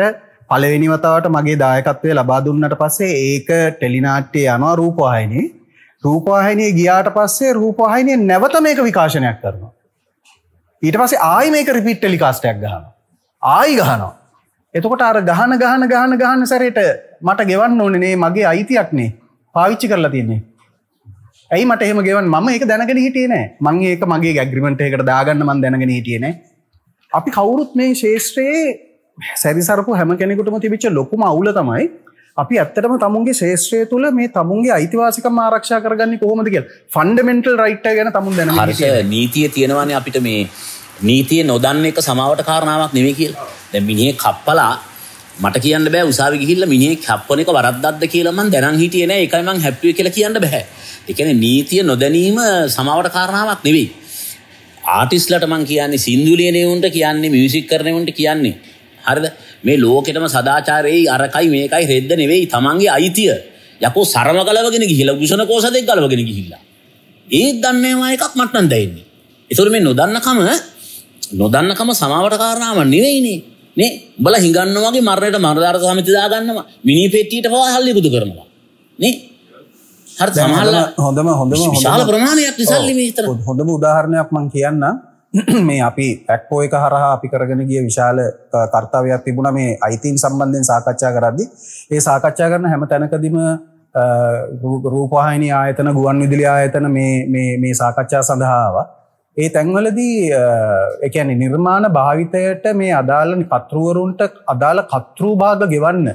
පලවෙනිවතාවට මගේ දායකත්වය ලබා දුන්නට පස්සේ ඒක ටෙලිනාට්ටේ යනවා රූපවාහිනේ රූපවාහිනය ගියාට පස්සේ රූපවාහිනය නැවත මේක විකාශනයක් කරනවා. ඊට පස්සේ ආයි මේක රිපිට් ටෙලිකාස්ටයක් ගහන. ආයි ගහනවා. එතකොට අර ගහන ගහන ගහන ගහන සැරයට මට ගෙවන්න ඕනනේ මගේ අයිතියක්නේ පාවිච්චි කරලා තියන්නේ. ඇයි මට එහෙම ගෙවන් මම ඒක දැනගෙන හිටියේ නෑ මං ඒක මගේ ගැග්‍රිමෙන්ට් එකකට දාගන්න මං දැනගෙන හිටියේ නෑ. අපි කවුරුත් මේ ශේෂ්ත්‍රයේ සැරිසරපු හැම කෙනෙකුටම තිබිච්ච ලොකුම අවුල තමයි අපි ඇත්තටම තමුන්ගේ ශේෂත්‍රය තුළ මේ තමුන්ගේ අයිතිවාසික ආරක්ෂා කරගන්න කොහොමද කිය ෆන්ඩමෙන්ටල් රයිට් ගැන තමුන් දැන හර්ෂ නීතිය තියෙනවානේ අපිට මේ නීතිය නොදන්න එක සමාවට කාරණාවක් නෙවේ කියලා දැ මිනිහ කප්පලා මට කියන්න බෑ උසාවි ගිහිල්ල මිනිහ කැප්පන එක වරද්දක්ද කියලමන් දැනන් හිටියන එකයිමං හැප්ටුව කියලා කියන්න බැහැ එකන නීතිය නොදැනීම සමාවට කාරණාවක් නෙවෙයි ආටිස්ලට මං කියන්නේ සින්දුලියනයවුන්ට කියන්නේ මියසික් කරනවුන්ට කියන්නේ හරිද මේ ලෝකෙටම සදාචාරයේ අරකයි මේකයි රෙද්ද නෙවෙයි තමන්ගේ අයිතිය යකෝ සරම ගලවගෙන ගිහිලා උෂණ කෝෂ දෙක ගලවගෙන ගිහිල්ලා ඒත් දන්නේ නැහැ එකක් මට නම් දැනෙන්නේ ඒතකොට මේ නොදන්නකම නොදන්නකම සමාවට කාරණාවක් නෙවෙයිනේ නේ උඹලා හිඟන්නවා වගේ මරණයට මරදාර සමිති දාගන්නවා මිනි පෙට්ටියට පවා හල්ලි පුදු කරනවා නේ හරි සමහරලා හොඳම හොඳම විශාල ප්‍රමාණයක් විසල්ලි මේ හොඳම උදාහරණයක් මම කියන්නම් <clears throat> මේ අපි පැක්කෝ එක හරහා අපි කරගෙන ගිය විශාල කර්තව්‍යයක් තිබුණා මේ අයිතීන් සම්බන්ධයෙන් සාකච්ඡා කරද්දී ඒ සාකච්ඡා කරන හැම තැනකදීම රූපවාහිනී ආයතන ගුවන් විදුලි ආයතන මේ මේ මේ සාකච්ඡා සඳහාව ඒ තැන්වලදී ඒ කියන්නේ නිර්මාණ භාවිතයට මේ අදාළ කතෘවරුන්ට අදාළ කතෘ භාග ගෙවන්න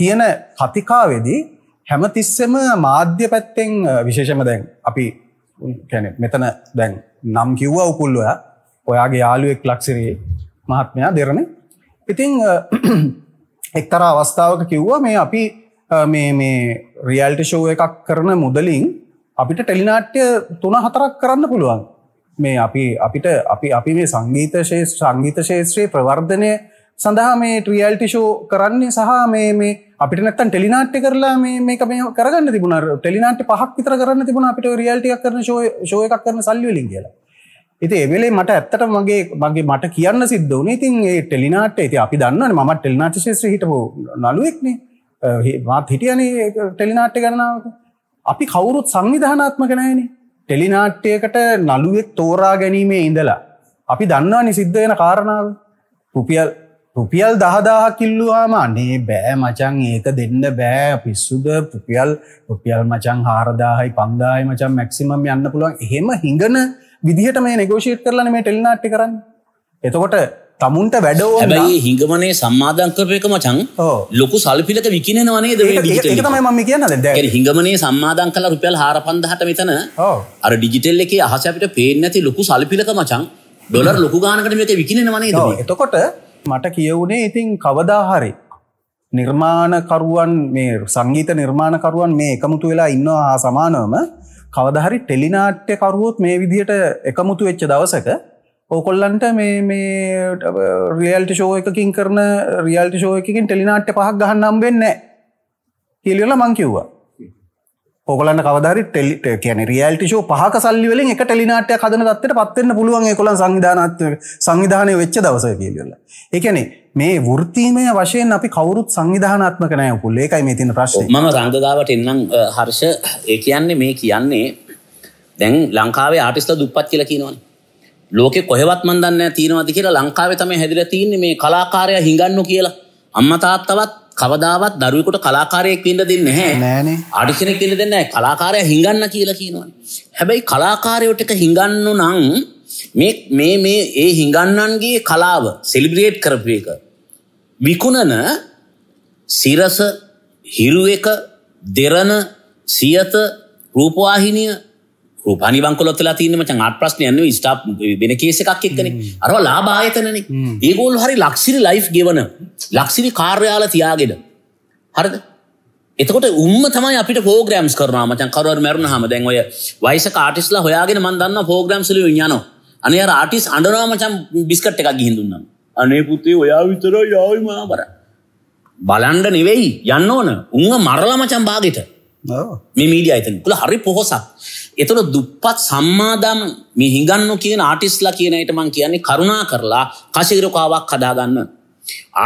කියන කතිකාවේදී හැමතිස්සෙම මාධ්‍ය පැත්තෙන් විශේෂම දැන් අපි කැනෙ මෙතන දැන් නම් කිව්ව උකුල්ලොය ඔයාගේ යාලුවෙක් ලක්සිරේ මහත්මයා දෙරණ ඉතිං <clears throat> එක්තර අවස්ථාවක කිව්වා මේ අපි මේ මේ රියල්ට ෂෝ එකක් කරන මුදලින් අපිට ටෙලිනාට්‍ය තුන හතරක් කරන්න පුළුවන් මේ අපි අපිට අපි අපි මේ සංගීත ශේෂ සංගීත ශේත්‍රයේ ප්‍රවර්ධනය සඳහා මේ ට්‍රියල්ටි ෂෝ කරන්නේ සහ මේ මේ අපිට නැත්තන් ටෙලිනාට්ට කරලා මේක මේ කරගන්න තිබුණ ටෙලිනාට පහක් විතර කරන්න තිබුණ අපිට රියල්ටිය කරන ශෝය එකක් කරන සල්ලිවලින් කියලා ඉති එවෙලේ මට ඇත්තට මගේ මගේ මට කියන්න සිද්ධ වන ඉතින් ඒ ටෙලිනාට ඇති අපි දන්න ම ටෙලිනාට ශේෂ හිට නලුවෙක්න මාත් හිටියන ටෙලිනාට්ට කරනාව අපි කවුරුත් සංවිධානාත්මකනයන ටෙලිනාට්ටයකට නළුවෙක් තෝරා ගැනීමේ ඉඳලා අපි දන්නා නිසිද්ධ වෙන කාරණාව රුපියල් රුපියල් දහදාහ කිල්ලුවාම අනේ බෑ මචන් ඒක දෙන්න බෑ පිස්සුද රුපියල් රුපියල් මචන් හාරදාහයි පන්දායි මචන් මැක්සිමම් යන්න පුළුවන් එහෙම හිඟන විදිහට මේ නෙගෝෂීට් කරලන මේ ටෙල්නාට්ටි කරන්න එතකොට තමුන්ට වැඩෝ ඇැයි හිඟමනේ සම්මාධං කරපයක මචන් ලොකු සල්පිලක විකිනවනේද ම කියන්න හිඟමනේ සම්මාධං කල රුපියල් හාර පන්දහට මෙතන අර ඩිජිටල් එක අහසැපිට පේනැති ලොකු සල්පිලක මචන් ඩොලර් ලොකු ගානකට මේක විකිනෙනවනේ එතකොට මට කියවුනේ ඉතින් කවදාහරි නිර්මාණකරුවන් මේ සංගීත නිර්මාණකරුවන් මේ එකමුතු වෙලා ඉන්නවා හා සමානවම කවදහරි ටෙලිනාට්‍ය කරුවොත් මේ විදිහට එකමුතු වෙච්ච දවසක ඕකොල්ලන්ට මේ මේ රියල්ටි ෂෝ එකකින් කරන රියල්ටි ෂෝ එකකින් ටෙලිනාට්‍ය පහක් ගහන්න හම්බෙන්නේ නැහැ කියලා මං කිව්වා ඕගලන්න කවදරි ටෙලිට කියන රියල්ටි ෂෝ පහක සල්ලිවලින් එක ටෙලිනාටය කදන ගත්තට පත්වෙන්න පුළුවන් කොළන් සංවිධානත්ව සංවිධානය වෙච්ච දවස කියල්ල. එකනෙ මේ වෘත්තීමය වශයෙන් අපි කවරුත් සංවිධානත්ම කනය පුල් ඒකයි මේ තින ප්‍රශ්න ම සංගධාවට එන්නම් හර්ෂ ඒ කියන්නේ මේ කියන්නේ දැන් ලංකාවේ ආටිස්ල දුප්පත් කියල කියනවන. ලෝක කොහෙවත් මන්දන්න තියනවද කියලා ලංකාවේ තම හැදිල තියන්නේ මේ කලාකාරය හිඟන්නු කියලා අම්ම තාත්තවත් කවදාවත් දරුවකුට කලාකාරයක් කියන්න දෙන්න හැ නෑන අඩිෂන කියල දෙන්න කලාකාරය හිඟන්න කියලා කියනවා. හැබැයි කලාකාරයෝටක හිඟන්නු නං මේ මේ ඒ හිඟන්නන්ගේ කලාව සෙලිබ්‍රියේට් කරපු එක. විකුණන සිරස හිරුව එක දෙරණ සියත රූපවාහිනිය රූපනි ංකොලොත්ලා තියන මචන් ආට ප්‍රශ්නයන්න ස්ටාප් වෙන කේස එකක් එක්කන අර ලාභායතනන ඒගොල් හරි ලක්සිරි ලයි් ගෙවන ලක්සිරි කාර්යාල තියාගෙන හරද එතකොට උම තමයි අපිට පෝග්‍රම්ස් කරන මචන් කරව මැරුණ හම දැන් ඔය වයිස කාටිස්ලා හොයාගෙන මන්දන්න පෝග්‍රම්සල විඥාන අනේ රාටිස් අඩනවා මචන් බිස්කට් එකක් ගිහිඳන්නම් අනේ පුතේ ඔයා විතර යයි මාබර බලන්ඩ නෙවෙයි යන්න ඕන උන්ව මරලා මචන් බාගෙට මේ මීඩිය අතන කුළ හරි පොහොසක් එතොට දුප්පත් සම්මාදම් මේ හිඟන්න කියන ආටිස්ලා කියනයට මං කියන්නේ කරුණා කරලා කසිගරකාවක් හදාගන්න.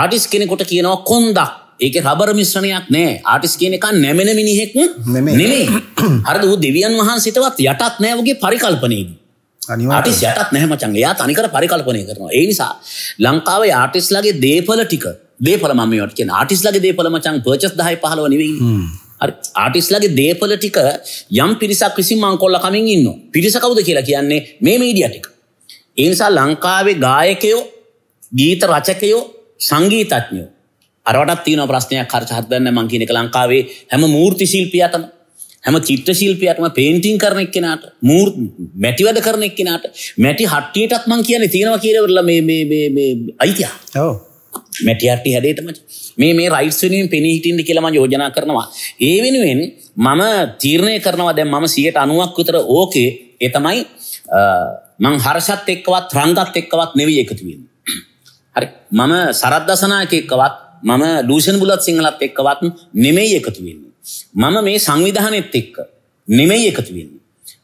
ආටිස් කෙනෙකොට කියනවා කොන්දක් ඒක රබර මිශ්‍රණයක් නෑ ආටිස් කියන එක නැමෙන මිනිහෙක් නෙමේ හරද වූ දෙවියන් වහන්සිතවත් යටත් නෑවගේ පරිකල්පනයේදී. ආටිස් යටත් නැහමචන් එයා තනිකර පරිකල්පනය කරනවා ඒ නිසා ලංකාව ආටිස්ලාගේ දේපල ටික දේපල මමට කියෙන ආටිස්ලගේ දේපල මචන් පර්චස් දහයි පහලව නෙවෙයි ආටිස්ලගේ දේපල ටික යම් පිරිසක් විසින් මංකොල්ල කමින් ඉන්න. පිරිසකවුද කියලා කියන්නේ මේ මීඩියටික. ඒනිසා ලංකාවේ ගායකයෝ ගීත රචකයෝ සංගීතඥයෝ. අරටත් තින ප්‍රශ්නයක් කරචහත්දන්න මංකිනක ලංකාවේ හැම මූර්ති ශිල්පියතන හැම චිත්‍ර ශිල්පියටම පේන්ටිං කරන එක්කෙනට මූර් මැටිවද කරන එක්කෙනට මැටි හට්ටියටත් මං කියන තියෙනවා කියරවරල මේ අයිතියා. ඔව. මැටියට්ටි හැදේටම මේ මේ රයිට් වෙනුවෙන් පෙනී හිටින්ද කියලම යෝජනා කරනවා. ඒ වෙනුවෙන් මම තීරණය කරනවා දැන් මම සියට අනුවක් විතර ඕකේ ඒ තමයි මං හර්ෂත් එක්කවත් රංගත් එක්කවත් නෙවී එකතු වෙන්නේ. හරි මම සරත් දසනායක එක්කවත් මම ලූෂන් බුලත් සිංහලත් එක්කවත් නෙමෙයි එකතු වෙන්නේ. මම මේ සංවිධානෙත් එක්ක නෙමෙයි එකතු වෙන්නේ.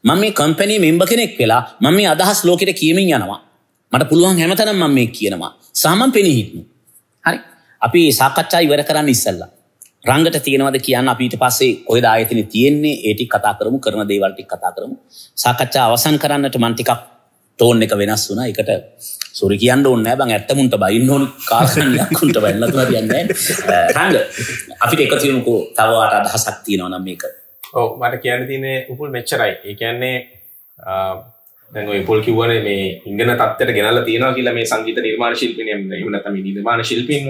මම මේ කම්පැනි මෙම්බ කෙනෙක් වෙලා මම මේ අදහස් ලෝකෙට කියමින් යනවා. මට පුළුවන් හැමතැනම මම මේ කියනවා. සාමන් පෙනී හිටිනවා. අපි සාකච්ඡා ඉවර කරන්න ඉස්සල්ලා. රංගට තියෙනවද කියන්න අපිට පස්සේ කොහෙද ආයතන තියෙන්නේ ඒ ටික කතා කරමු කරන දේවල් ටික කතා කරමු. සාකච්ඡා අවසන් කරන්නට මම ටිකක් ටෝන් එක වෙනස් වුණා. ඒකට සෝරි කියන්න ඕනේ නෑ බං ඇත්තමුන්ට බයින්න ඕන කාරණයක් උන්ට බයින්න නැතුව කියන්නේ නෑ. රංග අපිට එකතු වෙමුකෝ තව වාට අදහසක් තියෙනවා නම් මේක. ඔව් මට කියන්න තියෙන්නේ උපුල් මෙච්චරයි. ඒ කියන්නේ දැන් ඔය පොල් කිව්වනේ මේ ඉංගන තත්ත්වයට ගෙනල්ලා තියෙනවා කියලා මේ සංගීත නිර්මාණ ශිල්පීන් එහෙම නැත්නම් නිර්මාණ ශිල්පීන්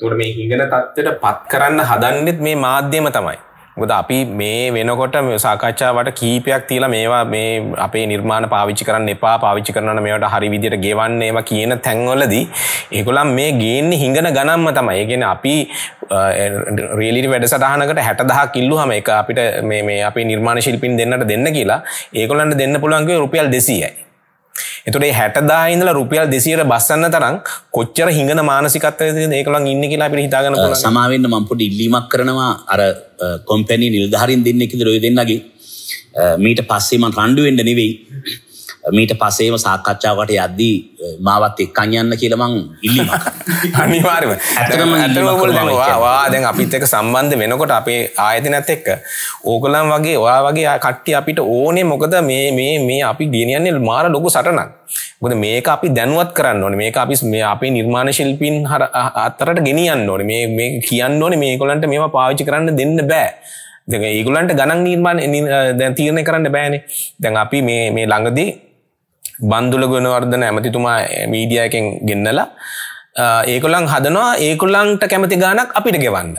තුට මේ හිගෙන තත්වට පත් කරන්න හදන්නෙත් මේ මාධ්‍යම තමයි. ගොද අපි මේ වෙනකොට සාකච්ඡාවට කීපයක් තියලා මේවා මේ අපේ නිර්මාණ පාවිච්චි කරන්න එපා පාවිච්චි කරන්න මේට හරි විදිට ගෙවන්න ඒවා කියන තැන්වලදී ඒකොලම් මේ ගේන්නේ හිඟන ගනම්ම තමයි ඒගෙන අපි රේලිට වැඩසටහනකට හැටදහ කිල්ලු හම එක අපිට මේ අපේ නිර්මාණ ශිල්පින් දෙන්නට දෙන්න කියලා ඒකොලන්න දෙන්න පුළුවන්ගේ රුපියල් දෙසියයි එතුට හැටදායින්දල රුපියල් දෙසියට බස්සන්න තරම් කොච්චර හිඟන මානසිකත්ව ඒකළන් ඉන්න කියලා පිට හිතාගන සමාවෙන්න මම්පුට ඉල්ලීමක් කරනවා අර කොම්පැනි නිල්ධහරින් දෙන්නෙකි රොය දෙන්නගේ මීට පස්සේම රණ්ඩුවෙන්ඩ නෙවෙයි මීට පසේම සාකච්ඡාවට යද්දී මාවත් එක්කන් යන්න කියලමං ඉල්ලි අනිවාර්ම ඇතම ඇතමවා දැන් අපිත් එක සම්බන්ධ වෙනකොට අපේ ආයතනත් එක්ක ඕකලම් වගේ ඔයා වගේ කට්ටි අපිට ඕනේ මොකද මේ මේ මේ අපි ගෙනියන්නේ මාර ලොකු සටනක් ගොද මේක අපි දැනුවත් කරන්න ඕන මේක අපි මේ අපේ නිර්මාණ ශිල්පින් හර අත්තරට ගෙනියන්න ඕන මේ මේ කියන්න ඕන මේ කොලන්ට මේම පාවිච්චි කරන්න දෙන්න බෑ දෙ ඒගුලන්ට ගණන් නිර්මාණ දැන් තීරණය කරන්න බෑනේ දැන් අපි මේ ළඟදී බන්දුල ගුණවර්ධන ඇමතිතුමා මීඩියයකෙන් ගෙන්නලා ඒකුලං හදනවා ඒකුල්ලංට කැමති ගානක් අපිට ගෙවන්න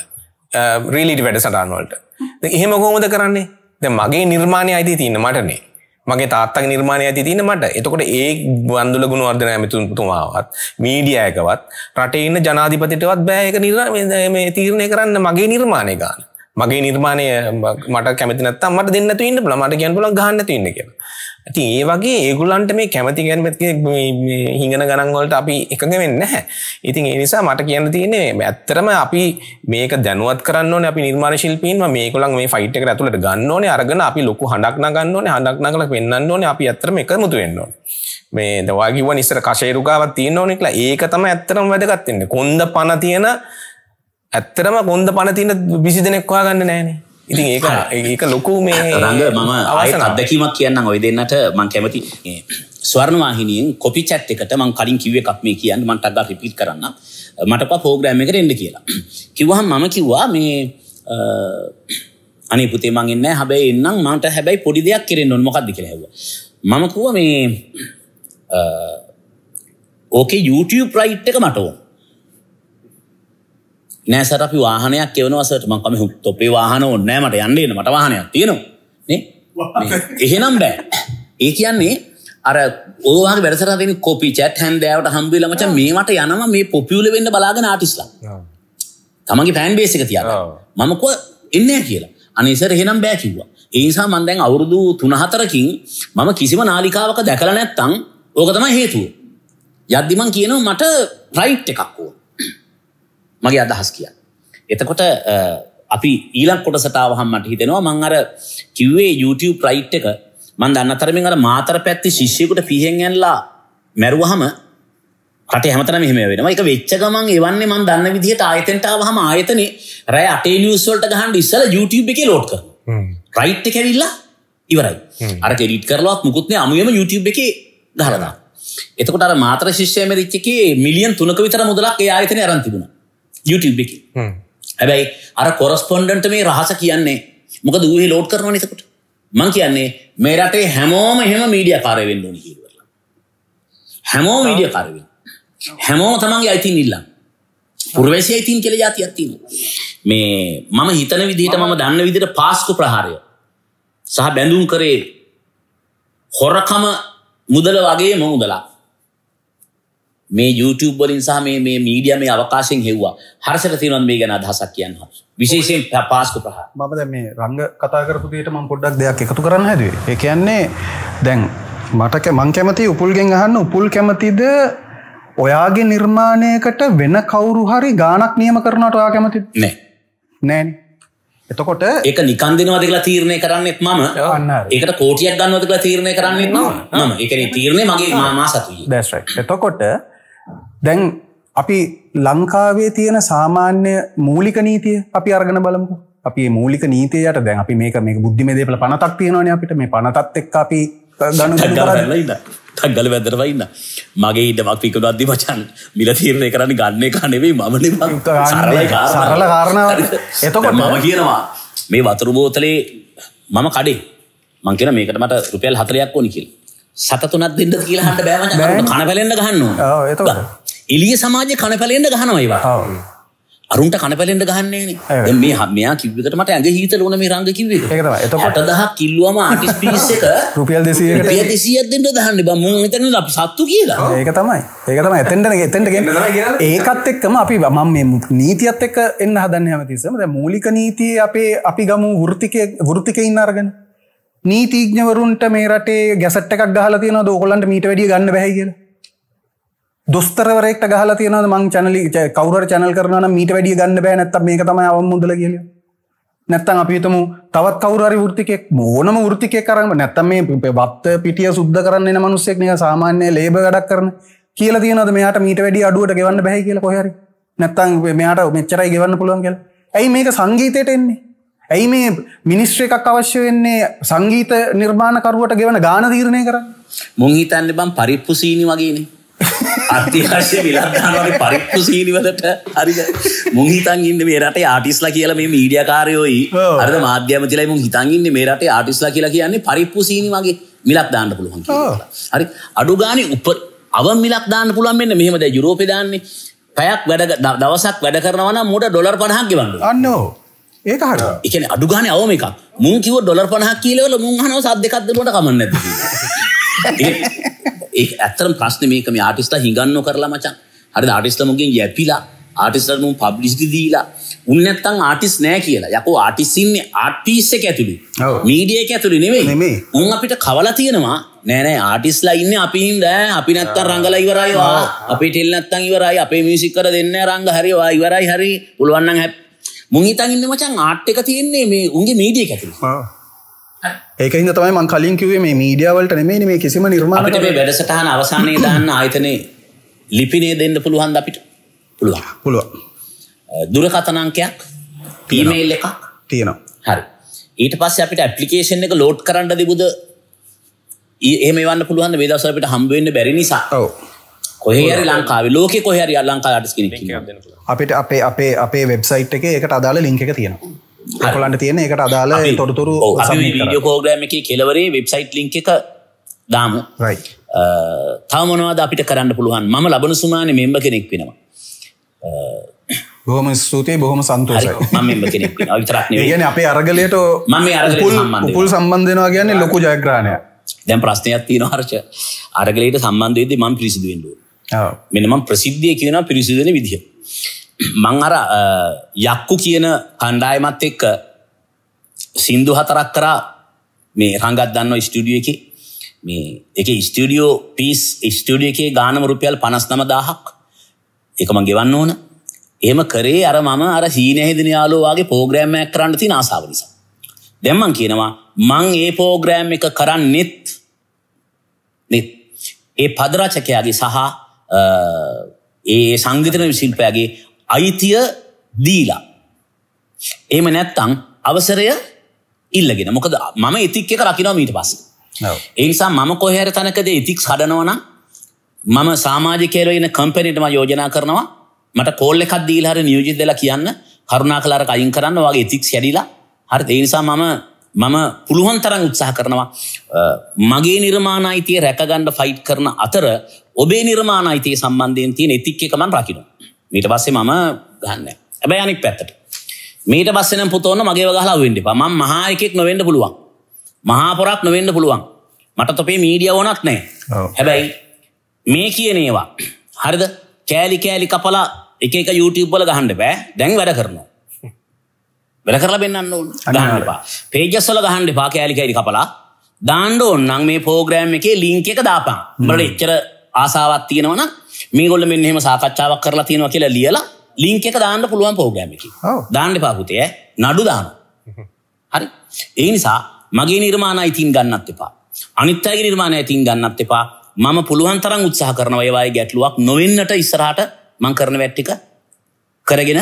රීලිට වැඩ සටන්වලට එහෙම කොහොමද කරන්නේ ද මගේ නිර්මාණය අයිති තියන්න මටනේ මගේ තාත්තක නිර්මාණය ඇති තින මට එතකොට ඒ බන්දුල ගුණ අර්ධන ඇමතුතුමාවත් මීඩියයකවත් රටඉන්න ජනාධිපතිටවත් බෑයක නිර්ම තීරණය කරන්න මගේ නිර්මාණය ගාන මගේ නිර්මාණය මට කැමතිනත් මට දෙන්න තුන්න බල මට ගැන් පුලන් ගන්න තින්න කිය ඇති ඒ වගේ ඒගුලන්ට මේ කැමති ගැන්මති හිඟන ගණන්වලට අපි එකඟ වෙන්න හැ ඉතින් ඒ නිසා මට කියන්න තියන්නේ ඇත්තරම අපි මේක දැනුවත් කරන්න අපි නිර්මාණ ශිල්පීන් මේකුලන් මේ ෆයිට් එක ඇතුලට ගන්න ඕනේ අරගෙන අපි ලොකු හඩක් නගන්න ඕනේ හඩක් නගල පෙන්න්න ඕනේ අපි ඇත්තරම එකමුතු වෙන්න මේ දවාගිව නිස්සර කශේරුකාවත් තියන්න ඕනෙක්ලා ඒක තම ඇත්තරම් වැදගත්තන්නේ කොන්ද පණ තියෙන ඇත්තරම කොන්ද පනතින විසි දෙනෙක්වා ගන්න නෑනේ ඉතින් ඒක ඒක ලොකු මේ රඟ මම අය අදැකීමක් කියන්න ඔය දෙන්නට මං කැමති ස්වර්ණවාහිනියෙන් කොපි චැට් එකට මං කලින් කිව්ව එකක් මේ කියන්න මට අග රිපිල් කරන්න මට ප පෝග්‍රෑම් එකට එන්න කියලා කිව්වහම් මම කිව්වා මේ අනි පුතේ මං එන්න හැබැයි එන්නම් මට හැබැයි පොඩි දෙයක් කරෙන්න ඔන්න මොකක්ද කියලා හැව මම කිව්වා මේ ඕකේ YouTube රයිට් එක මට ඕන නෑසට අපි වාහනයක් එවනවසට මංකම හු තොපේ වාහන ඕන්නෑමට යන්නන්න මට වාහනයක් තියෙනවා එහෙනම් බෑ ඒ කියන්නේ අර ඕවා වැරසර දෙන කොපි චැට් හැන්දෑවට හම්බිල මච මේමට යනම මේ පොපියුල වෙන්න බලාගෙන ආටිස්ලා තමගේ පෑන් බේසික තියන මමක එන්න කියලා අනිසර හෙනම් බෑ කිව්වා ඒසා මන්දැන් අවුරුදු තුනහතරකින් මම කිසිම නාලිකාවක දැකල නැත්තං ඕක තම හේතුව යද්දිමන් කියනවා මට රයිට් එකක්කෝ මගේ අදහස් කිය. එතකොට අපි ඊලක් කොට සටාවහම් මට හිතෙනවා මං අර කිව්වේ YouTube ප්‍රයිට් එක මන් දන්න තරමින් අර මාතර පැත්ති ශිෂ්‍යකුට පිහෙන්ඇල්ලා මැරුවහම ට හමතන මෙහම වෙනවා එක වෙච්චගමන් එවන්නේ මන් දන්න විදිහට ආයතෙන්ටාවහම ආයතනේ රෑ අටේ නිියස්වල්ට ගහන් ඉස්සල YouTube එක ලෝඩ් කර රයිට් කැවිල්ලා ඉවරයි අර කෙඩිට කරලත් මුකුත්නේ අමුයම YouTube එක දහරදා එතකොට මාතර ශිෂ්‍යය මරිච්චකේ මිලියන් තුනක විතර මුදලක් ආයතන අරන්තිබුණා YouTube එක හැබැයි අර කොරස්පොන්ඩන්ට මේ රහස කියන්නේ මොක දූහි ලෝඩ් කරන නිසකට මං කියන්නේ මේ රටේ හැමෝම එහෙම මීඩිය කාරවෙන්න ඕන හිරවල හැමෝ මීඩිය කාරවෙන් හැමෝ තමන්ගේ අයිතින් ඉල්ලා පුරවැසි අයිතින් කෙළ ජාති අත්තින මේ මම හිතන විදිහට මම දන්න විදිට පාස්කු ප්‍රහාරය සහ බැඳුම් කරේ හොරකම මුදල වගේ මොමුදලා මේ YouTube වලින් සහ මේ මේ මීඩියා මේ අවකාශයෙන් හෙව්වා. හර්ෂට තියෙනවා මේ ගැන අදහසක් කියන්න හර්ෂ. විශේෂයෙන් පාස්කු ප්‍රහාර. මම දැන් මේ රංග කතා කරපු දෙයට මම පොඩ්ඩක් දෙයක් එකතු කරන්න හැදුවේ. ඒ කියන්නේ දැන් මට මං කැමති උපුල්ගෙන් අහන්න උපුල් කැමතිද ඔයාගේ නිර්මාණයකට වෙන කවුරු හරි ගානක් නියම කරනට ඔයා කැමතිද? නෑ. නෑනේ. එතකොට ඒක නිකන් දෙනවද කියලා තීරණය කරන්නෙත් මම. ඒකට කෝටියක් ගන්නවද කියලා තීරණය කරන්නෙත් මම. මම. ඒ කියන්නේ තීරණය මගේ මා සතුයි. That's right. එතකොට දැන් අපි ලංකාවේ තියෙන සාමාන්‍ය මූලික නීතිය අපි අර්ගන බලමු අපි මූලික නීතියට දැන් අපි මේක මේ බුද්ධිමේදේපල පනතක් තියෙනවන අපිට මේ පනතත් එක් අපි ගල වැදරවයින්න මගේ ඉඩමක් පිකුණු අධදි වචන් මිල තීරණය කරන්න ගන්නේ කනෙවෙයි මමන සරල කාරණාව එතකොට මම කියනවා මේ වතුරු බෝතලේ මම කඩේ මංකෙන මේකට මට රුපියල් හතරයක් ඕනිකිල් සතතුනත් දෙන්න කියලා හට බෑව කන පැලෙන්න්න ගන්න එතවා එලිය සමාජය කනපැලෙන්ට ගහනවයිවා අරුන්ට කනපැලෙන්ට ගහන්නේ මේ හමයා කිව්වට මට ඇඟ හිත ලෝන මේ රංග කිවේ එතකොට දහ කිල්ලුවම ආටිස් පිස්සක රුපියල් දෙසිය දෙසියත්ෙන්ට දහන්න බම එතන ලි සත්තු කියලා ඒක තමයි ඒකතම ඇතෙන්ට එතෙන්ට ඒකත් එක්කම අපි මම මේ නීතියත් එක්ක එන්න හදන්න හැමතිසම මූලික නීතිය අපේ අපි ගමු වෘතික වෘතික ඉන්න අරගෙන නීතිීඥවරුන්ට මේ රටේ ගැසට්ටක් ගහලා තියෙනවා දෝකොලන්ට මීට වැඩිය ගන්න බැහැ කියලා දොස්තරවරෙක්ට ගහලා තියෙනවද මං channel කවුරුහරි channel කරනවා නම් මීට වැඩිය ගන්න බෑ නැත්තම් මේක තමයි අවමුදල කියලා නැත්තම් අපි හිතමු තවත් කවුරුහරි වෘත්තිකයෙක් ඕනම වෘත්තිකයෙක් අරන් නැත්තම් මේ වත්ත පිටිය සුද්ධ කරන්න එන මිනිස්සෙක් නිකන් සාමාන්‍ය ලේබර් වැඩක් කරන කියලා තියනවාද මෙයාට මීට වැඩිය අඩුවට ගෙවන්න බෑ කියලා කොහේ හරි නැත්තම් මෙයාට මෙච්චරයි ගෙවන්න පුළුවන් කියලා. ඇයි මේක සංගීතයට එන්නේ? ඇයි මේ මිනිස්ට්‍රි එකක් අවශ්‍ය වෙන්නේ සංගීත නිර්මාණකරුවට ගෙවන ගාන තීරණය කරන්න? මුන් හිතන්නේ බම් පරිප්පු සීනි වගේනේ. අත්‍යශය විලත්ධානගේ පරික්පු සීලිවලට හරිද මුහිතන් ඉන්න මේ රටේ ආටිස්ලා කියලා මේ මීඩියකාරයෝයි අරද මාධ්‍යමතිලයි මු හිතන්ඉන්න මේ රටේ ආටිස්ලා කියලා කියන්නේ පරිප්පු සීනි වගේ මිලක් දාන්න පුළුවන් හරි අඩුගාන උප අව මිලක් දාන්න පුළන් මෙන්න මෙහමද යුරෝපය දාන්නේ පැයක් වැඩ දවසක් වැඩ කරනවන මොට ඩොලර් පණහක් ගවන්න අන්නෝ ඒ හට එකන අඩුගාන අවම එකක් මුංකිව ඩොලර් පණහක් කියලවල මුංහනව සද්දකක්දමට කමන්න ඒ ඇත්තරම් ප්‍රශ්න මේක මේ ආටිස්ට හිඟන්න කරලා මචන් හරි ආටිස්ටමගෙන් යැපිලා ආටිස්ටර්නුම් පබ්ලිසිටි දීලා උන්නත්තං ආටිස් නෑ කියලා යකෝ ආටිසින්නේ ආටිස්සෙක් ඇතුළි මීඩියක ඇතුළි නෙවෙයි උන් අපිට කවල තියෙනවා නෑනෑ ආටිස්ලා ඉන්න අපින්ද අපි නැත්තන් රංගල ඉවරයිවා අපි ටෙල්නත්තන් ඉවරයි අපේ මිසික් කර දෙන්න රංග හරිවා ඉවරයි හරි පුළුවන්න හැප් මුංහිතන් ඉන්න මචන් ආට් එක තියෙන්නේ මේ උන්ගේ මීඩිය ඇතුළි ඒක ඉද තමයි මං කලින් කිවේ මේ මීඩියවලට නෙමේ මේ කිසිම නිර්මාණට මේ වැඩසටහන අවසානය දන්න ආයතනය ලිපිනේ දෙන්න පුළුවන් අපිට පුළුවන් පුළුව දුරකතනංකයක් පීමේල් එකක් තියෙනවා හරි ඊට පස්ස අපිට ඇපලිකේෂන් එක ලෝඩ් කරන්න තිබුද ඒමවන්න පුළුවන් වේදස අපට හම්බුවෙන්න බැරි නිසා කොහරි ලංකාව ලෝක කොහරි අල්ලංකාලාට කින අපිට අපේ අපේ අපේ වෙබ්සයිට් එක එකට අදාළ ලිංක තියෙනවා කොලන්ට තියෙන එකට අදාල තොරතුරු වීඩිය පෝග්‍රෑම එක කෙලවරේ වෙබ්සයිට් ලිංක එක දාමු තමනවාද අපිට කරන්න පුළුවන් මම ලබන සුමාන මෙම්බ කෙනෙක් වෙනවා බොහම ස්තුතියි බොහම සන්තෝසයි ගෙන අපේ අරගලයට මම පුල් සම්බන්ධනවා කියන්නේ ලොකු ජයග්‍රාණය දැම් ප්‍රශ්නයක් තියෙන හර්ච අරගලට සම්බන්ධයේද මං පිරිසිදුවෙන්ඩුව මෙනම ප්‍රසිද්ධිය කියන පිරිසිදන විදිහ <clears throat> මං අර යක්කු කියන කණ්ඩායමත් එක්ක සින්දු හතරක් කරා මේ රංගත් දන්න ස්ටඩිය එක මේ එක ස්ටඩියෝ පිස් ස්ටඩිය එකේ ගානම රුපියල් පනස් නම දාහක් එකම ගෙවන්න ඕන එම කරේ අර මම අර සීනැහිදින යාලෝවාගේ පෝග්‍රෑම්මයක් කරන්න ති නාසාාව නිසා දෙම්මන් කියනවා මං ඒ පෝග්‍රෑම් එක කරන්නෙත් නෙත් ඒ පදරාචකයාගේ සහ ඒ සංගිතන විශිල්පයාගේ අයිතිය දීලා. ඒම නැත්තං අවසරය ඉල්ලගෙන මොකද මම ඉතික් එක රකිනවා මීට පස්ස. ඒනිසා මම කොහැර තැනකද ඉතික් හඩනවන මම සාමාජිකේරෙන කම්පැනිටම යෝජනා කරනවා මට කෝල්ල එකක් දීල්හර නියෝජිත දෙලා කියන්න කරුණා කලාර අයින් කරන්න වගේ ඉතික් හැඩිලා හරි ඒනිසා මම මම පුළුවන් තරන් උත්සාහ කරනවා මගේ නිර්මාණ අයිතිය රැකගණ්ඩ ෆයිට් කරන අතර ඔබේ නිර්මාණ අයිතිය සම්බන්ධයෙන් තියෙන ඉතික් එකමන් රකිනවා. මීට පස්සේ මම ගන්න ඇබැයි අනික් පැත්තට මීට පස්සෙන පුතෝන්න මගේ වගහලා වෙන්ඩි පම මහා එකෙක් නොවෙන්ඩ පුළුවන් මහාපොරක් නොවෙන්ඩ පුළුවන් මට තොපේ මීඩිය ඕනක් නෑ හැබැයි මේ කියනේවා හරිද කෑලි කෑලි කපලා එක එක යුටබල ගහන්ඩ බෑ දැන් වැඩ කරනවා වැඩ කරලා බෙන්න්න ඕන් ගහන්නපා පේජස්සල ගහන්ඩ පා කෑලි කෑලි කපලා දාණ්ඩ ඔන්නන් මේ පෝග්‍රෑම් එකේ ලිංක එක දාපා බට එච්චර ආසාවත් තියෙනවනක් මේගොල්ල මෙ එහෙම සාකච්ඡාවක් කරලා තියෙනවා කියලා ලියලා ලිංක එක දාන්න පුළුවන් පෝග්‍රමකි දාන්න පාපුතය නඩු දාන හරි ඒ නිසා මගේ නිර්මාණ ඉතින් ගන්නත් එපා අනිත්තගේ නිර්මාණ ඇතින් ගන්නත් එපා මම පුළුවන් තරම් උත්සාහ කරන ඒවාය ගැටලුවක් නොවෙන්නට ඉස්සරහට මං කරන වැට්ටික කරගෙන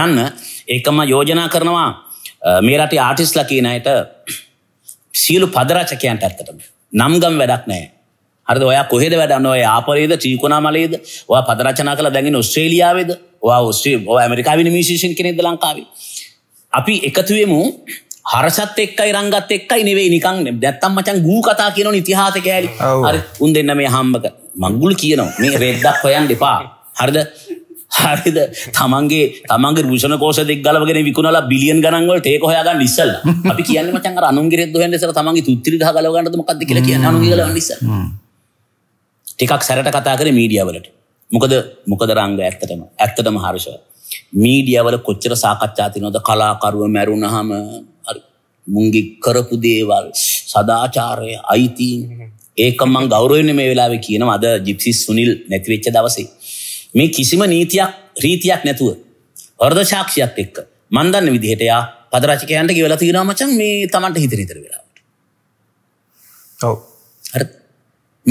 යන්න ඒකම යෝජනා කරනවා මේ රටේ ආටිස්ලා කියන අයට සියලු පදරාචකයන්ට ඇත්තටම නම්ගම් වැඩක් නෑ හරිද ඔයා කොහෙද වැඩන්න ඔය ආපරේද ත්‍රීකුණා මලේද ඔයා පදරචනා කළ දැගෙන ඔස්ට්‍රේලියාවේද ඔයා ඔස්ට්‍රේ ඔයා ඇමරිකාවේ නිමිෂේෂන් කෙනෙක්ද ලංකාවේ අපි එකතුවෙමු හරසත් එක්කයි රංගත් එක්කයි නෙවෙයි නිකන් නැත්තම් මචං ගූ කතා කියනවා ඉතිහාසක ඇලි හරි උන් දෙන්න මේ හම්බක මංගුල් කියනවා මේ රෙද්දක් හොයන් එපා හරිද හරිද තමන්ගේ තමන්ගේ රෂණ කෝෂ දෙක් ගලවගෙන විකුණලා බිලියන් ගනන්වලට ඒක හොයාගන්න ඉස්සල් අපි කියන්න මචන් අනුගෙ රෙද්ද හොයන්න ඉස්සලා තමන්ගේ තුත්තිරි ගහ ගලවගන්නද මොකද්ද කියලා කියන්නේ අනුගෙ ගලවන්න ඉස්සලා ටිකක් සැරට කතා කර මීඩියවලට මොකද මොකද රංග ඇත්තටම ඇත්තටම හර්ෂ මීඩියවල කොච්චර සාකච්ඡාතිනොද කලාකරුව මැරුණහම මුංගි කරපු දේවල් සදාචාරය අයිතින් ඒක මං ගෞරවයෙන් මේ වෙලාවේ කියනවා අද ජිප්සි සුනිල් නැතිවෙච්ච දවසේ මේ කිසිම නීතියක් රීතියක් නැතුව වර්ධ සාක්ෂියක් එක්ක මන් දන්න විදිහට යා පදරාජිකයන්ට ගෙවලා තියෙනවා මචං මේ Tamanට හිතන විතර වෙලාවට ඔව් හරි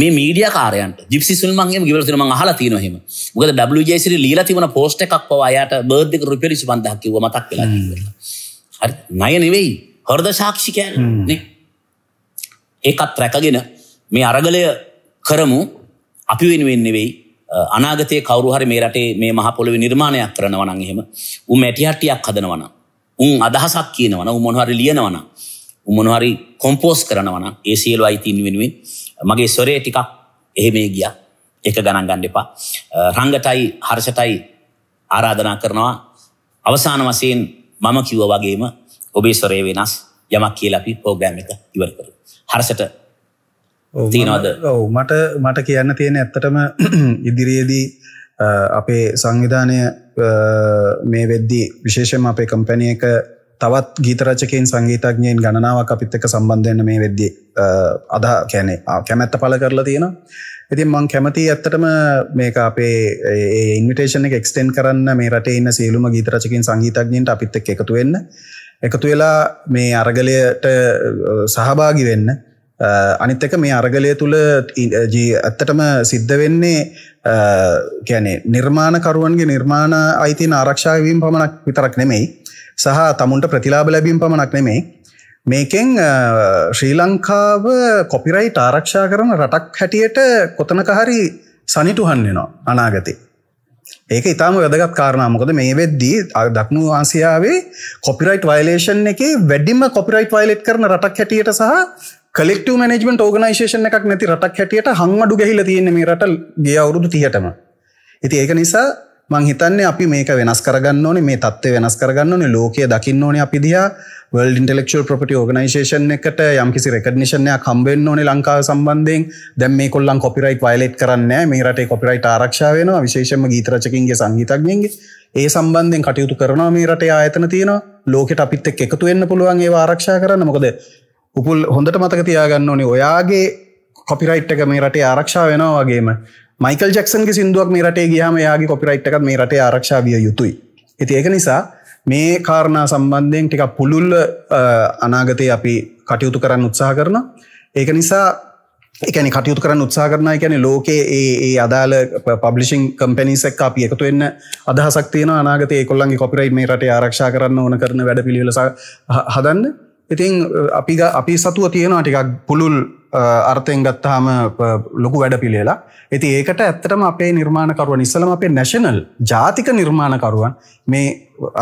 මේ මීඩිය කාරයන්ට ජිපසි සුල්මන්ගේ ගිවරසින ම හලා තින හෙම ගද ඩජසිරි ලීලා තිබන පෝස්ට එකක් පවායට බර්ධක රුපිරිසි පන්දහක්කිව මතක් කියලා හරි නය නෙවෙයි හොරද ශාක්ෂිකෑ ඒකත් රැකගෙන මේ අරගලය කරමු අපි වෙනුවෙන් නෙවෙයි අනාගතය කවරුහරි මේ රටේ මේ මහපොළොව නිර්මාණයක් කරනවනන් එහෙම උම් ඇටිහට්ටියක් හදනවන උන් අදහසක් කියනවන උමොහරි ලියනවන උමොනහරි කොම්පෝස් කරනවන ඒ සියලු අයිතින් වෙනුවෙන් මගේ ස්වරේ ටිකක් එහෙමේ ගිය එක ගණන් ගන්න එපා. රංගටයි හර්ෂටයි ආරාධනා කරනවා අවසාන වසයෙන් මම කිව්ව වගේම ඔබේ ස්වරේ වෙනස් යමක් කියලා අපි පෝග්‍රෑම් එක ඉවර කරු. හර්ෂට තියනවද ඔව මට මට කියන්න තියෙන ඇත්තටම <clears throat> ඉදිරියේදී අපේ සංවිධානය මේ වෙද්දී විශේෂම අපේ කම්පැනිය එක තවත් ගීතරචකෙන් සංගීතඥයෙන් ගණනාවක් අපිත් එක සම්බන්ධයන්න මේ වෙද්දි අද කැනෙ කැමැත්ත පල කරලා තියෙන ඉතින් මං කැමති ඇත්තටම මේක අපේ ඉන්විටේෂන එක එක්ස්ටෙන් කරන්න මේ රට ඉන්න සියලුම ගීතරචකින් සංගීතඥයට අපිත් එක් එකතු වෙන්න එකතු වෙලා මේ අරගලයට සහභාගි වෙන්න අනිත් එක මේ අරගලය තුළ ඇත්තටම සිද්ධ වෙන්නේ ගැනේ නිර්මාණකරුවන්ගේ නිර්මාණ අයිතින් ආරක්ෂාවීම් පමණක් විතරක් නෙමෙයි සහ තමුන්ට ප්‍රතිලාබ ලැබීම් පමණක් නෙමේ මේකෙන් ශ්‍රී ලංකාව කොපිරයිට් ආරක්ෂා කරන රටක් හැටියට කොතනක හරි සනිටුහන්නෙනවා අනාගතේ. ඒක ඉතාම වැදගත් කාරණාමකද මේ වෙද්දී දක්ුණු ආසියාවේ කොපිරයිට් වයිලේෂන් එක වැඩිම කොපිරයිට් වයිලෙට් කරන රටක් හැටියට සහ කලෙක්ටව මනෙජමට ෝගනයිශේෂන එකක් නැති රටක් හැටියට හංවඩු ගැහිල තියෙන මේ රට ගිය අවුරුදු තියටම. ඉති ඒක නිසා මංහිතන්නේ අපි මේක වෙනස් කරගන්න ඕනේ මේ තත්ත්ව වෙනස් කරගන්න ඕනේ ලෝකය දකින්න ඕනේ අපි දිහා වල් ඉන්ටෙලෙක්ෂල් ප්‍රපටි ෝගනිශේෂන් එකට යම්කිසි රෙකඩනිශණයක් කම්බෙන් ඕනේ ලංකාව සම්බන්ධයෙන් දැම් මේ කොල්ලන් කොපිරයිට් වයිලට් කරන්න මේ රට කොපිරයිට් ආරක්ෂාවන විශේෂම ගීතරචකින්ගේ සංගීතක්ගෙන්ගේ ඒ සම්බන්ධෙන් කටයුතු කරනවා මේ රට ආයතන තියෙන ලෝකට අපිත් එක් එකතු වෙන්න පුළුවන් ඒ ආරක්ෂා කරන්න මොකද උපුල් හොඳට මතක තියාගන්න ඕනේ ඔයාගේ කොපිරයිට් එක මේ රටේ ආරක්ෂා වෙනවා වගේම මයිකල් ජක්සන්ගේ සිින්දුවක් මේ රටේ ගියාම යාගේ කොපිරයිට්ක් මේ රටේ ආරක්ෂාවිය යුතුයි. ඇති ඒක නිසා මේ කාරණා සම්බන්ධයෙන් ටික පුළුල් අනාගතය අපි කටයුතු කරන්න උත්සාහ කරන. ඒක නිසා එකන කටයුතු කරන්න උත්සා කරන එකැන ලෝකයේ ඒ අදාළ පබ්ලිසිං කම්පැනිසක් අපි එකතු වෙන්න අදහසක් තියෙන අනාගත කොල්ලන්ගේ කොපිරයිට් මේ රට ආරක්ෂා කරන්න ඕන කරන වැඩ පිළිවෙලස හදන්න. ඉතින් අපි අපි සතුව තියෙනවා ටිකක් පුළුල් අර්ථයෙන් ගත්තාම ලොකු වැඩ පිළේලා ඇති ඒකට ඇත්තටම අපේ නිර්මාණකරුවන් ඉස්සලම අපේ නැශනල් ජාතික නිර්මාණකරුවන් මේ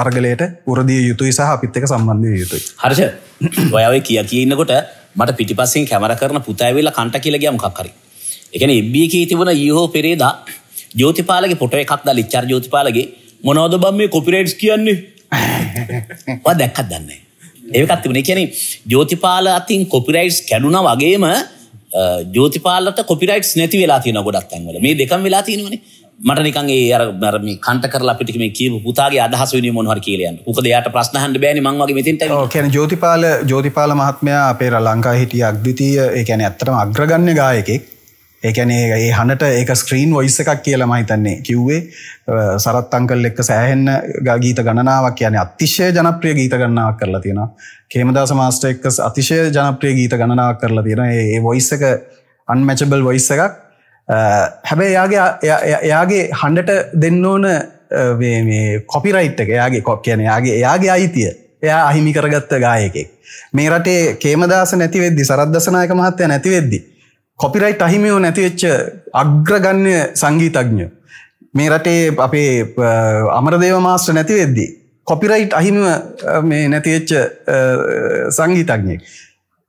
අර්ගලයට උරදිය යුතුයි සහ අපිත්තක සම්බන්ධය යුතුයි හර්ෂ ඔයාවේ කිය කියන්නකොට මට පිටිපස්සෙන් කැමර කරන පුතෑවෙලා කණට කියලගම කක්කරරි එකන එබ්බිය කිය තිබුණ යහෝ පෙරේදා ජෝතිපාලගේ පොට එකක්ද ලිච්චර් ජෝතිපාලගේ මොනෝද බම් මේ කොපිරේට්ස් කියන්නේ <laughs> දැක්කත් දන්නේ ඒකත් තිබුණේ කියන්නේ ජෝතිපාල අතින් කොපිරයිට්ස් කැඩුනා වගේම ජෝතිපාලට කොපිරයිට්ස් නැති වෙලා තියෙනවා ගොඩක් තැන්වල. මේ දෙකම වෙලා තියෙනවනේ. මට නිකන් ඒ අර අර මේ කන්ට කරලා අපිට මේ කියපු පුතාගේ අදහස වෙනුවෙන් මොනවා හරි කියලා යන්න. මොකද එයාට ප්‍රශ්න අහන්න බෑනේ මං වගේ මෙතෙන්ට. ඔව් කියන්නේ ජෝතිපාල ජෝතිපාල මහත්මයා අපේ ලංකාවේ හිටිය අද්විතීය ඒ කියන්නේ ඇත්තටම අග්‍රගණ්‍ය ගායකෙක්. ඒකැන ඒ හනට ඒක ස්ක්‍රීන් වොයිස එකක් කියලා මහිතන්නේ කිව්වේ සරත් අංකල් එක්ක සෑහෙන්න ගීත ගණනාවක් කියන අතිශය ජනප්‍රිය ගීත ගන්නාවක් කරලා තියෙන කේමදාස මාස්ට එක්ක අතිශය ජනප්‍රිය ගීත ගණනාවක් කරලා තියෙන ඒ වොයිස එක අන්මැචබල් වොයිස එකක් හැබැ එයාගේ එයාගේ හඬට දෙන්න ඕන කොපිරයිට් එක එයාගේ කොක් කියන යාගේ එයාගේ අයිතිය එයා අහිමි කරගත්ත ගායකෙක් මේ රටේ කේමදාස නැතිවෙද්දි සරද්දසනායක මහත්තය නැතිවෙද්දිී කොපිරයිට් අහිමියෝ නැතිවෙච්ච අග්‍රගන්‍ය සංගීතඥ. මේ රටේ අපේ අමරදේව මාස්ට නැතිවෙද්දී. කොපිරයිට් අහිම මේ නැතිවෙච්ච සංගීතඥයෙක්.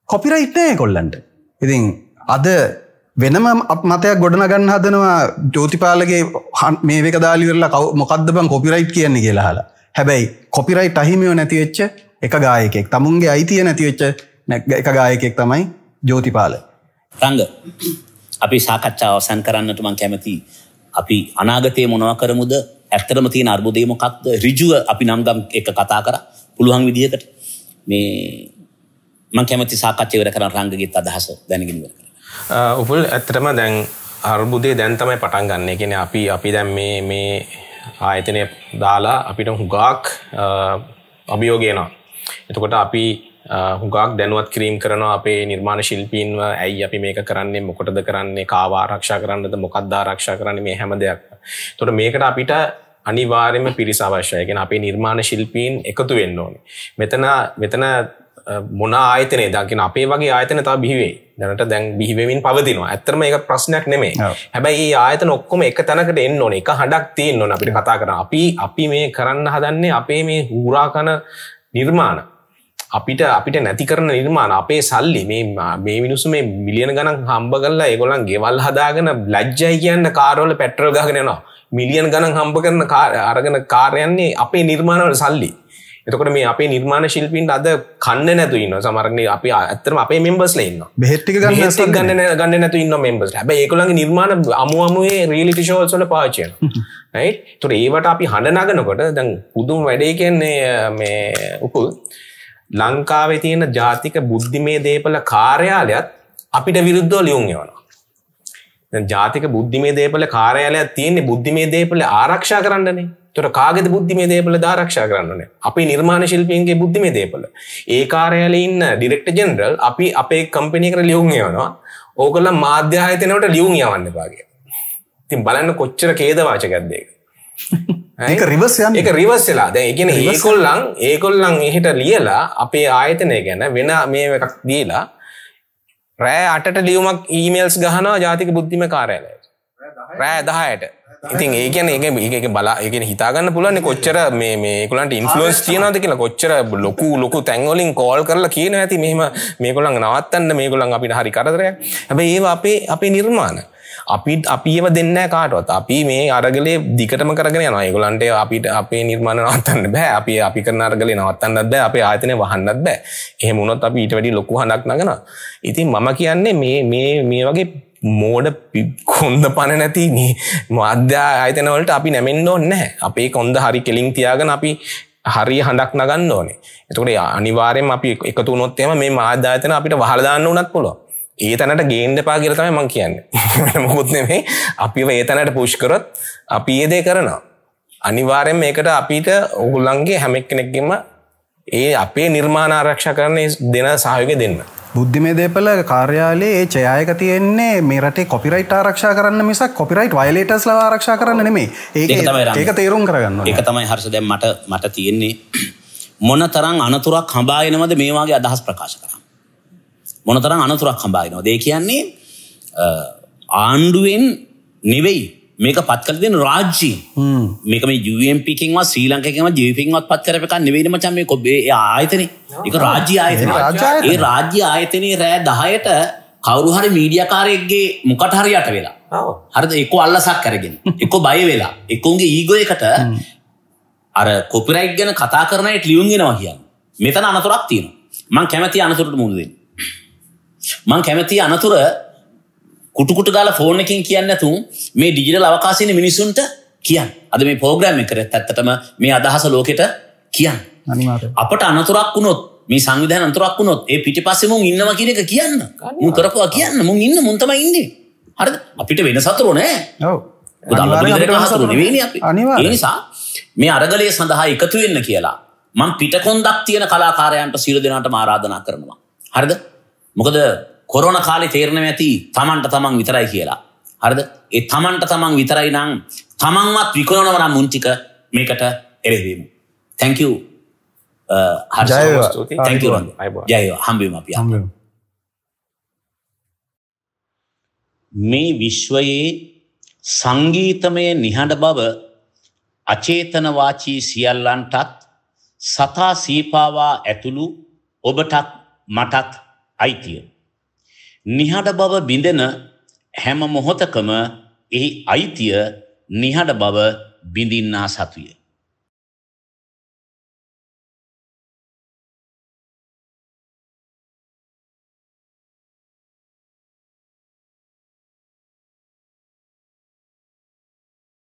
කොපිරයිට් නෑ කොල්ලන්ට. ඉතින් අද වෙනම මතයක් ගොඩනගන්න හදනවා ජෝතිපාලගේ හන් මේක දාලිවෙරලා කව මොකක්දබන් කොපිරයිට් කියන්නේ කියලා හලා හැබැයි කොපිරයිට් අහිමියෝ නැතිවෙච්ච එක ගායකෙක් තමුන්ගේ අයිතිය නැතිවෙච්ච එක ගායකෙක් තමයි ජෝතිපාල රංග අපි සාකච්ඡා අවසන් කරන්නට මං කැමති අපි අනාගතය මොනව කරමුද ඇත්තටම තියෙන අර්බුදය මොකක්ද ඍජුව අපි නම්ගම් එක කතා කරා පුළුවන් විදිහකට මේ මං කැමති සාකච්ඡා ඉවර කරන් රංගගීත් අදහස දැනගෙන ඉවර කරන්න. උපුල් ඇත්තටම දැන් අර්බුදේ දැන් තමයි පටන් ගන්න. ඒ කියන්නේ අපි අපි දැන් මේ මේ ආයතනය දාලා අපිට හුඟක් අභියෝග එනවා. එතකොට අපි හුඟක් දැනුවත් කිරීම් කරන අපේ නිර්මාණ ශිල්පීන්ව ඇයි අපි මේක කරන්නේ මොකටද කරන්නේ කාවාරක්ෂා කරන්නද මොකක්දාරක්ෂා කරන්න මේ හැම දෙයක් තොට මේකට අපිට අනිවාර්යම පිරිස අවශ්‍යයගෙන අපේ නිර්මාණ ශිල්පීන් එකතු වෙන්න ඕනේ මෙතන මෙතන මොන ආයතනය දකින අපේ වගේ ආයතන තා බිහිවේ දැනට දැන් බිහිවෙමින් පවතිනවා ඇත්තරම ඒ ප්‍රශ්නයක් නෙමේ හැබැයි ඒ ආයත නොක්කොම එක තැනකට එන්න ඕන එක හඩක් තියෙන් ඕන අපිට කතා කර අපි අපි මේ කරන්න හදන්නේ අපේ මේ හූරාකන නිර්මාණ අපිට අපිට නැති කරන නිර්මාණ අපේ සල්ලි මේ මේ මිනිසු මේ මිලියන ගණන් හම්බ කරලා ඒගොල්ලන් ගෙවල් හදාගෙන ලැජ්ජයි කියන්න කාරවල පෙට්‍රල් ගහගෙන යනවා මිලියන ගණන් හම්බ කරන අරගෙන කාර්යන්නේ අපේ නිර්මාණවල සල්ලි එතකොට මේ අපේ නිර්මාණ ශිල්පීන්ට අද කන්න නැතු ඉන්න සමරන්නේ අපි ඇත්තරම අපේ මෙම්බස්ල ඉන්න බෙත්තික ගන්න ගන්න ගන්න නැතු ඉන්න මෙම්බස් හැබ ඒකුළගේ නිර්මාණ අමුවමුේ රීලිටි ෂෝල්සල පාචය තුට ඒවට අපි හඬ නගනකොට දැන් පුදුම් වැඩේ කියන්නේ මේ උපුල් ලංකාවේ තියෙන ජාතික බුද්ධිමය දේපල කාර්යාලයත් අපිට විරුද්ධෝ ලියුම් යවනවා ජාතික බුද්ධිමේ දේපල කාරයාලයක් තියන්නේ බුද්ධිමේ දේපල ආරක්ෂා කරන්නනේ තොට කාගෙද බුද්ධිමේ දේපල ආරක්ෂා කරන්නන අපි නිර්මාණ ශිල්පියන්ගේ බුද්ධිමේ දේපල ඒ කාරයාල ඉන්න ඩිරෙක්ට ජෙනරල් අපි අපේ කම්පිනි කර ලියුම් යවනවා ඕකල්ල මාධ්‍යායතනවට ලියුම් යවන්න පාගේ ඉතින් බලන්න කොච්චර කේදවාචකත්දේක ඒක රිවර්සයන් එක රිවර්සලා දැ එකන ඒකොල්ලං ඒකොල්ලං එහිට ලියලා අපේ ආයතනය ගැන වෙන මේ එකක් දීලා රෑ අටට ලියුමක් ඊමේල්ස් ගහනවා ජාතික බුද්ධිම කාරයලය රෑ දහයට ඉතින් ඒකන එක ඒක බලා එකෙන හිතාගන්න පුලන්නේ කොච්චර මේකුලන්ට ඉන්ෆලස් තියනද කියලා කොච්චර ලොකු ලොකු තැන්වලින් කෝල් කරලා කියන ඇති මෙම මේකොළන් නවත්තන්න මේකුලන් අපිට හරි කරදරය හැබ ඒ අපේ අපේ නිර්මාණ අපිත් අපිව දෙන්න කාටවත් අපි මේ අරගලේ දිකටම කරගෙන යනවා ඒගොලන්ට අපිට අපේ නිර්මාණ නවත්තන්න බෑ අපි අපි කරන අරගලේ නවත්තන්නත් බෑ අපේ ආයතනය වහන්නත් බෑ එහෙම වුණොත් අපි ඊට වැඩි ලොකු හඬක් නගනවා ඉතින් මම කියන්නේ මේ මේ මේ වගේ මෝඩ කොන්ද පණ නැති මේ මධ්‍යා අයතනවලට අපි නැමෙන්න්න ඕන්න අපේ කොන්ද හරි කෙලින් තියාගෙන අපි හරි හඬක් නගන්න ඕනේ එතකට අනිවාරයෙන් අපි එකතු නොත්තේම මේ මාධ්‍යාතන අපිට වහලදාන්න වනත් පුොළො ඒ තැනට ගේන්ඩ පා කියරතම මං කියන්න මුකුත් නෙමේ අපි ඒ තැනට පුෂ්කරොත් අපි ඒදේ කරනවා. අනිවාරයෙන් මේකට අපිට ඔගුල්ලන්ගේ හැමෙක් කෙනෙක්ගෙම ඒ අපේ නිර්මාණආරක්ෂ කරන දෙන සහයක දෙන්න. බුද්ධිමේ දේපල කාර්යාලයේ ඒ චයායක තියෙන්නේ මේ රටේ කොපිරයිට් ආරක්ෂා කරන්න මිසක් කොපිරයිට් වයිලේටස් ලව ආරක්ෂා කරන්න නෙමේ ඒක ඒක තේරුම් කරගන්න ඒක තමයි හර්ස දැන් මට මට තියෙන්නේ මොන තරම් අනතුරක් හඹාගෙනමද මේවාගේ අදහස් ප්‍රකාශ කරන්න මොනතරම් අනතුරක් හම්බාගෙනවා දේ කියන්නේ ආණ්ඩුවෙන් නෙවෙයි මේක පත්කල දෙන රාජ්‍ය මේක මේ ජම්පිකින්ව ශ්‍රී ලංකකම ජීවිපින්වත් පත් කරපක නෙවෙනම චම්ම කොබේ ආයතන එක රාජ්‍ය ආයතන ඒ රාජ්‍ය ආයතනයේ රෑ දහයට කවරුහරි මීඩියකාරයක්ගේ මොකට හරි යට වෙලා හරිද එක අල්ලසක් කරගෙන එක බය වෙලා එකුන්ගේ ඊගොයකට අර කොපිරයික් ගැන කතා කරනයට ලියුන්ගෙනවා කියන්න මෙතන අනතුරක් තියෙන මං කැමති අනතුරට මුල්දෙන් මං කැමති අනතුර කුටුකුට ගාල ෆෝර්නකින් කියන්න ඇතුම් මේ ඩිජිටල් අවකාශන මිනිසුන්ට කියන් අද මේ පෝග්‍රෑම් කර ඇත්තටම මේ අදහස ලෝකෙට කියන් අපට අනතුරක් වුණොත් මේ සංවිධාන අන්තුරක් වුණොත් ඒ පිටි පස්සෙ මුන් ඉන්නම කියන එක කියන්න මුන් කරපුවා කියන්න මුන් ඉන්න මුන්තම ඉන්නේ හරි අපිට වෙන සතුරු නෑ හසරු නෙවෙනි අපි නිසා මේ අරගලය සඳහා එකතු වෙන්න කියලා මං පිටකොන්දක් තියෙන කලාකාරයන්ට සිර දෙනට මාරාධනා කරනවා හරිද මොකද කොරෝන කාලි තේරණ ඇති තමන්ට තමන් විතරයි කියලා. හරද ඒ තමන්ට තමන් විතරයි නං තමන්වත් විකරණවන මුංචික මේකට එරෙවීම. තැංකූ හරජය ජය හම්බීම අපි හම්බීම. මේ විශ්වයේ සංගීතමය නිහඬ බව අචේතනවාචී සියල්ලන්ටත් සතා සීපාවා ඇතුළු ඔබටත් මටත් අයිතිය. නිහඬ බව බිඳෙන හැම මොහොතකම එහි අයිතිය නිහඬ බව බිඳින්නා සතුය.